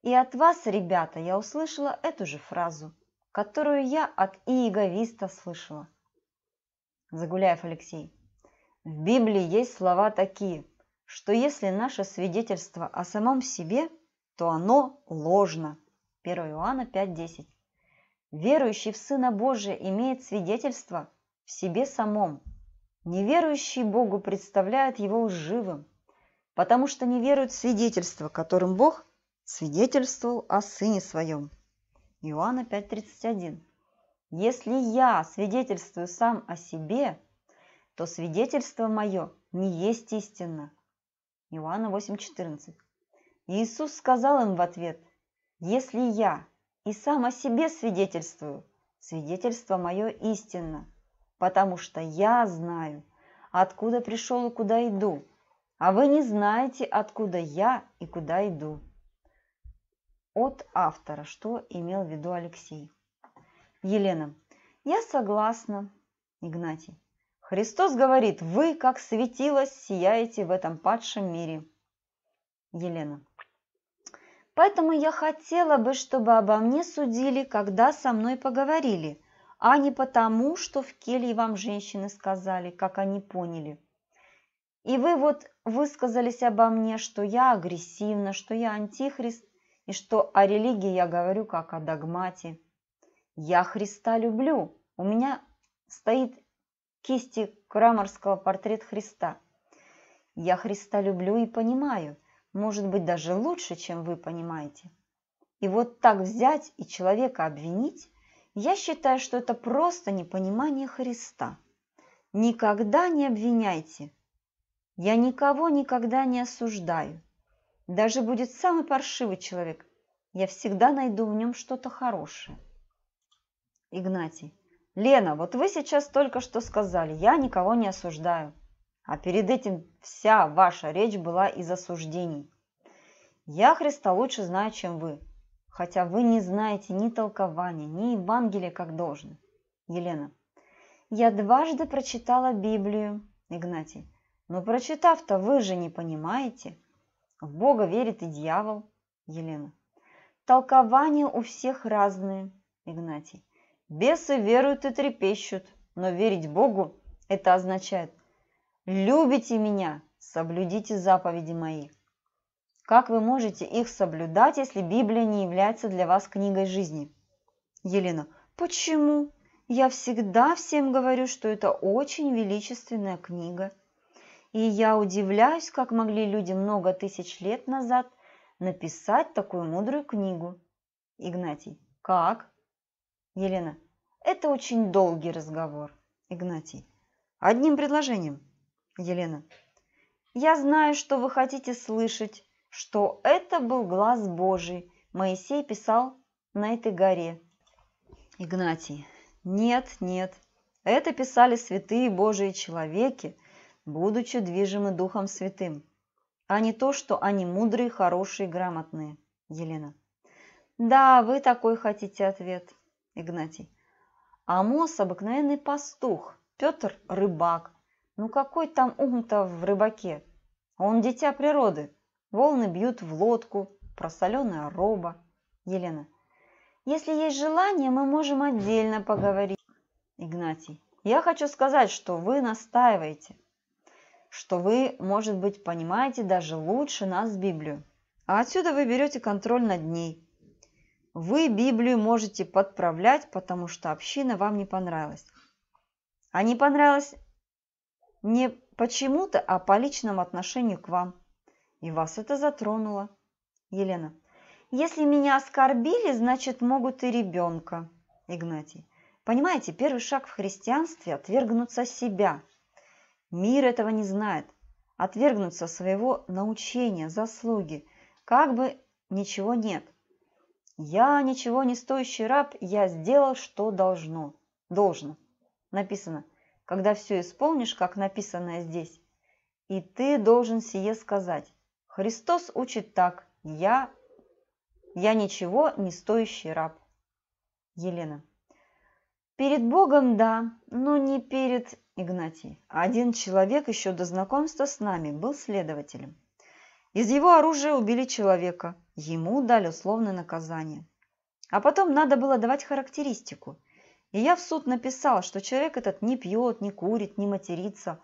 И от вас, ребята, я услышала эту же фразу, которую я от иеговиста слышала. Загуляев Алексей. В Библии есть слова такие, что если наше свидетельство о самом себе, то оно ложно. 1 Иоанна 5.10. Верующий в Сына Божия имеет свидетельство в себе самом. Неверующий Богу представляет его лживым, потому что не верует в свидетельство, которым Бог свидетельствовал о Сыне Своем. Иоанна 5.31. Если я свидетельствую сам о себе – то свидетельство мое не есть истинно. Иоанна 8,14. Иисус сказал им в ответ, «Если я и сам о себе свидетельствую, свидетельство мое истинно, потому что я знаю, откуда пришел и куда иду, а вы не знаете, откуда я и куда иду». От автора, что имел в виду Алексей. Елена, я согласна, Игнатий. Христос говорит, вы, как светило, сияете в этом падшем мире. Елена. Поэтому я хотела бы, чтобы обо мне судили, когда со мной поговорили, а не потому, что в келье вам женщины сказали, как они поняли. И вы вот высказались обо мне, что я агрессивна, что я антихрист, и что о религии я говорю как о догмате. Я Христа люблю, у меня стоит кисти краморского портрет Христа. Я Христа люблю и понимаю, может быть, даже лучше, чем вы понимаете. И вот так взять и человека обвинить, я считаю, что это просто непонимание Христа. Никогда не обвиняйте. Я никого никогда не осуждаю. Даже будет самый паршивый человек, я всегда найду в нем что-то хорошее. Игнатий, Лена, вот вы сейчас только что сказали, я никого не осуждаю. А перед этим вся ваша речь была из осуждений. Я Христа лучше знаю, чем вы, хотя вы не знаете ни толкования, ни Евангелия как должно. Елена, я дважды прочитала Библию, Игнатий, но прочитав-то вы же не понимаете. В Бога верит и дьявол, Елена. Толкования у всех разные, Игнатий. Бесы веруют и трепещут, но верить Богу – это означает «любите меня, соблюдите заповеди мои». Как вы можете их соблюдать, если Библия не является для вас книгой жизни? Елена, почему? Я всегда всем говорю, что это очень величественная книга. И я удивляюсь, как могли люди много тысяч лет назад написать такую мудрую книгу. Игнатий, как? Елена. Это очень долгий разговор. Игнатий. Одним предложением. Елена. Я знаю, что вы хотите слышать, что это был глаз Божий. Моисей писал на этой горе. Игнатий. Нет, нет. Это писали святые Божии человеки, будучи движимы Духом Святым, а не то, что они мудрые, хорошие, грамотные. Елена. Да, вы такой хотите ответ. Игнатий. Амос – обыкновенный пастух, Петр – рыбак. Ну какой там ум-то в рыбаке? Он дитя природы. Волны бьют в лодку, просоленая роба. Елена. Если есть желание, мы можем отдельно поговорить. Игнатий. Я хочу сказать, что вы настаиваете, что вы, может быть, понимаете даже лучше нас Библию. А отсюда вы берете контроль над ней. Вы Библию можете подправлять, потому что община вам не понравилась. А не понравилась не почему-то, а по личному отношению к вам. И вас это затронуло. Елена. Если меня оскорбили, значит, могут и ребенка. Игнатий. Понимаете, первый шаг в христианстве – отвергнуться себя. Мир этого не знает. Отвергнуться своего научения, заслуги. Как бы ничего нет. «Я ничего не стоящий раб, я сделал, что должно». «Должно». Написано. «Когда все исполнишь, как написано здесь, и ты должен сие сказать. Христос учит так. Я, я ничего не стоящий раб». Елена. «Перед Богом, да, но не перед Игнатий. Один человек еще до знакомства с нами был следователем. Из его оружия убили человека – Ему дали условное наказание. А потом надо было давать характеристику. И я в суд написал, что человек этот не пьет, не курит, не матерится.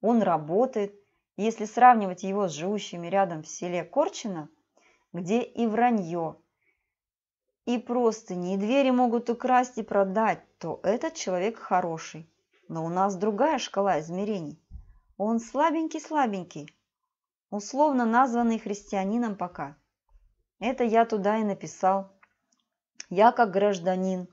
Он работает. если сравнивать его с живущими рядом в селе Корчино, где и вранье, и простыни, и двери могут украсть и продать, то этот человек хороший. Но у нас другая шкала измерений. Он слабенький-слабенький, условно названный христианином пока. Это я туда и написал. Я, как гражданин,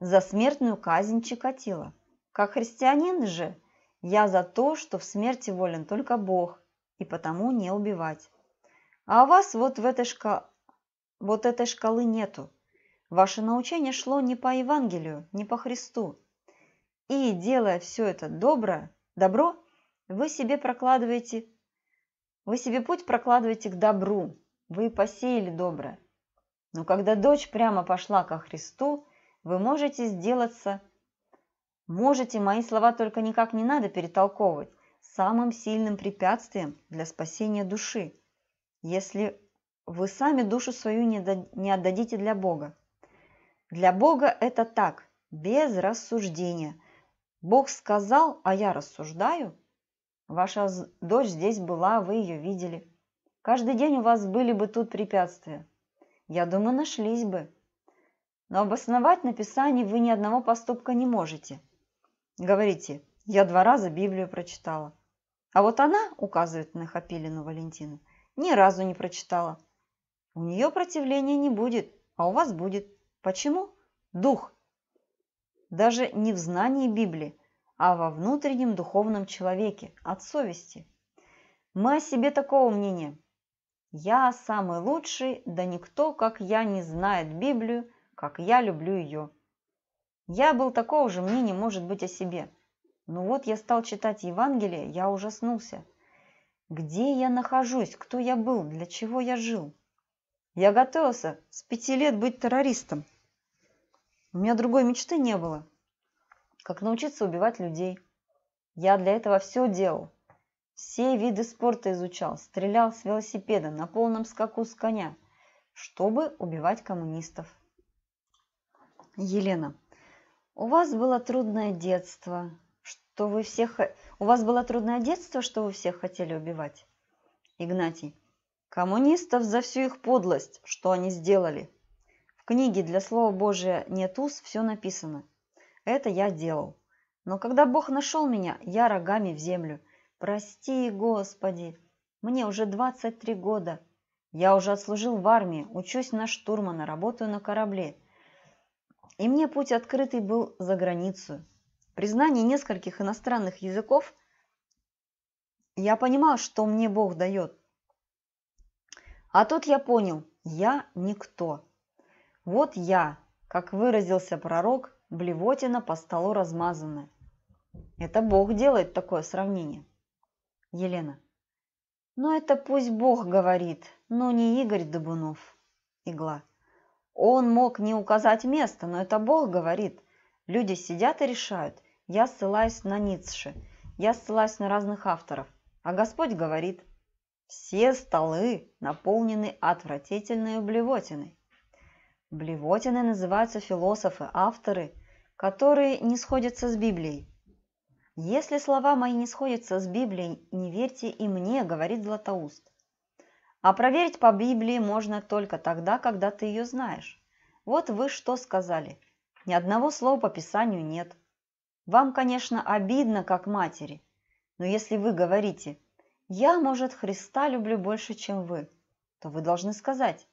за смертную казнь Чикатила. Как христианин же, я за то, что в смерти волен только Бог, и потому не убивать. А у вас вот, в этой, шка... вот этой шкалы нету. Ваше научение шло не по Евангелию, не по Христу. И, делая все это доброе, добро, вы себе прокладываете, вы себе путь прокладываете к добру, вы посеяли доброе. Но когда дочь прямо пошла ко Христу, вы можете сделаться... Можете, мои слова только никак не надо перетолковывать, самым сильным препятствием для спасения души, если вы сами душу свою не отдадите для Бога. Для Бога это так, без рассуждения. Бог сказал, а я рассуждаю. Ваша дочь здесь была, вы ее видели. Каждый день у вас были бы тут препятствия. Я думаю, нашлись бы. Но обосновать написание вы ни одного поступка не можете. Говорите, я два раза Библию прочитала. А вот она, указывает на Хапилину Валентину, ни разу не прочитала. У нее противления не будет, а у вас будет. Почему? Дух. Даже не в знании Библии, а во внутреннем духовном человеке, от совести. Мы о себе такого мнения. Я самый лучший, да никто, как я, не знает Библию, как я люблю ее. Я был такого же мнения, может быть, о себе. Но вот я стал читать Евангелие, я ужаснулся. Где я нахожусь, кто я был, для чего я жил? Я готовился с пяти лет быть террористом. У меня другой мечты не было, как научиться убивать людей. Я для этого все делал. Все виды спорта изучал, стрелял с велосипеда, на полном скаку с коня, чтобы убивать коммунистов. Елена, у вас было трудное детство, что вы всех... У вас было трудное детство, что вы всех хотели убивать? Игнатий, коммунистов за всю их подлость, что они сделали. В книге для Слова Божия нет уз, все написано. Это я делал. Но когда Бог нашел меня, я рогами в землю – Прости, Господи, мне уже 23 года. Я уже отслужил в армии, учусь на штурмана, работаю на корабле. И мне путь открытый был за границу. Признание нескольких иностранных языков я понимал, что мне Бог дает. А тут я понял, я никто. Вот я, как выразился пророк, блевотина по столу размазанная. Это Бог делает такое сравнение. Елена. Ну это пусть Бог говорит, но ну, не Игорь Добунов. Игла. Он мог не указать место, но это Бог говорит. Люди сидят и решают. Я ссылаюсь на Ницше, я ссылаюсь на разных авторов. А Господь говорит, все столы наполнены отвратительной блевотиной. Блевотины называются философы, авторы, которые не сходятся с Библией. «Если слова мои не сходятся с Библией, не верьте и мне», – говорит Златоуст. А проверить по Библии можно только тогда, когда ты ее знаешь. Вот вы что сказали. Ни одного слова по Писанию нет. Вам, конечно, обидно, как матери. Но если вы говорите «Я, может, Христа люблю больше, чем вы», то вы должны сказать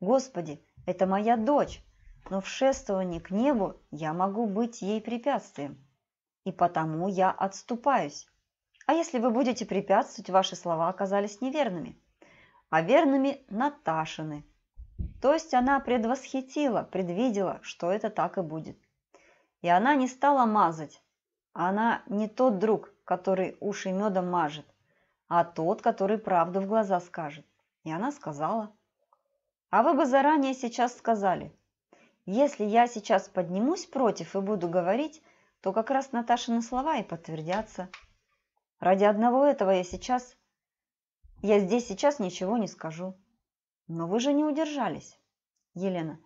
«Господи, это моя дочь, но в шествовании к небу я могу быть ей препятствием» и потому я отступаюсь. А если вы будете препятствовать, ваши слова оказались неверными, а верными Наташины. То есть она предвосхитила, предвидела, что это так и будет. И она не стала мазать. Она не тот друг, который уши медом мажет, а тот, который правду в глаза скажет. И она сказала. А вы бы заранее сейчас сказали. Если я сейчас поднимусь против и буду говорить, то как раз Наташины слова и подтвердятся. Ради одного этого я сейчас... Я здесь сейчас ничего не скажу. Но вы же не удержались. Елена.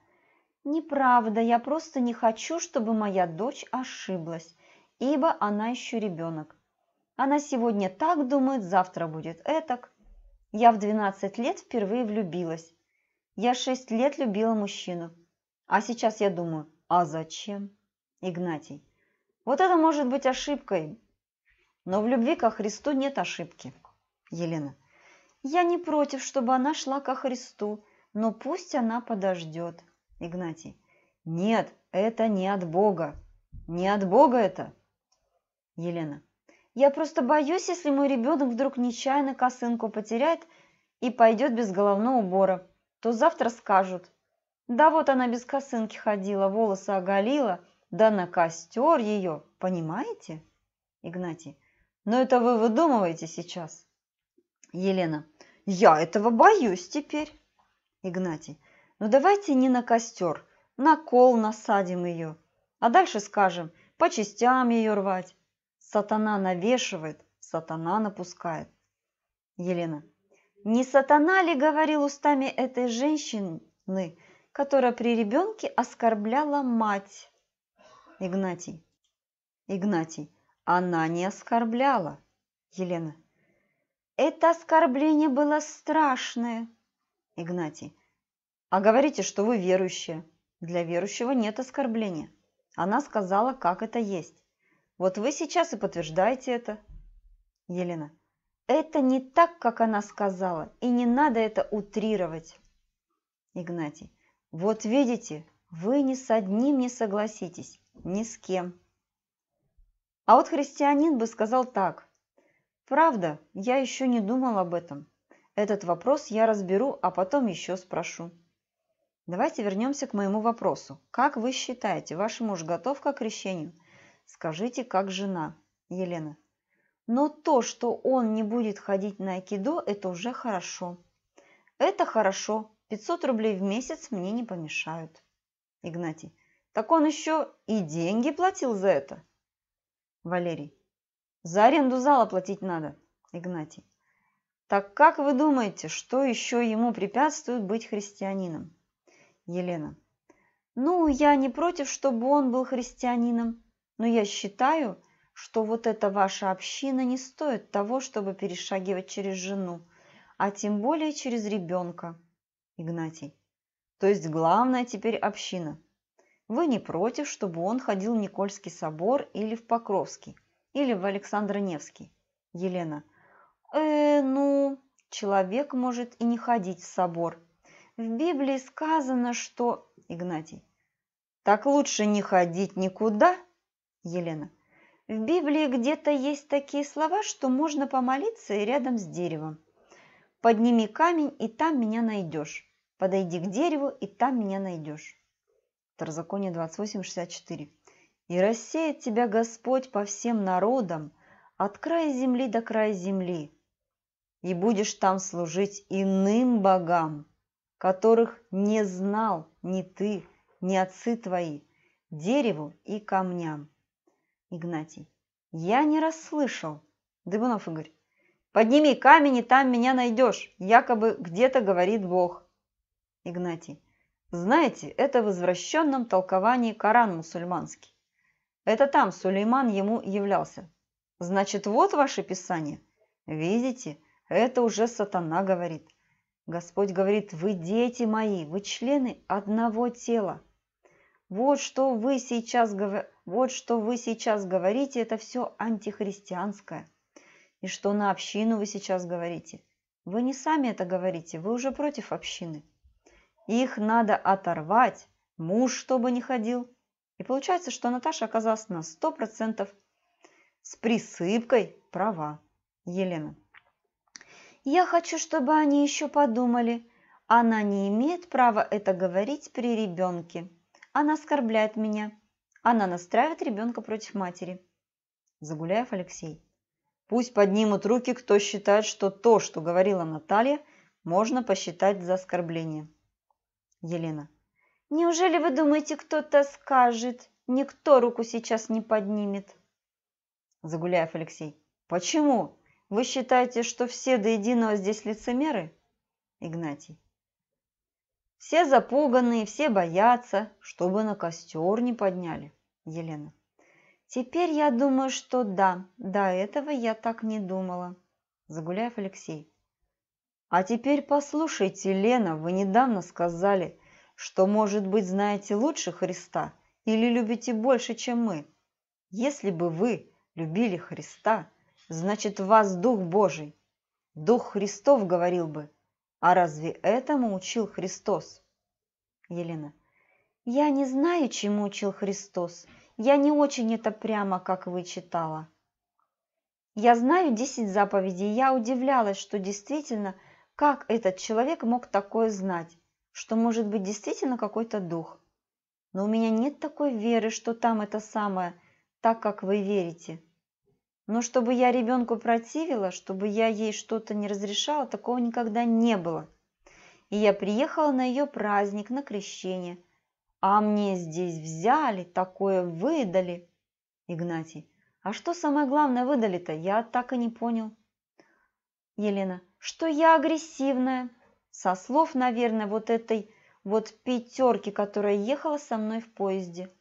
Неправда, я просто не хочу, чтобы моя дочь ошиблась, ибо она еще ребенок. Она сегодня так думает, завтра будет этак. Я в 12 лет впервые влюбилась. Я 6 лет любила мужчину. А сейчас я думаю, а зачем? Игнатий. Вот это может быть ошибкой. Но в любви ко Христу нет ошибки. Елена. Я не против, чтобы она шла ко Христу, но пусть она подождет. Игнатий. Нет, это не от Бога. Не от Бога это. Елена. Я просто боюсь, если мой ребенок вдруг нечаянно косынку потеряет и пойдет без головного убора, то завтра скажут. Да вот она без косынки ходила, волосы оголила, да на костер ее, понимаете? Игнатий, но это вы выдумываете сейчас. Елена, я этого боюсь теперь. Игнатий, ну давайте не на костер, на кол насадим ее, а дальше скажем, по частям ее рвать. Сатана навешивает, сатана напускает. Елена, не сатана ли говорил устами этой женщины, которая при ребенке оскорбляла мать? Игнатий. Игнатий. Она не оскорбляла. Елена. Это оскорбление было страшное. Игнатий. А говорите, что вы верующие. Для верующего нет оскорбления. Она сказала, как это есть. Вот вы сейчас и подтверждаете это. Елена. Это не так, как она сказала, и не надо это утрировать. Игнатий. Вот видите, вы ни с одним не согласитесь ни с кем. А вот христианин бы сказал так. Правда, я еще не думал об этом. Этот вопрос я разберу, а потом еще спрошу. Давайте вернемся к моему вопросу. Как вы считаете, ваш муж готов к крещению? Скажите, как жена, Елена. Но то, что он не будет ходить на айкидо, это уже хорошо. Это хорошо. 500 рублей в месяц мне не помешают. Игнатий. Так он еще и деньги платил за это. Валерий. За аренду зала платить надо. Игнатий. Так как вы думаете, что еще ему препятствует быть христианином? Елена. Ну, я не против, чтобы он был христианином, но я считаю, что вот эта ваша община не стоит того, чтобы перешагивать через жену, а тем более через ребенка. Игнатий. То есть главное теперь община. Вы не против, чтобы он ходил в Никольский собор или в Покровский, или в Александро-Невский? Елена. Э, ну, человек может и не ходить в собор. В Библии сказано, что... Игнатий. Так лучше не ходить никуда? Елена. В Библии где-то есть такие слова, что можно помолиться и рядом с деревом. Подними камень, и там меня найдешь. Подойди к дереву, и там меня найдешь. Второзаконие 28.64. «И рассеет тебя Господь по всем народам, от края земли до края земли, и будешь там служить иным богам, которых не знал ни ты, ни отцы твои, дереву и камням». Игнатий. «Я не расслышал». Дыбунов Игорь. «Подними камень, и там меня найдешь, якобы где-то говорит Бог». Игнатий. Знаете, это в извращенном толковании Коран мусульманский. Это там Сулейман ему являлся. Значит, вот ваше писание. Видите, это уже сатана говорит. Господь говорит, вы дети мои, вы члены одного тела. Вот что вы сейчас, вот что вы сейчас говорите, это все антихристианское. И что на общину вы сейчас говорите. Вы не сами это говорите, вы уже против общины. Их надо оторвать, муж чтобы не ходил. И получается, что Наташа оказалась на 100% с присыпкой права. Елена. Я хочу, чтобы они еще подумали. Она не имеет права это говорить при ребенке. Она оскорбляет меня. Она настраивает ребенка против матери. Загуляев Алексей. Пусть поднимут руки, кто считает, что то, что говорила Наталья, можно посчитать за оскорбление. Елена. Неужели вы думаете, кто-то скажет? Никто руку сейчас не поднимет. Загуляев Алексей. Почему? Вы считаете, что все до единого здесь лицемеры? Игнатий. Все запуганные, все боятся, чтобы на костер не подняли. Елена. Теперь я думаю, что да, до этого я так не думала. Загуляев Алексей. А теперь послушайте, Лена, вы недавно сказали, что, может быть, знаете лучше Христа или любите больше, чем мы. Если бы вы любили Христа, значит, в вас Дух Божий. Дух Христов говорил бы. А разве этому учил Христос? Елена. Я не знаю, чему учил Христос. Я не очень это прямо, как вы читала. Я знаю десять заповедей. Я удивлялась, что действительно – как этот человек мог такое знать, что может быть действительно какой-то дух? Но у меня нет такой веры, что там это самое, так как вы верите. Но чтобы я ребенку противила, чтобы я ей что-то не разрешала, такого никогда не было. И я приехала на ее праздник, на крещение. А мне здесь взяли, такое выдали. Игнатий, а что самое главное выдали-то? Я так и не понял. Елена, что я агрессивная. Со слов, наверное, вот этой вот пятерки, которая ехала со мной в поезде.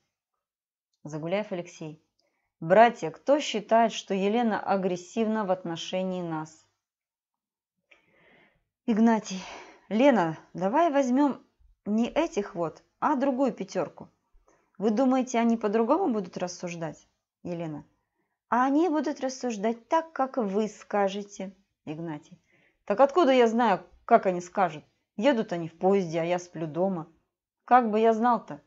Загуляев Алексей. Братья, кто считает, что Елена агрессивна в отношении нас? Игнатий. Лена, давай возьмем не этих вот, а другую пятерку. Вы думаете, они по-другому будут рассуждать? Елена. А они будут рассуждать так, как вы скажете. Игнатий. Так откуда я знаю, как они скажут? Едут они в поезде, а я сплю дома. Как бы я знал-то?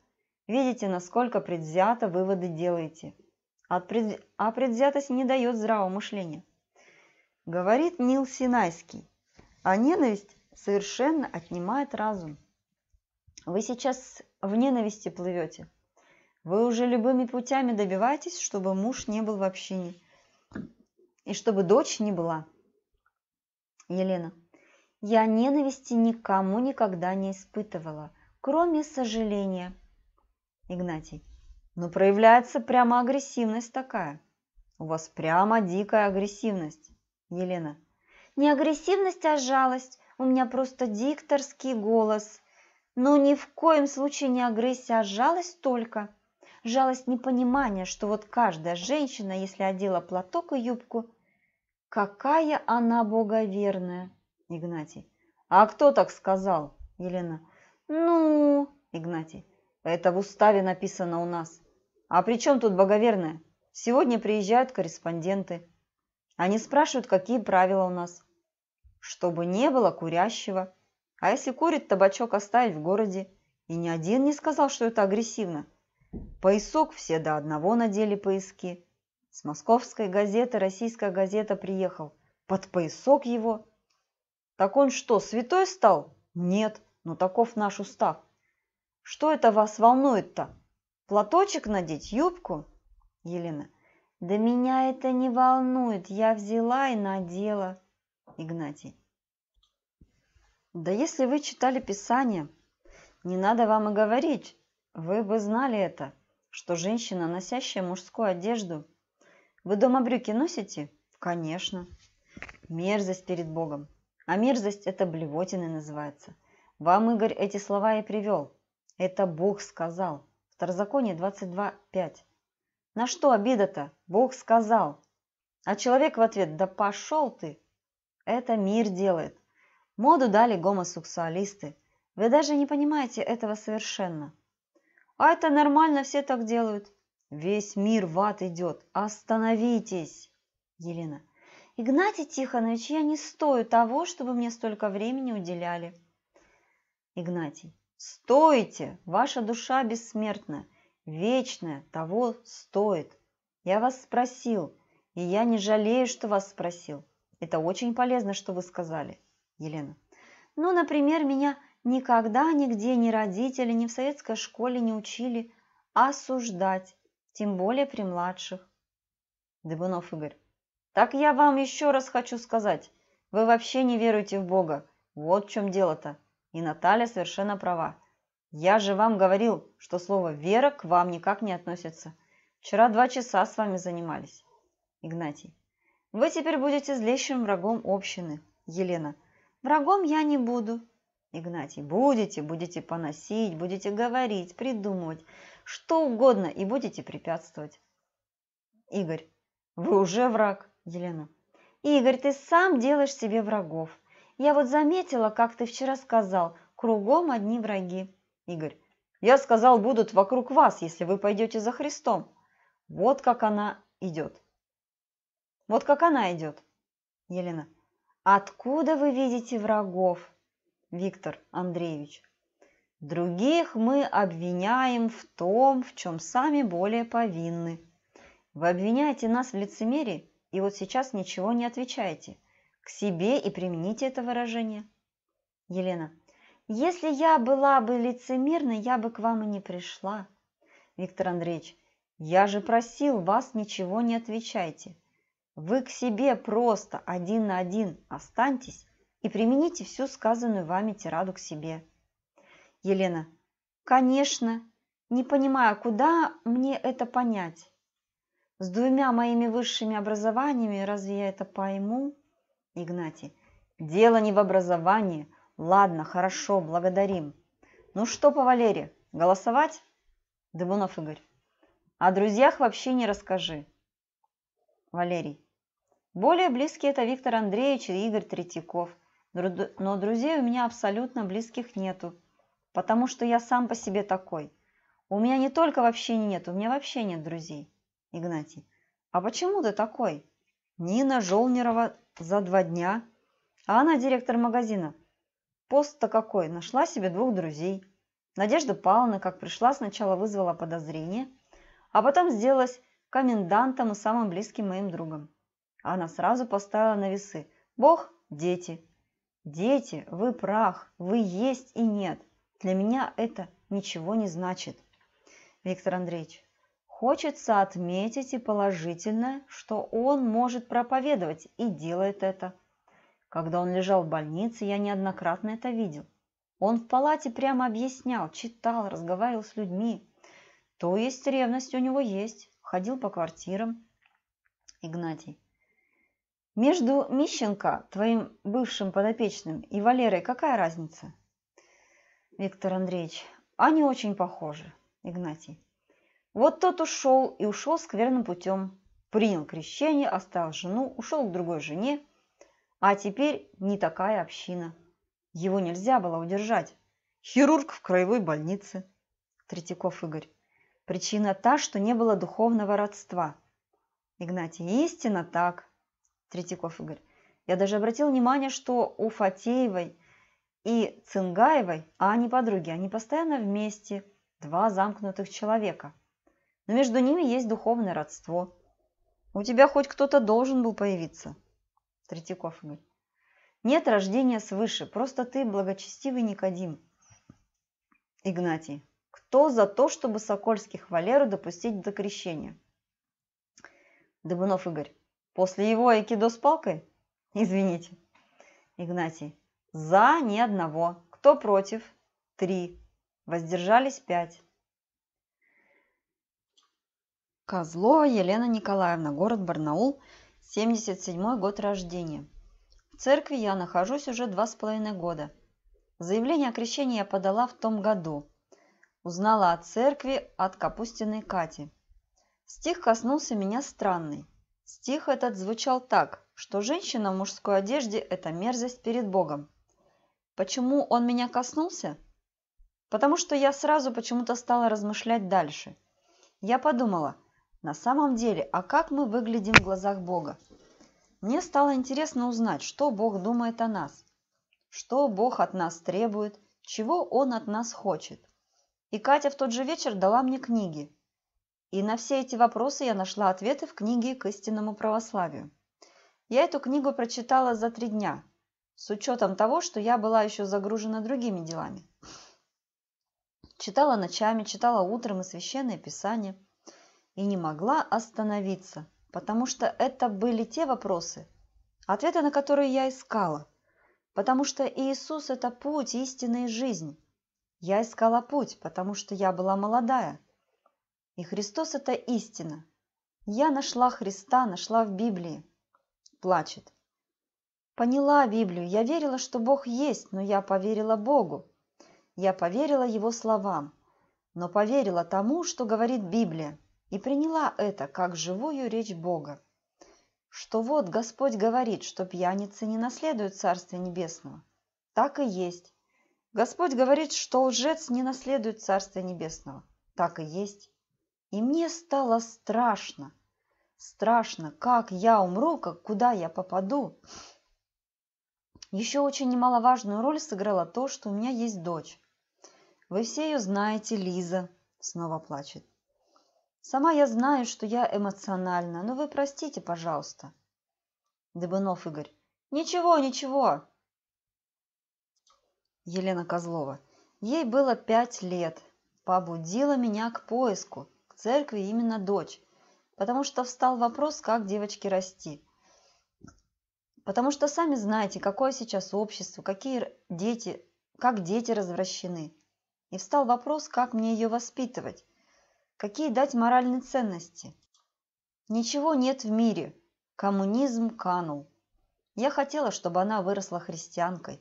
Видите, насколько предвзято выводы делаете. От а пред... А предвзятость не дает здравого мышления. Говорит Нил Синайский. А ненависть совершенно отнимает разум. Вы сейчас в ненависти плывете. Вы уже любыми путями добиваетесь, чтобы муж не был в общине и чтобы дочь не была. Елена. Я ненависти никому никогда не испытывала, кроме сожаления. Игнатий. Но ну, проявляется прямо агрессивность такая. У вас прямо дикая агрессивность. Елена. Не агрессивность, а жалость. У меня просто дикторский голос. Но ни в коем случае не агрессия, а жалость только. Жалость непонимания, что вот каждая женщина, если одела платок и юбку, Какая она боговерная, Игнатий. А кто так сказал, Елена? Ну, Игнатий, это в уставе написано у нас. А при чем тут боговерная? Сегодня приезжают корреспонденты. Они спрашивают, какие правила у нас. Чтобы не было курящего. А если курит, табачок оставить в городе. И ни один не сказал, что это агрессивно. Поясок все до одного надели поиски. С московской газеты российская газета приехал. Под поясок его. Так он что, святой стал? Нет, но ну, таков наш устав. Что это вас волнует-то? Платочек надеть, юбку? Елена. Да меня это не волнует, я взяла и надела. Игнатий. Да если вы читали Писание, не надо вам и говорить, вы бы знали это, что женщина, носящая мужскую одежду – вы дома брюки носите? Конечно. Мерзость перед Богом. А мерзость это блевотины называется. Вам, Игорь, эти слова и привел. Это Бог сказал. Второзаконие 22.5. На что обида-то? Бог сказал. А человек в ответ, да пошел ты. Это мир делает. Моду дали гомосексуалисты. Вы даже не понимаете этого совершенно. А это нормально, все так делают. Весь мир в ад идет. Остановитесь! Елена. Игнатий Тихонович, я не стою того, чтобы мне столько времени уделяли. Игнатий. Стойте! Ваша душа бессмертна, вечная, того стоит. Я вас спросил, и я не жалею, что вас спросил. Это очень полезно, что вы сказали. Елена. Ну, например, меня никогда нигде ни родители, ни в советской школе не учили осуждать тем более при младших. Дыбунов Игорь. Так я вам еще раз хочу сказать. Вы вообще не веруете в Бога. Вот в чем дело-то. И Наталья совершенно права. Я же вам говорил, что слово «вера» к вам никак не относится. Вчера два часа с вами занимались. Игнатий. Вы теперь будете злейшим врагом общины. Елена. Врагом я не буду. Игнатий. Будете, будете поносить, будете говорить, придумывать что угодно и будете препятствовать. Игорь, вы уже враг. Елена, Игорь, ты сам делаешь себе врагов. Я вот заметила, как ты вчера сказал, кругом одни враги. Игорь, я сказал, будут вокруг вас, если вы пойдете за Христом. Вот как она идет. Вот как она идет. Елена, откуда вы видите врагов? Виктор Андреевич, Других мы обвиняем в том, в чем сами более повинны. Вы обвиняете нас в лицемерии, и вот сейчас ничего не отвечаете. К себе и примените это выражение. Елена, если я была бы лицемерной, я бы к вам и не пришла. Виктор Андреевич, я же просил вас, ничего не отвечайте. Вы к себе просто один на один останьтесь и примените всю сказанную вами тираду к себе. Елена. Конечно. Не понимаю, куда мне это понять? С двумя моими высшими образованиями разве я это пойму? Игнатий. Дело не в образовании. Ладно, хорошо, благодарим. Ну что по Валере, голосовать? Дыбунов Игорь. О друзьях вообще не расскажи. Валерий. Более близкие это Виктор Андреевич и Игорь Третьяков. Но друзей у меня абсолютно близких нету потому что я сам по себе такой. У меня не только вообще нет, у меня вообще нет друзей. Игнатий. А почему ты такой? Нина Жолнерова за два дня. А она директор магазина. Пост-то какой, нашла себе двух друзей. Надежда Павловна, как пришла, сначала вызвала подозрение, а потом сделалась комендантом и самым близким моим другом. Она сразу поставила на весы. Бог – дети. Дети, вы прах, вы есть и нет. Для меня это ничего не значит. Виктор Андреевич, хочется отметить и положительное, что он может проповедовать и делает это. Когда он лежал в больнице, я неоднократно это видел. Он в палате прямо объяснял, читал, разговаривал с людьми. То есть ревность у него есть. Ходил по квартирам. Игнатий. Между Мищенко, твоим бывшим подопечным, и Валерой какая разница? Виктор Андреевич, они очень похожи, Игнатий. Вот тот ушел и ушел скверным путем. Принял крещение, оставил жену, ушел к другой жене. А теперь не такая община. Его нельзя было удержать. Хирург в краевой больнице. Третьяков Игорь. Причина та, что не было духовного родства. Игнатий, истина так. Третьяков Игорь. Я даже обратил внимание, что у Фатеевой и Цингаевой, а они подруги, они постоянно вместе, два замкнутых человека. Но между ними есть духовное родство. У тебя хоть кто-то должен был появиться. Третьяков говорит. Нет рождения свыше, просто ты благочестивый Никодим. Игнатий. Кто за то, чтобы Сокольских Валеру допустить до крещения? Дыбунов Игорь. После его айкидо с палкой? Извините. Игнатий. За ни одного. Кто против? Три. Воздержались пять. Козлова Елена Николаевна, город Барнаул, 77 год рождения. В церкви я нахожусь уже два с половиной года. Заявление о крещении я подала в том году. Узнала о церкви от Капустиной Кати. Стих коснулся меня странный. Стих этот звучал так, что женщина в мужской одежде – это мерзость перед Богом. Почему он меня коснулся? Потому что я сразу почему-то стала размышлять дальше. Я подумала, на самом деле, а как мы выглядим в глазах Бога? Мне стало интересно узнать, что Бог думает о нас, что Бог от нас требует, чего Он от нас хочет. И Катя в тот же вечер дала мне книги. И на все эти вопросы я нашла ответы в книге «К истинному православию». Я эту книгу прочитала за три дня, с учетом того, что я была еще загружена другими делами. Читала ночами, читала утром и священное писание, и не могла остановиться, потому что это были те вопросы, ответы на которые я искала, потому что Иисус – это путь истинной жизни. Я искала путь, потому что я была молодая, и Христос – это истина. Я нашла Христа, нашла в Библии. Плачет поняла Библию. Я верила, что Бог есть, но я поверила Богу. Я поверила Его словам, но поверила тому, что говорит Библия, и приняла это как живую речь Бога. Что вот Господь говорит, что пьяницы не наследуют Царствие Небесного. Так и есть. Господь говорит, что лжец не наследует Царствие Небесного. Так и есть. И мне стало страшно. Страшно, как я умру, как куда я попаду. Еще очень немаловажную роль сыграло то, что у меня есть дочь. Вы все ее знаете, Лиза, снова плачет. Сама я знаю, что я эмоциональна, но вы простите, пожалуйста. Дебунов Игорь. Ничего, ничего. Елена Козлова. Ей было пять лет. Побудила меня к поиску, к церкви именно дочь, потому что встал вопрос, как девочке расти. Потому что сами знаете, какое сейчас общество, какие дети, как дети развращены. И встал вопрос, как мне ее воспитывать, какие дать моральные ценности. Ничего нет в мире, коммунизм канул. Я хотела, чтобы она выросла христианкой.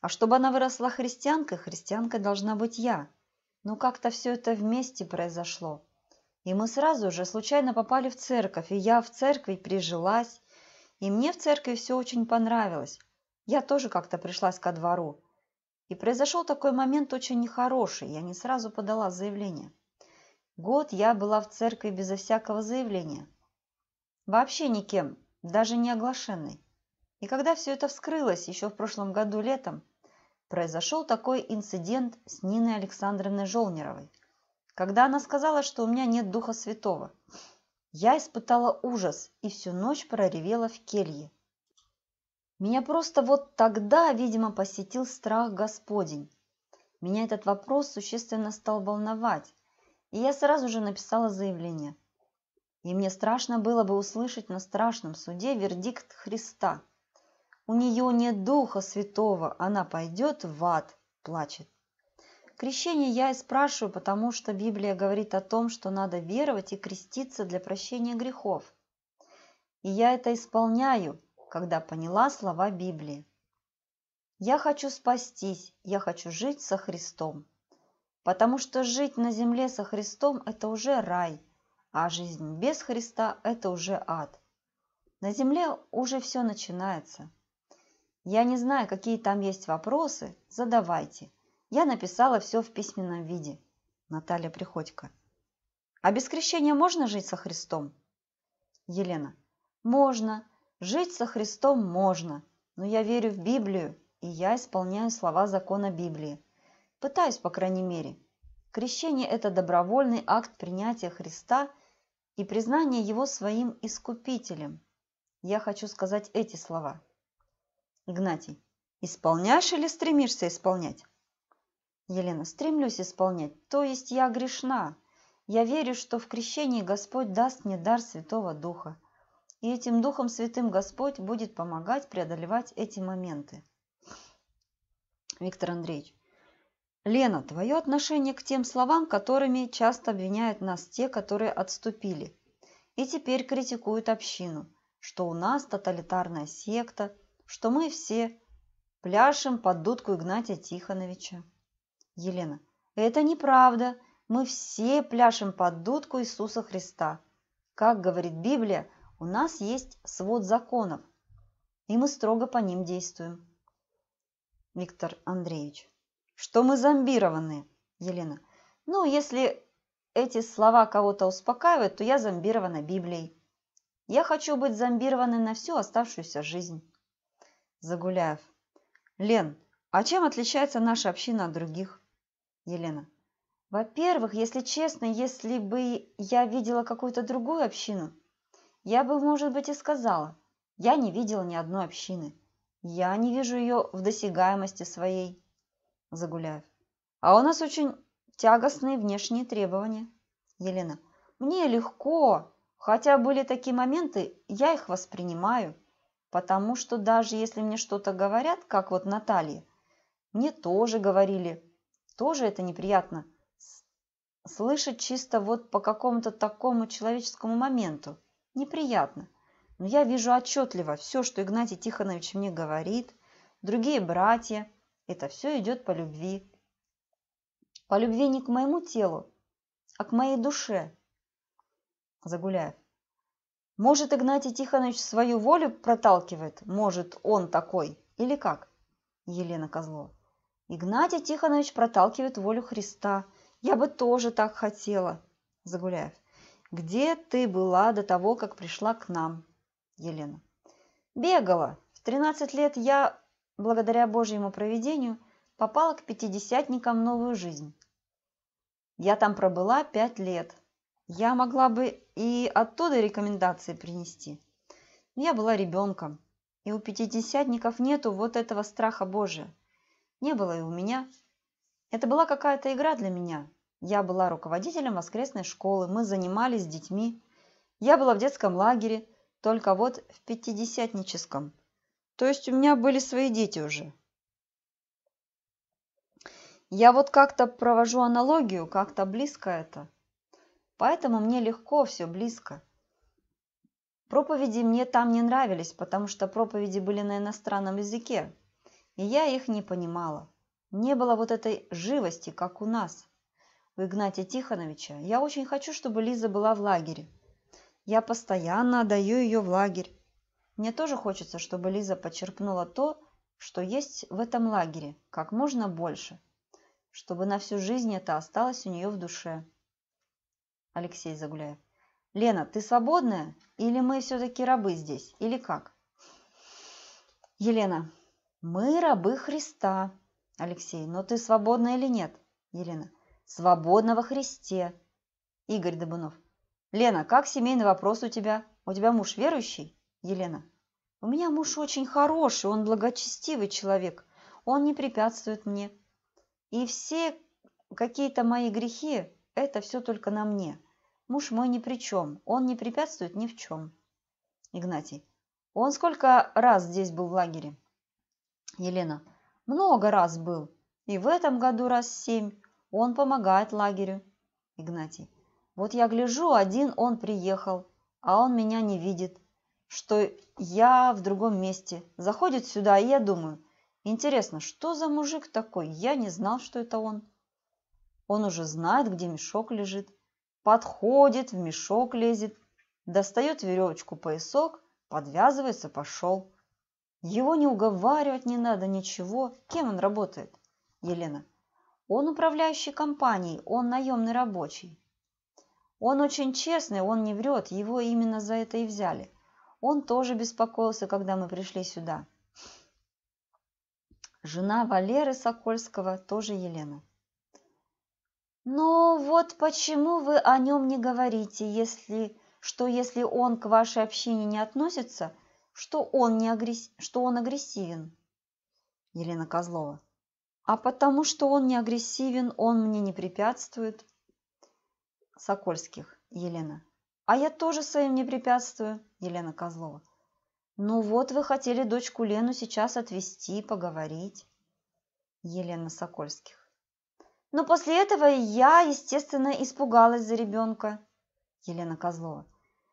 А чтобы она выросла христианкой, христианкой должна быть я. Но как-то все это вместе произошло. И мы сразу же случайно попали в церковь, и я в церкви прижилась, и мне в церкви все очень понравилось. Я тоже как-то пришлась ко двору. И произошел такой момент очень нехороший. Я не сразу подала заявление. Год я была в церкви безо всякого заявления. Вообще никем, даже не оглашенной. И когда все это вскрылось еще в прошлом году летом, произошел такой инцидент с Ниной Александровной Жолнеровой, когда она сказала, что у меня нет Духа Святого – я испытала ужас и всю ночь проревела в келье. Меня просто вот тогда, видимо, посетил страх Господень. Меня этот вопрос существенно стал волновать, и я сразу же написала заявление. И мне страшно было бы услышать на страшном суде вердикт Христа. У нее нет Духа Святого, она пойдет в ад, плачет. Крещение я и спрашиваю, потому что Библия говорит о том, что надо веровать и креститься для прощения грехов. И я это исполняю, когда поняла слова Библии. Я хочу спастись, я хочу жить со Христом. Потому что жить на земле со Христом – это уже рай, а жизнь без Христа – это уже ад. На земле уже все начинается. Я не знаю, какие там есть вопросы, задавайте – я написала все в письменном виде. Наталья Приходько. А без крещения можно жить со Христом? Елена. Можно. Жить со Христом можно. Но я верю в Библию, и я исполняю слова закона Библии. Пытаюсь, по крайней мере. Крещение – это добровольный акт принятия Христа и признания Его своим Искупителем. Я хочу сказать эти слова. Игнатий, исполняешь или стремишься исполнять? Елена, стремлюсь исполнять, то есть я грешна. Я верю, что в крещении Господь даст мне дар Святого Духа. И этим Духом Святым Господь будет помогать преодолевать эти моменты. Виктор Андреевич, Лена, твое отношение к тем словам, которыми часто обвиняют нас те, которые отступили и теперь критикуют общину, что у нас тоталитарная секта, что мы все пляшем под дудку Игнатия Тихоновича. Елена. Это неправда. Мы все пляшем под дудку Иисуса Христа. Как говорит Библия, у нас есть свод законов, и мы строго по ним действуем. Виктор Андреевич. Что мы зомбированы? Елена. Ну, если эти слова кого-то успокаивают, то я зомбирована Библией. Я хочу быть зомбированной на всю оставшуюся жизнь. Загуляев. Лен, а чем отличается наша община от других? Елена. Во-первых, если честно, если бы я видела какую-то другую общину, я бы, может быть, и сказала. Я не видела ни одной общины. Я не вижу ее в досягаемости своей. Загуляев. А у нас очень тягостные внешние требования. Елена. Мне легко, хотя были такие моменты, я их воспринимаю, потому что даже если мне что-то говорят, как вот Наталья, мне тоже говорили – тоже это неприятно слышать чисто вот по какому-то такому человеческому моменту. Неприятно. Но я вижу отчетливо все, что Игнатий Тихонович мне говорит. Другие братья. Это все идет по любви. По любви не к моему телу, а к моей душе. Загуляев. Может, Игнатий Тихонович свою волю проталкивает? Может, он такой? Или как? Елена Козлова. Игнатий Тихонович проталкивает волю Христа. Я бы тоже так хотела. Загуляев. Где ты была до того, как пришла к нам? Елена. Бегала. В 13 лет я, благодаря Божьему проведению, попала к пятидесятникам в новую жизнь. Я там пробыла пять лет. Я могла бы и оттуда рекомендации принести. Но я была ребенком, и у пятидесятников нету вот этого страха Божия. Не было и у меня. Это была какая-то игра для меня. Я была руководителем воскресной школы, мы занимались с детьми. Я была в детском лагере, только вот в пятидесятническом. То есть у меня были свои дети уже. Я вот как-то провожу аналогию, как-то близко это. Поэтому мне легко все близко. Проповеди мне там не нравились, потому что проповеди были на иностранном языке, и я их не понимала. Не было вот этой живости, как у нас. У Игнатия Тихоновича я очень хочу, чтобы Лиза была в лагере. Я постоянно отдаю ее в лагерь. Мне тоже хочется, чтобы Лиза почерпнула то, что есть в этом лагере, как можно больше, чтобы на всю жизнь это осталось у нее в душе. Алексей Загуляев. Лена, ты свободная? Или мы все-таки рабы здесь? Или как? Елена, мы рабы Христа. Алексей, но ты свободна или нет? Елена, свободна во Христе. Игорь Добунов. Лена, как семейный вопрос у тебя? У тебя муж верующий? Елена. У меня муж очень хороший, он благочестивый человек. Он не препятствует мне. И все какие-то мои грехи, это все только на мне. Муж мой ни при чем, он не препятствует ни в чем. Игнатий. Он сколько раз здесь был в лагере? Елена. Много раз был. И в этом году раз семь. Он помогает лагерю. Игнатий. Вот я гляжу, один он приехал, а он меня не видит, что я в другом месте. Заходит сюда, и я думаю, интересно, что за мужик такой? Я не знал, что это он. Он уже знает, где мешок лежит. Подходит, в мешок лезет, достает веревочку-поясок, подвязывается, пошел. Его не уговаривать не надо, ничего. Кем он работает? Елена. Он управляющий компанией, он наемный рабочий. Он очень честный, он не врет, его именно за это и взяли. Он тоже беспокоился, когда мы пришли сюда. Жена Валеры Сокольского, тоже Елена. Но вот почему вы о нем не говорите, если что если он к вашей общине не относится, что он, не агресс... что он агрессивен. Елена Козлова. А потому что он не агрессивен, он мне не препятствует. Сокольских. Елена. А я тоже своим не препятствую. Елена Козлова. Ну вот вы хотели дочку Лену сейчас отвезти, поговорить. Елена Сокольских. Но после этого я, естественно, испугалась за ребенка. Елена Козлова.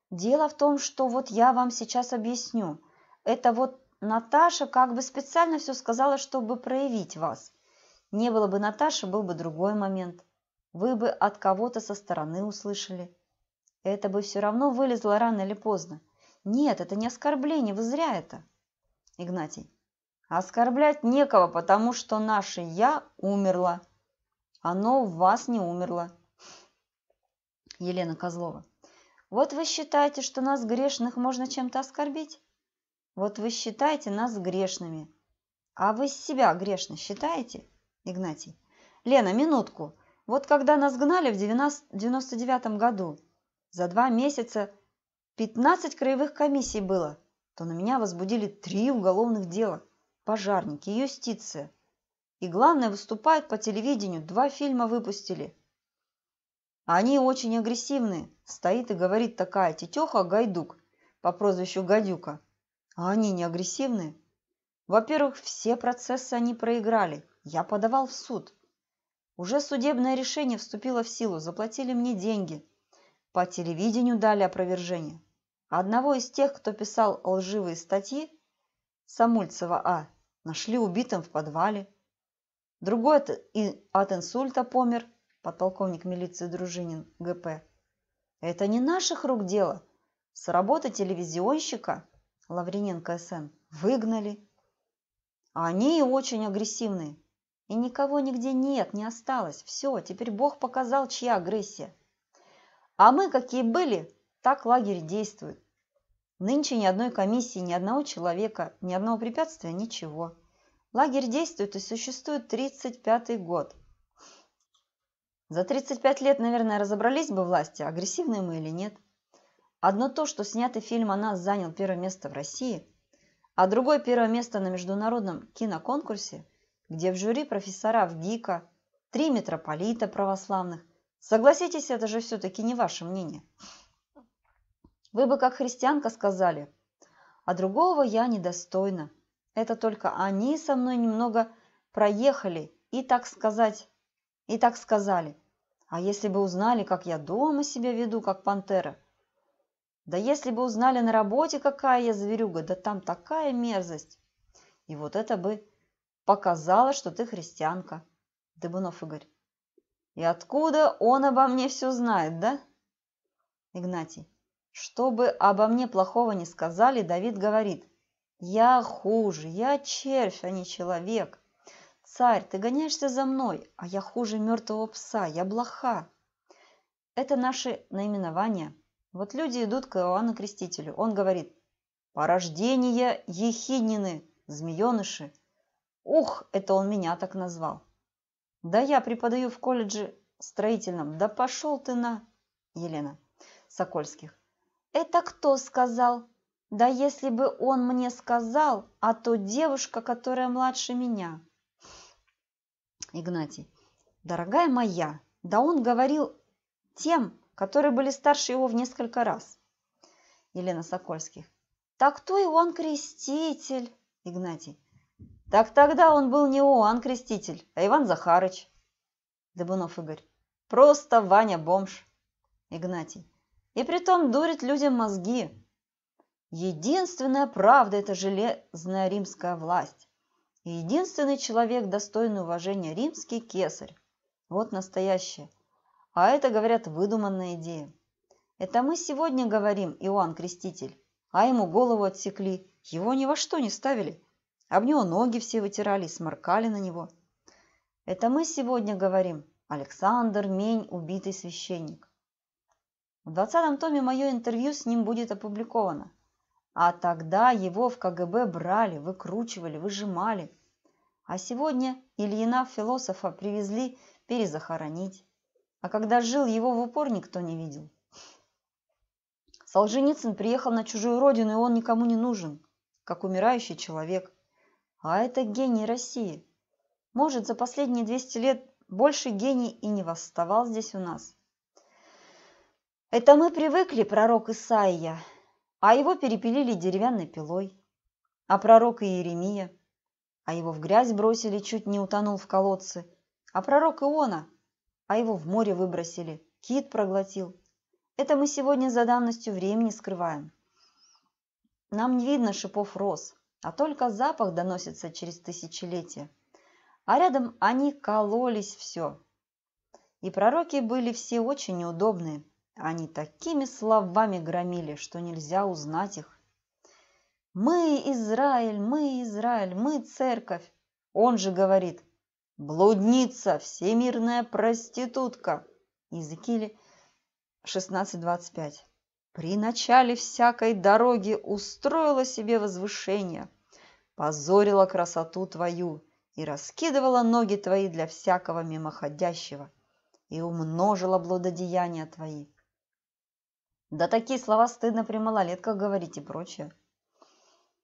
Дело в том, что вот я вам сейчас объясню. Это вот Наташа как бы специально все сказала, чтобы проявить вас. Не было бы Наташи, был бы другой момент. Вы бы от кого-то со стороны услышали. Это бы все равно вылезло рано или поздно. Нет, это не оскорбление, вы зря это. Игнатий. Оскорблять некого, потому что наше «я» умерло. Оно в вас не умерло. Елена Козлова. Вот вы считаете, что нас грешных можно чем-то оскорбить? Вот вы считаете нас грешными. А вы себя грешно считаете, Игнатий? Лена, минутку. Вот когда нас гнали в 99 году, за два месяца 15 краевых комиссий было, то на меня возбудили три уголовных дела. Пожарники, юстиция. И главное, выступают по телевидению, два фильма выпустили. А они очень агрессивные. Стоит и говорит такая тетеха Гайдук по прозвищу Гадюка. А они не агрессивные? Во-первых, все процессы они проиграли. Я подавал в суд. Уже судебное решение вступило в силу, заплатили мне деньги. По телевидению дали опровержение. Одного из тех, кто писал лживые статьи, Самульцева А, нашли убитым в подвале. Другой от инсульта помер – подполковник милиции Дружинин, ГП. Это не наших рук дело. С работы телевизионщика Лаврененко СН выгнали. А они и очень агрессивные. И никого нигде нет, не осталось. Все, теперь Бог показал, чья агрессия. А мы какие были, так лагерь действует. Нынче ни одной комиссии, ни одного человека, ни одного препятствия, ничего. Лагерь действует и существует 35 год – за 35 лет, наверное, разобрались бы власти, агрессивны мы или нет. Одно то, что снятый фильм о нас занял первое место в России, а другое первое место на международном киноконкурсе, где в жюри профессора ВГИКа, три митрополита православных. Согласитесь, это же все-таки не ваше мнение. Вы бы как христианка сказали, а другого я недостойна. Это только они со мной немного проехали и, так сказать, и так сказали. А если бы узнали, как я дома себя веду, как пантера? Да если бы узнали на работе, какая я зверюга, да там такая мерзость. И вот это бы показало, что ты христианка. Дыбунов Игорь. И откуда он обо мне все знает, да? Игнатий. Чтобы обо мне плохого не сказали, Давид говорит. Я хуже, я червь, а не человек. «Царь, ты гоняешься за мной, а я хуже мертвого пса, я блоха!» Это наши наименования. Вот люди идут к Иоанну Крестителю. Он говорит «Порождение Ехинины, змееныши!» Ух, это он меня так назвал. Да я преподаю в колледже строительном. Да пошел ты на... Елена Сокольских. Это кто сказал? Да если бы он мне сказал, а то девушка, которая младше меня. Игнатий. Дорогая моя, да он говорил тем, которые были старше его в несколько раз. Елена Сокольских. Так то и он креститель. Игнатий. Так тогда он был не Иоанн а Креститель, а Иван Захарыч. Дыбунов Игорь. Просто Ваня бомж. Игнатий. И притом дурит людям мозги. Единственная правда – это железная римская власть. И единственный человек, достойный уважения, римский кесарь. Вот настоящее. А это, говорят, выдуманная идея. Это мы сегодня говорим, Иоанн Креститель. А ему голову отсекли, его ни во что не ставили. Об него ноги все вытирали, сморкали на него. Это мы сегодня говорим, Александр Мень, убитый священник. В 20 томе мое интервью с ним будет опубликовано. А тогда его в КГБ брали, выкручивали, выжимали. А сегодня Ильина философа привезли перезахоронить. А когда жил, его в упор никто не видел. Солженицын приехал на чужую родину, и он никому не нужен, как умирающий человек. А это гений России. Может, за последние 200 лет больше гений и не восставал здесь у нас. Это мы привыкли, пророк Исаия, а его перепилили деревянной пилой. А пророк Иеремия – а его в грязь бросили, чуть не утонул в колодце, а пророк Иона, а его в море выбросили, кит проглотил. Это мы сегодня за давностью времени скрываем. Нам не видно шипов роз, а только запах доносится через тысячелетия. А рядом они кололись все. И пророки были все очень неудобные. Они такими словами громили, что нельзя узнать их. «Мы Израиль, мы Израиль, мы церковь!» Он же говорит «Блудница, всемирная проститутка!» Иезекииле 16.25 «При начале всякой дороги устроила себе возвышение, позорила красоту твою и раскидывала ноги твои для всякого мимоходящего, и умножила блудодеяния твои». Да такие слова стыдно при малолетках говорить и прочее.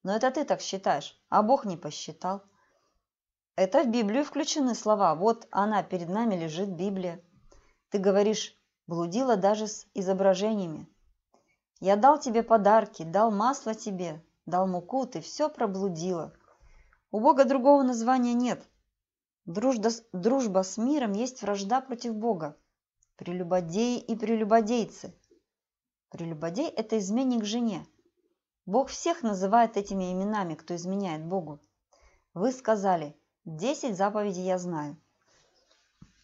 Но это ты так считаешь, а Бог не посчитал. Это в Библию включены слова. Вот она, перед нами лежит Библия. Ты говоришь, блудила даже с изображениями. Я дал тебе подарки, дал масло тебе, дал муку, ты все проблудила. У Бога другого названия нет. Дружда, дружба с миром есть вражда против Бога. Прелюбодеи и прелюбодейцы. Прелюбодей – это изменник жене. Бог всех называет этими именами, кто изменяет Богу. Вы сказали, "Десять заповедей я знаю.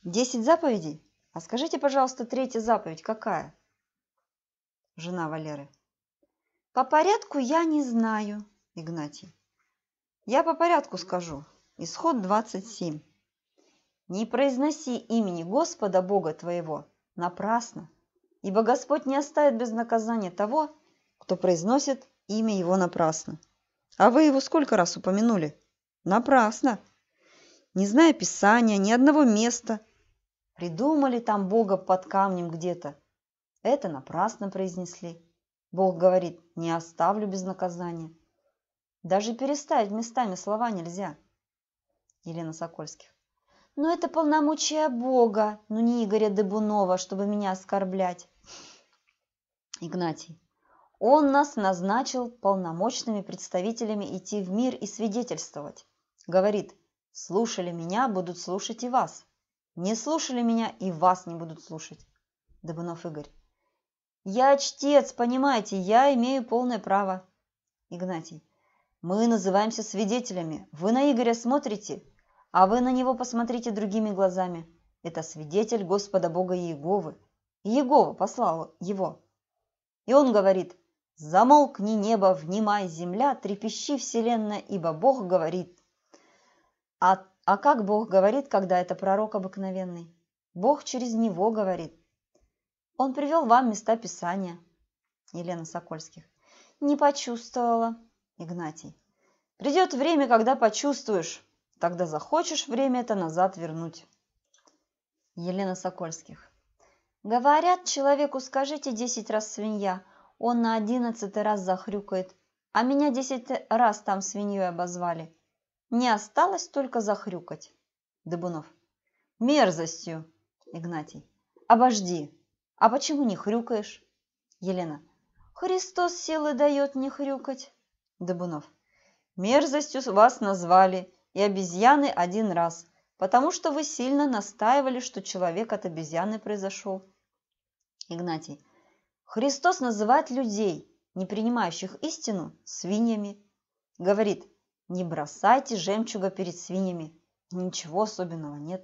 Десять заповедей? А скажите, пожалуйста, третья заповедь какая? Жена Валеры. По порядку я не знаю, Игнатий. Я по порядку скажу. Исход 27. Не произноси имени Господа Бога твоего напрасно, ибо Господь не оставит без наказания того, кто произносит имя его напрасно. А вы его сколько раз упомянули? Напрасно. Не зная Писания, ни одного места. Придумали там Бога под камнем где-то. Это напрасно произнесли. Бог говорит, не оставлю без наказания. Даже переставить местами слова нельзя. Елена Сокольских. Но «Ну, это полномочия Бога, но ну, не Игоря Дебунова, чтобы меня оскорблять. Игнатий. Он нас назначил полномочными представителями идти в мир и свидетельствовать. Говорит, слушали меня, будут слушать и вас. Не слушали меня, и вас не будут слушать. Добынов Игорь. Я чтец, понимаете, я имею полное право. Игнатий. Мы называемся свидетелями. Вы на Игоря смотрите, а вы на него посмотрите другими глазами. Это свидетель Господа Бога Иеговы. Иегова послал его. И он говорит, Замолкни небо, внимай земля, трепещи вселенная, ибо Бог говорит. А, а как Бог говорит, когда это пророк обыкновенный? Бог через него говорит. Он привел вам места Писания. Елена Сокольских. Не почувствовала. Игнатий. Придет время, когда почувствуешь. Тогда захочешь время это назад вернуть. Елена Сокольских. Говорят, человеку скажите десять раз свинья, он на одиннадцатый раз захрюкает, а меня десять раз там свиньей обозвали. Не осталось только захрюкать. Дыбунов. Мерзостью, Игнатий. Обожди. А почему не хрюкаешь? Елена. Христос силы дает не хрюкать. Дыбунов. Мерзостью вас назвали и обезьяны один раз, потому что вы сильно настаивали, что человек от обезьяны произошел. Игнатий. Христос называет людей, не принимающих истину, свиньями. Говорит, не бросайте жемчуга перед свиньями, ничего особенного нет.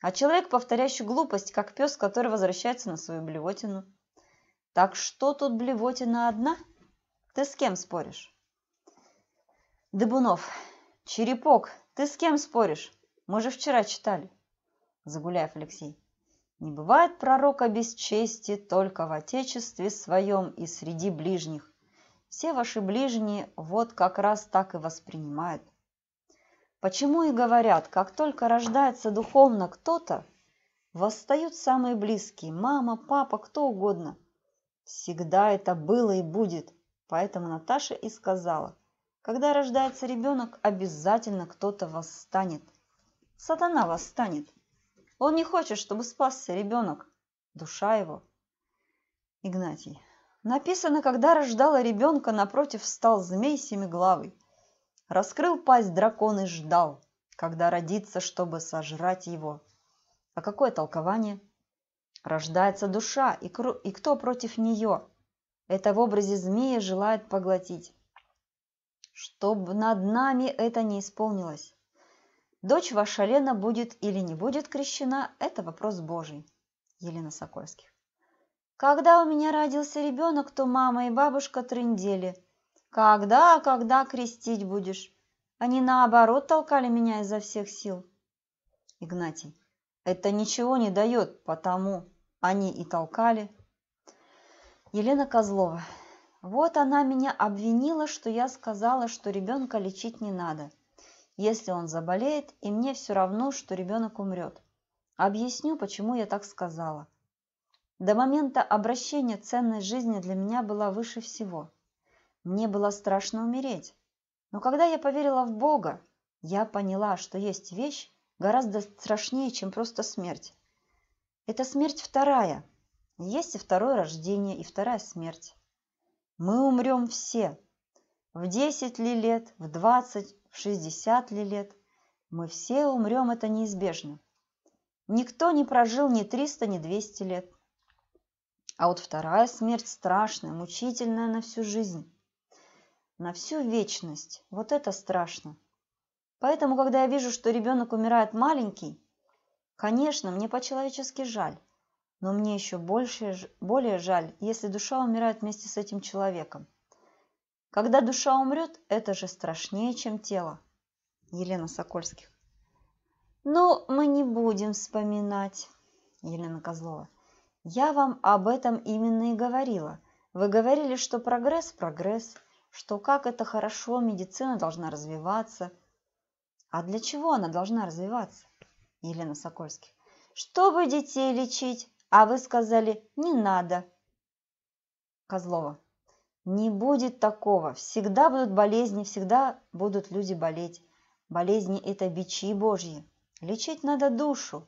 А человек, повторяющий глупость, как пес, который возвращается на свою блевотину. Так что тут блевотина одна? Ты с кем споришь? Дыбунов, черепок, ты с кем споришь? Мы же вчера читали. Загуляев Алексей. Не бывает пророка без чести только в отечестве своем и среди ближних. Все ваши ближние вот как раз так и воспринимают. Почему и говорят, как только рождается духовно кто-то, восстают самые близкие, мама, папа, кто угодно. Всегда это было и будет, поэтому Наташа и сказала, когда рождается ребенок, обязательно кто-то восстанет. Сатана восстанет – он не хочет, чтобы спасся ребенок, душа его. Игнатий. Написано, когда рождала ребенка, напротив встал змей семиглавый. Раскрыл пасть дракон и ждал, когда родится, чтобы сожрать его. А какое толкование? Рождается душа, и, кру... и кто против нее? Это в образе змея желает поглотить. Чтобы над нами это не исполнилось. Дочь ваша Лена будет или не будет крещена – это вопрос Божий. Елена Сокольских. Когда у меня родился ребенок, то мама и бабушка трындели. Когда, когда крестить будешь? Они наоборот толкали меня изо всех сил. Игнатий. Это ничего не дает, потому они и толкали. Елена Козлова. Вот она меня обвинила, что я сказала, что ребенка лечить не надо – если он заболеет, и мне все равно, что ребенок умрет. Объясню, почему я так сказала. До момента обращения ценность жизни для меня была выше всего. Мне было страшно умереть. Но когда я поверила в Бога, я поняла, что есть вещь гораздо страшнее, чем просто смерть. Это смерть вторая. Есть и второе рождение, и вторая смерть. Мы умрем все. В 10 ли лет, в 20, в 60 ли лет. Мы все умрем, это неизбежно. Никто не прожил ни 300, ни 200 лет. А вот вторая смерть страшная, мучительная на всю жизнь. На всю вечность. Вот это страшно. Поэтому, когда я вижу, что ребенок умирает маленький, конечно, мне по-человечески жаль. Но мне еще больше, более жаль, если душа умирает вместе с этим человеком. Когда душа умрет, это же страшнее, чем тело. Елена Сокольских. Ну, мы не будем вспоминать. Елена Козлова. Я вам об этом именно и говорила. Вы говорили, что прогресс – прогресс, что как это хорошо, медицина должна развиваться. А для чего она должна развиваться? Елена Сокольских. Чтобы детей лечить, а вы сказали «не надо». Козлова. Не будет такого. Всегда будут болезни, всегда будут люди болеть. Болезни – это бичи Божьи. Лечить надо душу.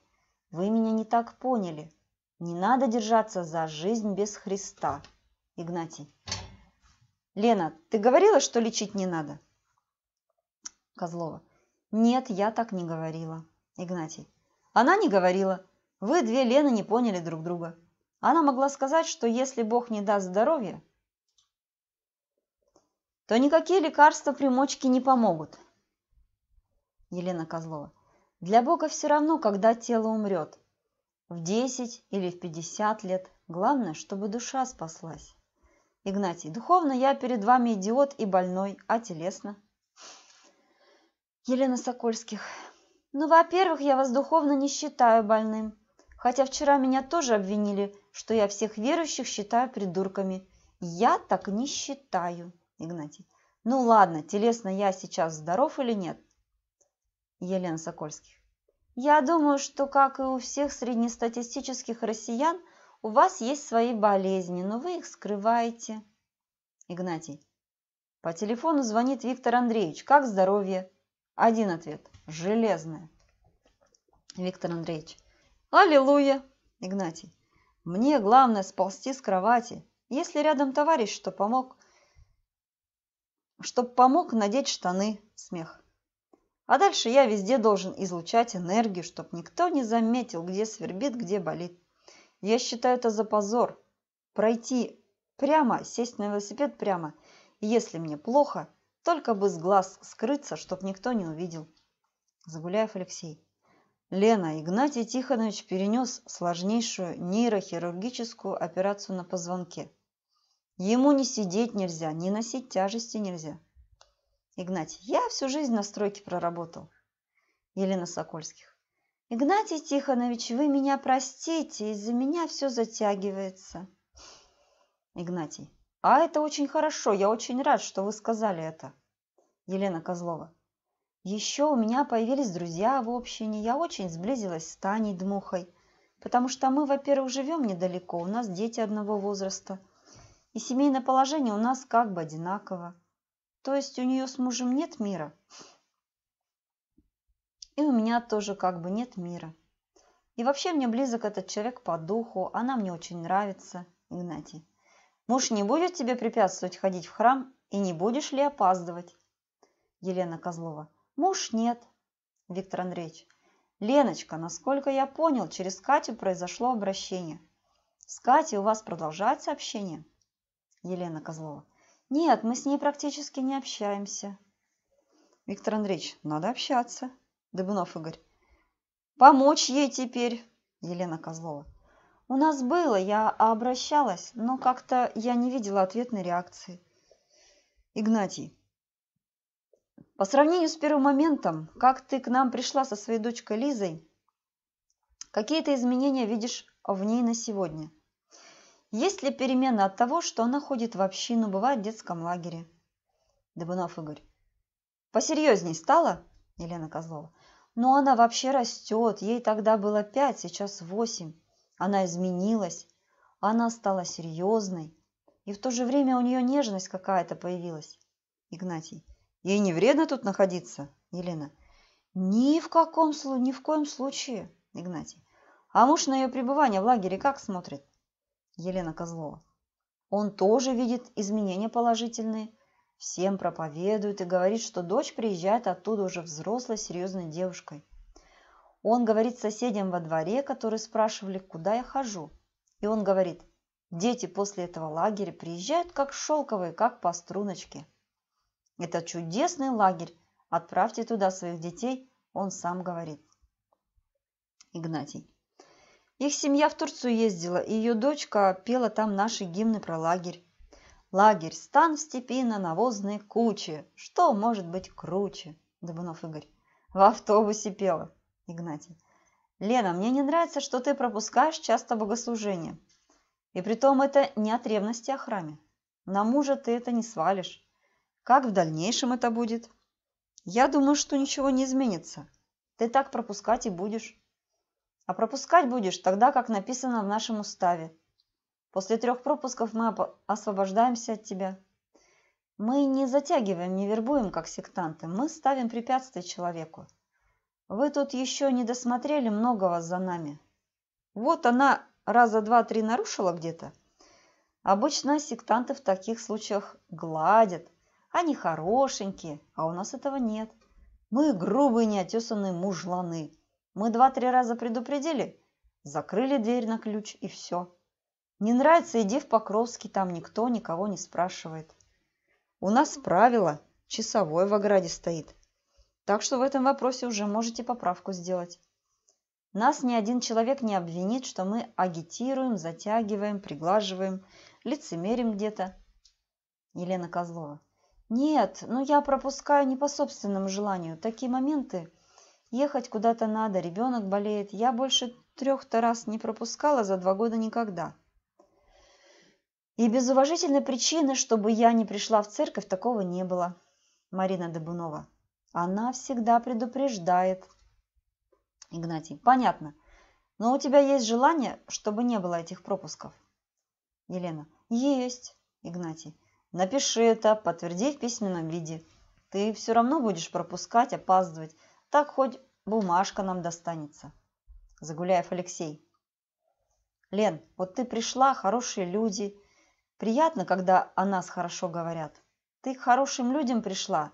Вы меня не так поняли. Не надо держаться за жизнь без Христа. Игнатий. Лена, ты говорила, что лечить не надо? Козлова. Нет, я так не говорила. Игнатий. Она не говорила. Вы две Лены не поняли друг друга. Она могла сказать, что если Бог не даст здоровья, то никакие лекарства примочки не помогут. Елена Козлова. Для Бога все равно, когда тело умрет. В 10 или в 50 лет. Главное, чтобы душа спаслась. Игнатий. Духовно я перед вами идиот и больной, а телесно. Елена Сокольских. Ну, во-первых, я вас духовно не считаю больным. Хотя вчера меня тоже обвинили, что я всех верующих считаю придурками. Я так не считаю. Игнатий. Ну ладно, телесно я сейчас здоров или нет? Елена Сокольских. Я думаю, что, как и у всех среднестатистических россиян, у вас есть свои болезни, но вы их скрываете. Игнатий. По телефону звонит Виктор Андреевич. Как здоровье? Один ответ. Железное. Виктор Андреевич. Аллилуйя. Игнатий. Мне главное сползти с кровати. Если рядом товарищ, что помог, чтоб помог надеть штаны, смех. А дальше я везде должен излучать энергию, чтоб никто не заметил, где свербит, где болит. Я считаю это за позор. Пройти прямо, сесть на велосипед прямо. если мне плохо, только бы с глаз скрыться, чтоб никто не увидел. Загуляев Алексей. Лена, Игнатий Тихонович перенес сложнейшую нейрохирургическую операцию на позвонке. Ему не сидеть нельзя, не носить тяжести нельзя. Игнатий, я всю жизнь на стройке проработал. Елена Сокольских. Игнатий Тихонович, вы меня простите, из-за меня все затягивается. Игнатий. А это очень хорошо, я очень рад, что вы сказали это. Елена Козлова. Еще у меня появились друзья в общине, я очень сблизилась с Таней Дмухой, потому что мы, во-первых, живем недалеко, у нас дети одного возраста – и семейное положение у нас как бы одинаково. То есть у нее с мужем нет мира. И у меня тоже как бы нет мира. И вообще мне близок этот человек по духу, она мне очень нравится, Игнатий. Муж не будет тебе препятствовать ходить в храм и не будешь ли опаздывать? Елена Козлова. Муж нет. Виктор Андреевич. Леночка, насколько я понял, через Катю произошло обращение. С Катей у вас продолжается общение? Елена Козлова. Нет, мы с ней практически не общаемся. Виктор Андреевич, надо общаться. Дыбунов Игорь. Помочь ей теперь. Елена Козлова. У нас было, я обращалась, но как-то я не видела ответной реакции. Игнатий. По сравнению с первым моментом, как ты к нам пришла со своей дочкой Лизой, какие то изменения видишь в ней на сегодня? Есть ли перемена от того, что она ходит в общину, бывает в детском лагере? Добунов Игорь. Посерьезней стала? Елена Козлова. Но ну, она вообще растет. Ей тогда было пять, сейчас восемь. Она изменилась. Она стала серьезной. И в то же время у нее нежность какая-то появилась. Игнатий. Ей не вредно тут находиться? Елена. Ни в каком случае, ни в коем случае, Игнатий. А муж на ее пребывание в лагере как смотрит? Елена Козлова. Он тоже видит изменения положительные, всем проповедует и говорит, что дочь приезжает оттуда уже взрослой, серьезной девушкой. Он говорит соседям во дворе, которые спрашивали, куда я хожу. И он говорит, дети после этого лагеря приезжают как шелковые, как по струночке. Это чудесный лагерь, отправьте туда своих детей, он сам говорит. Игнатий. Их семья в Турцию ездила, и ее дочка пела там наши гимны про лагерь. Лагерь, стан в степи на навозной куче. Что может быть круче? Дабунов Игорь. В автобусе пела. Игнатий. Лена, мне не нравится, что ты пропускаешь часто богослужение. И притом это не от ревности о храме. На мужа ты это не свалишь. Как в дальнейшем это будет? Я думаю, что ничего не изменится. Ты так пропускать и будешь. А пропускать будешь тогда, как написано в нашем уставе. После трех пропусков мы освобождаемся от тебя. Мы не затягиваем, не вербуем, как сектанты. Мы ставим препятствия человеку. Вы тут еще не досмотрели многого за нами. Вот она раза два-три нарушила где-то. Обычно сектанты в таких случаях гладят. Они хорошенькие, а у нас этого нет. Мы грубые, неотесанные мужланы. Мы два-три раза предупредили, закрыли дверь на ключ и все. Не нравится, иди в Покровский, там никто никого не спрашивает. У нас правило, часовой в ограде стоит. Так что в этом вопросе уже можете поправку сделать. Нас ни один человек не обвинит, что мы агитируем, затягиваем, приглаживаем, лицемерим где-то. Елена Козлова. Нет, ну я пропускаю не по собственному желанию. Такие моменты Ехать куда-то надо, ребенок болеет. Я больше трех-то раз не пропускала за два года никогда. И без уважительной причины, чтобы я не пришла в церковь, такого не было. Марина Добунова. Она всегда предупреждает. Игнатий. Понятно. Но у тебя есть желание, чтобы не было этих пропусков? Елена. Есть. Игнатий. Напиши это, подтверди в письменном виде. Ты все равно будешь пропускать, опаздывать. Так хоть бумажка нам достанется. Загуляев Алексей. Лен, вот ты пришла, хорошие люди. Приятно, когда о нас хорошо говорят. Ты к хорошим людям пришла.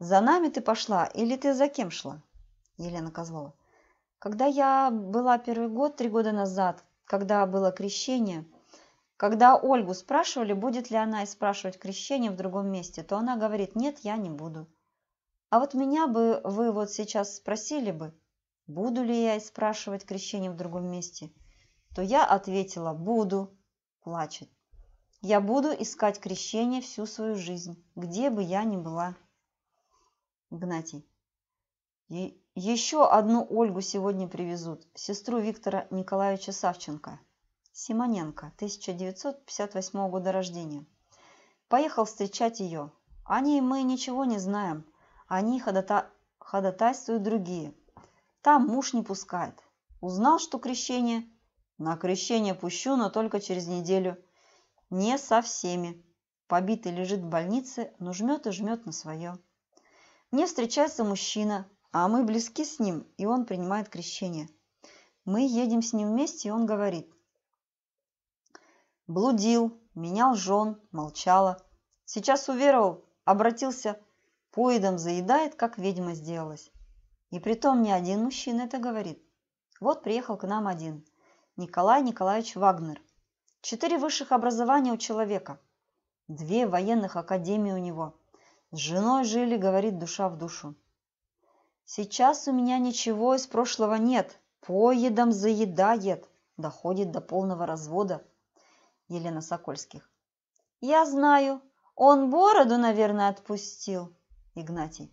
За нами ты пошла или ты за кем шла? Елена Козлова. Когда я была первый год, три года назад, когда было крещение, когда Ольгу спрашивали, будет ли она и спрашивать крещение в другом месте, то она говорит, нет, я не буду. А вот меня бы вы вот сейчас спросили бы, буду ли я спрашивать крещение в другом месте, то я ответила «буду», плачет. Я буду искать крещение всю свою жизнь, где бы я ни была. Гнатий. еще одну Ольгу сегодня привезут, сестру Виктора Николаевича Савченко. Симоненко, 1958 года рождения. Поехал встречать ее. О ней мы ничего не знаем, они ходата... ходатайствуют другие. Там муж не пускает. Узнал, что крещение? На крещение пущу, но только через неделю. Не со всеми. Побитый лежит в больнице, но жмет и жмет на свое. Мне встречается мужчина, а мы близки с ним, и он принимает крещение. Мы едем с ним вместе, и он говорит. Блудил, менял жен, молчала. Сейчас уверовал, обратился – Поедом заедает, как ведьма сделалась. И притом не один мужчина это говорит. Вот приехал к нам один. Николай Николаевич Вагнер. Четыре высших образования у человека. Две военных академии у него. С женой жили, говорит, душа в душу. Сейчас у меня ничего из прошлого нет. Поедом заедает. Доходит до полного развода. Елена Сокольских. Я знаю. Он бороду, наверное, отпустил. Игнатий.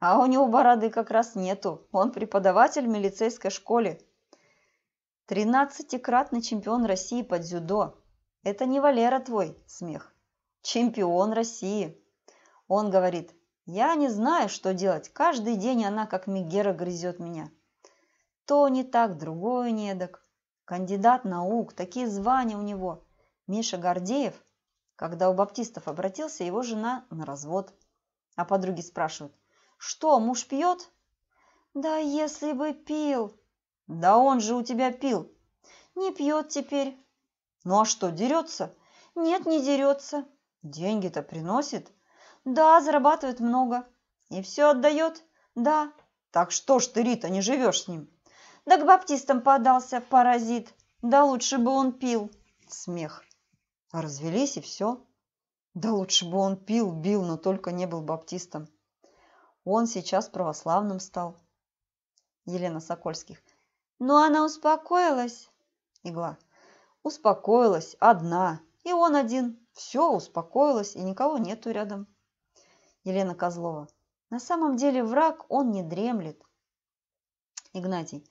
А у него бороды как раз нету. Он преподаватель в милицейской школе. Тринадцатикратный чемпион России по дзюдо. Это не Валера твой, смех. Чемпион России. Он говорит, я не знаю, что делать. Каждый день она, как Мегера, грызет меня. То не так, другое не эдак. Кандидат наук, такие звания у него. Миша Гордеев, когда у баптистов обратился, его жена на развод – а подруги спрашивают, что, муж пьет? Да если бы пил. Да он же у тебя пил. Не пьет теперь. Ну а что, дерется? Нет, не дерется. Деньги-то приносит? Да, зарабатывает много. И все отдает? Да. Так что ж ты, Рита, не живешь с ним? Да к баптистам подался, паразит. Да лучше бы он пил. Смех. А развелись и все. Да лучше бы он пил, бил, но только не был баптистом. Он сейчас православным стал. Елена Сокольских. Но ну, она успокоилась. Игла. Успокоилась, одна. И он один. Все, успокоилось, и никого нету рядом. Елена Козлова. На самом деле враг, он не дремлет. Игнатий.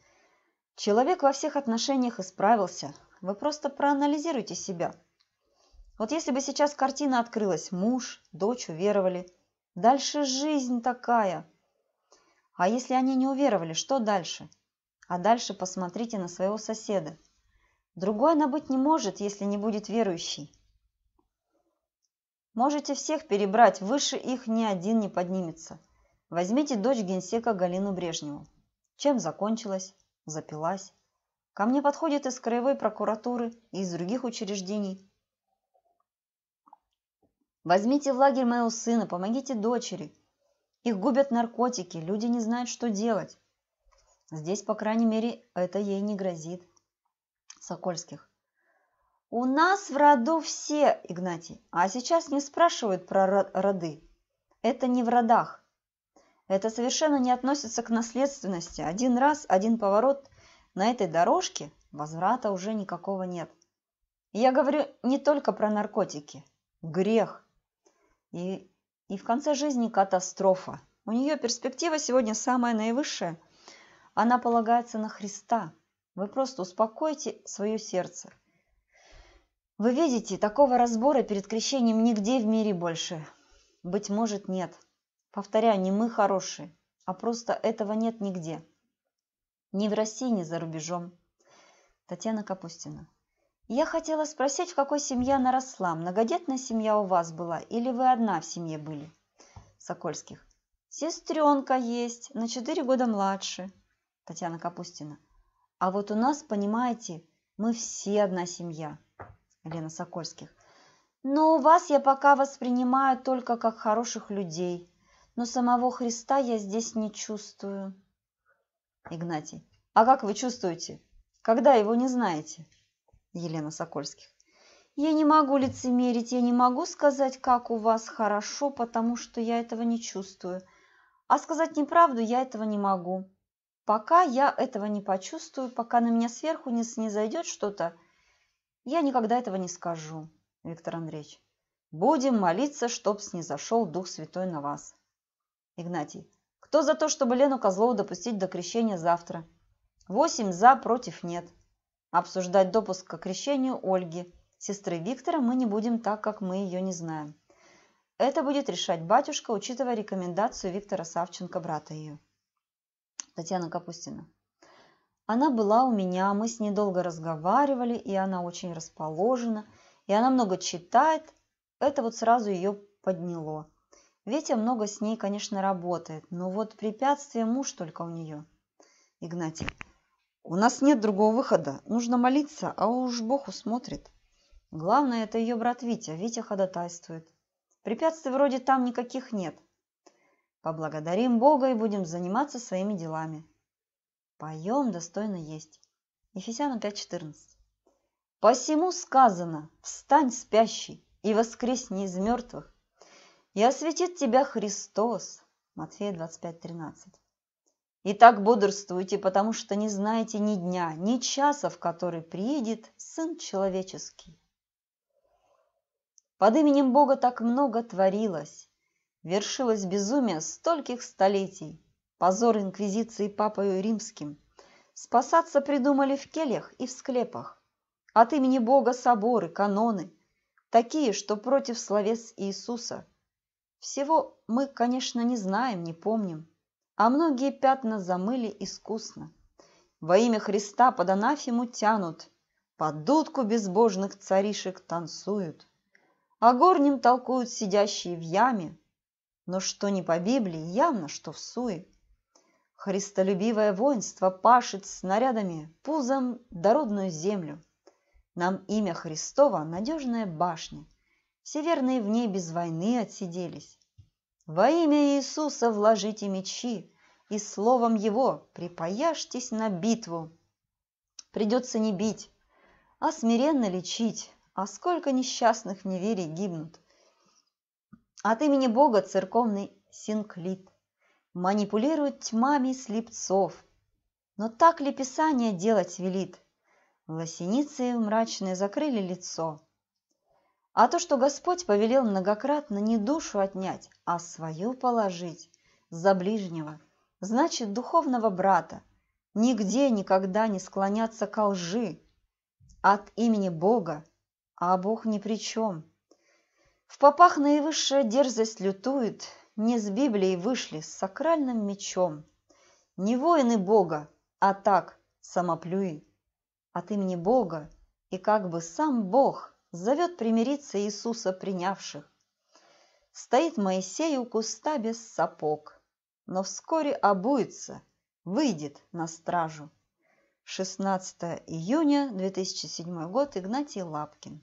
Человек во всех отношениях исправился. Вы просто проанализируйте себя. Вот если бы сейчас картина открылась, муж, дочь уверовали. Дальше жизнь такая. А если они не уверовали, что дальше? А дальше посмотрите на своего соседа. Другой она быть не может, если не будет верующий. Можете всех перебрать, выше их ни один не поднимется. Возьмите дочь генсека Галину Брежневу. Чем закончилась? Запилась. Ко мне подходит из краевой прокуратуры и из других учреждений – Возьмите в лагерь моего сына, помогите дочери. Их губят наркотики, люди не знают, что делать. Здесь, по крайней мере, это ей не грозит. Сокольских. У нас в роду все, Игнатий, а сейчас не спрашивают про роды. Это не в родах. Это совершенно не относится к наследственности. Один раз, один поворот на этой дорожке, возврата уже никакого нет. Я говорю не только про наркотики. Грех и, и в конце жизни катастрофа. У нее перспектива сегодня самая наивысшая. Она полагается на Христа. Вы просто успокойте свое сердце. Вы видите, такого разбора перед крещением нигде в мире больше. Быть может, нет. Повторяю, не мы хорошие, а просто этого нет нигде. Ни в России, ни за рубежом. Татьяна Капустина. Я хотела спросить, в какой семье она росла. Многодетная семья у вас была или вы одна в семье были? Сокольских. Сестренка есть, на четыре года младше. Татьяна Капустина. А вот у нас, понимаете, мы все одна семья. Лена Сокольских. Но у вас я пока воспринимаю только как хороших людей. Но самого Христа я здесь не чувствую. Игнатий. А как вы чувствуете, когда его не знаете? Елена Сокольских. Я не могу лицемерить, я не могу сказать, как у вас хорошо, потому что я этого не чувствую. А сказать неправду я этого не могу. Пока я этого не почувствую, пока на меня сверху не снизойдет что-то, я никогда этого не скажу, Виктор Андреевич. Будем молиться, чтоб снизошел Дух Святой на вас. Игнатий. Кто за то, чтобы Лену Козлову допустить до крещения завтра? Восемь за, против нет. Обсуждать допуск к крещению Ольги, сестры Виктора, мы не будем, так как мы ее не знаем. Это будет решать батюшка, учитывая рекомендацию Виктора Савченко, брата ее. Татьяна Капустина. Она была у меня, мы с ней долго разговаривали, и она очень расположена, и она много читает. Это вот сразу ее подняло. Ветя много с ней, конечно, работает, но вот препятствие муж только у нее. Игнатий. У нас нет другого выхода. Нужно молиться, а уж Бог усмотрит. Главное, это ее брат Витя. Витя ходатайствует. Препятствий вроде там никаких нет. Поблагодарим Бога и будем заниматься своими делами. Поем достойно есть. Ефесянам 5.14 Посему сказано, встань спящий и воскресни из мертвых, и осветит тебя Христос. Матфея 25.13 и так бодрствуйте, потому что не знаете ни дня, ни часа, в который приедет Сын Человеческий. Под именем Бога так много творилось, вершилось безумие стольких столетий, позор инквизиции папою римским. Спасаться придумали в келях и в склепах. От имени Бога соборы, каноны, такие, что против словес Иисуса. Всего мы, конечно, не знаем, не помним – а многие пятна замыли искусно. Во имя Христа под анафему тянут, под дудку безбожных царишек танцуют, а горним толкуют сидящие в яме, но что не по Библии, явно, что в суе. Христолюбивое воинство пашет снарядами пузом дородную землю. Нам имя Христова – надежная башня. Все верные в ней без войны отсиделись. Во имя Иисуса вложите мечи, и словом Его припаяшьтесь на битву. Придется не бить, а смиренно лечить, а сколько несчастных в неверии гибнут. От имени Бога церковный синклит манипулирует тьмами слепцов. Но так ли Писание делать велит? Лосиницы мрачные закрыли лицо – а то, что Господь повелел многократно не душу отнять, а свою положить за ближнего, значит духовного брата, нигде никогда не склоняться ко лжи от имени Бога, а Бог ни при чем. В попах наивысшая дерзость лютует, не с Библией вышли с сакральным мечом. Не воины Бога, а так самоплюй от имени Бога, и как бы сам Бог – зовет примириться Иисуса принявших. Стоит Моисей у куста без сапог, но вскоре обуется, выйдет на стражу. 16 июня 2007 год, Игнатий Лапкин.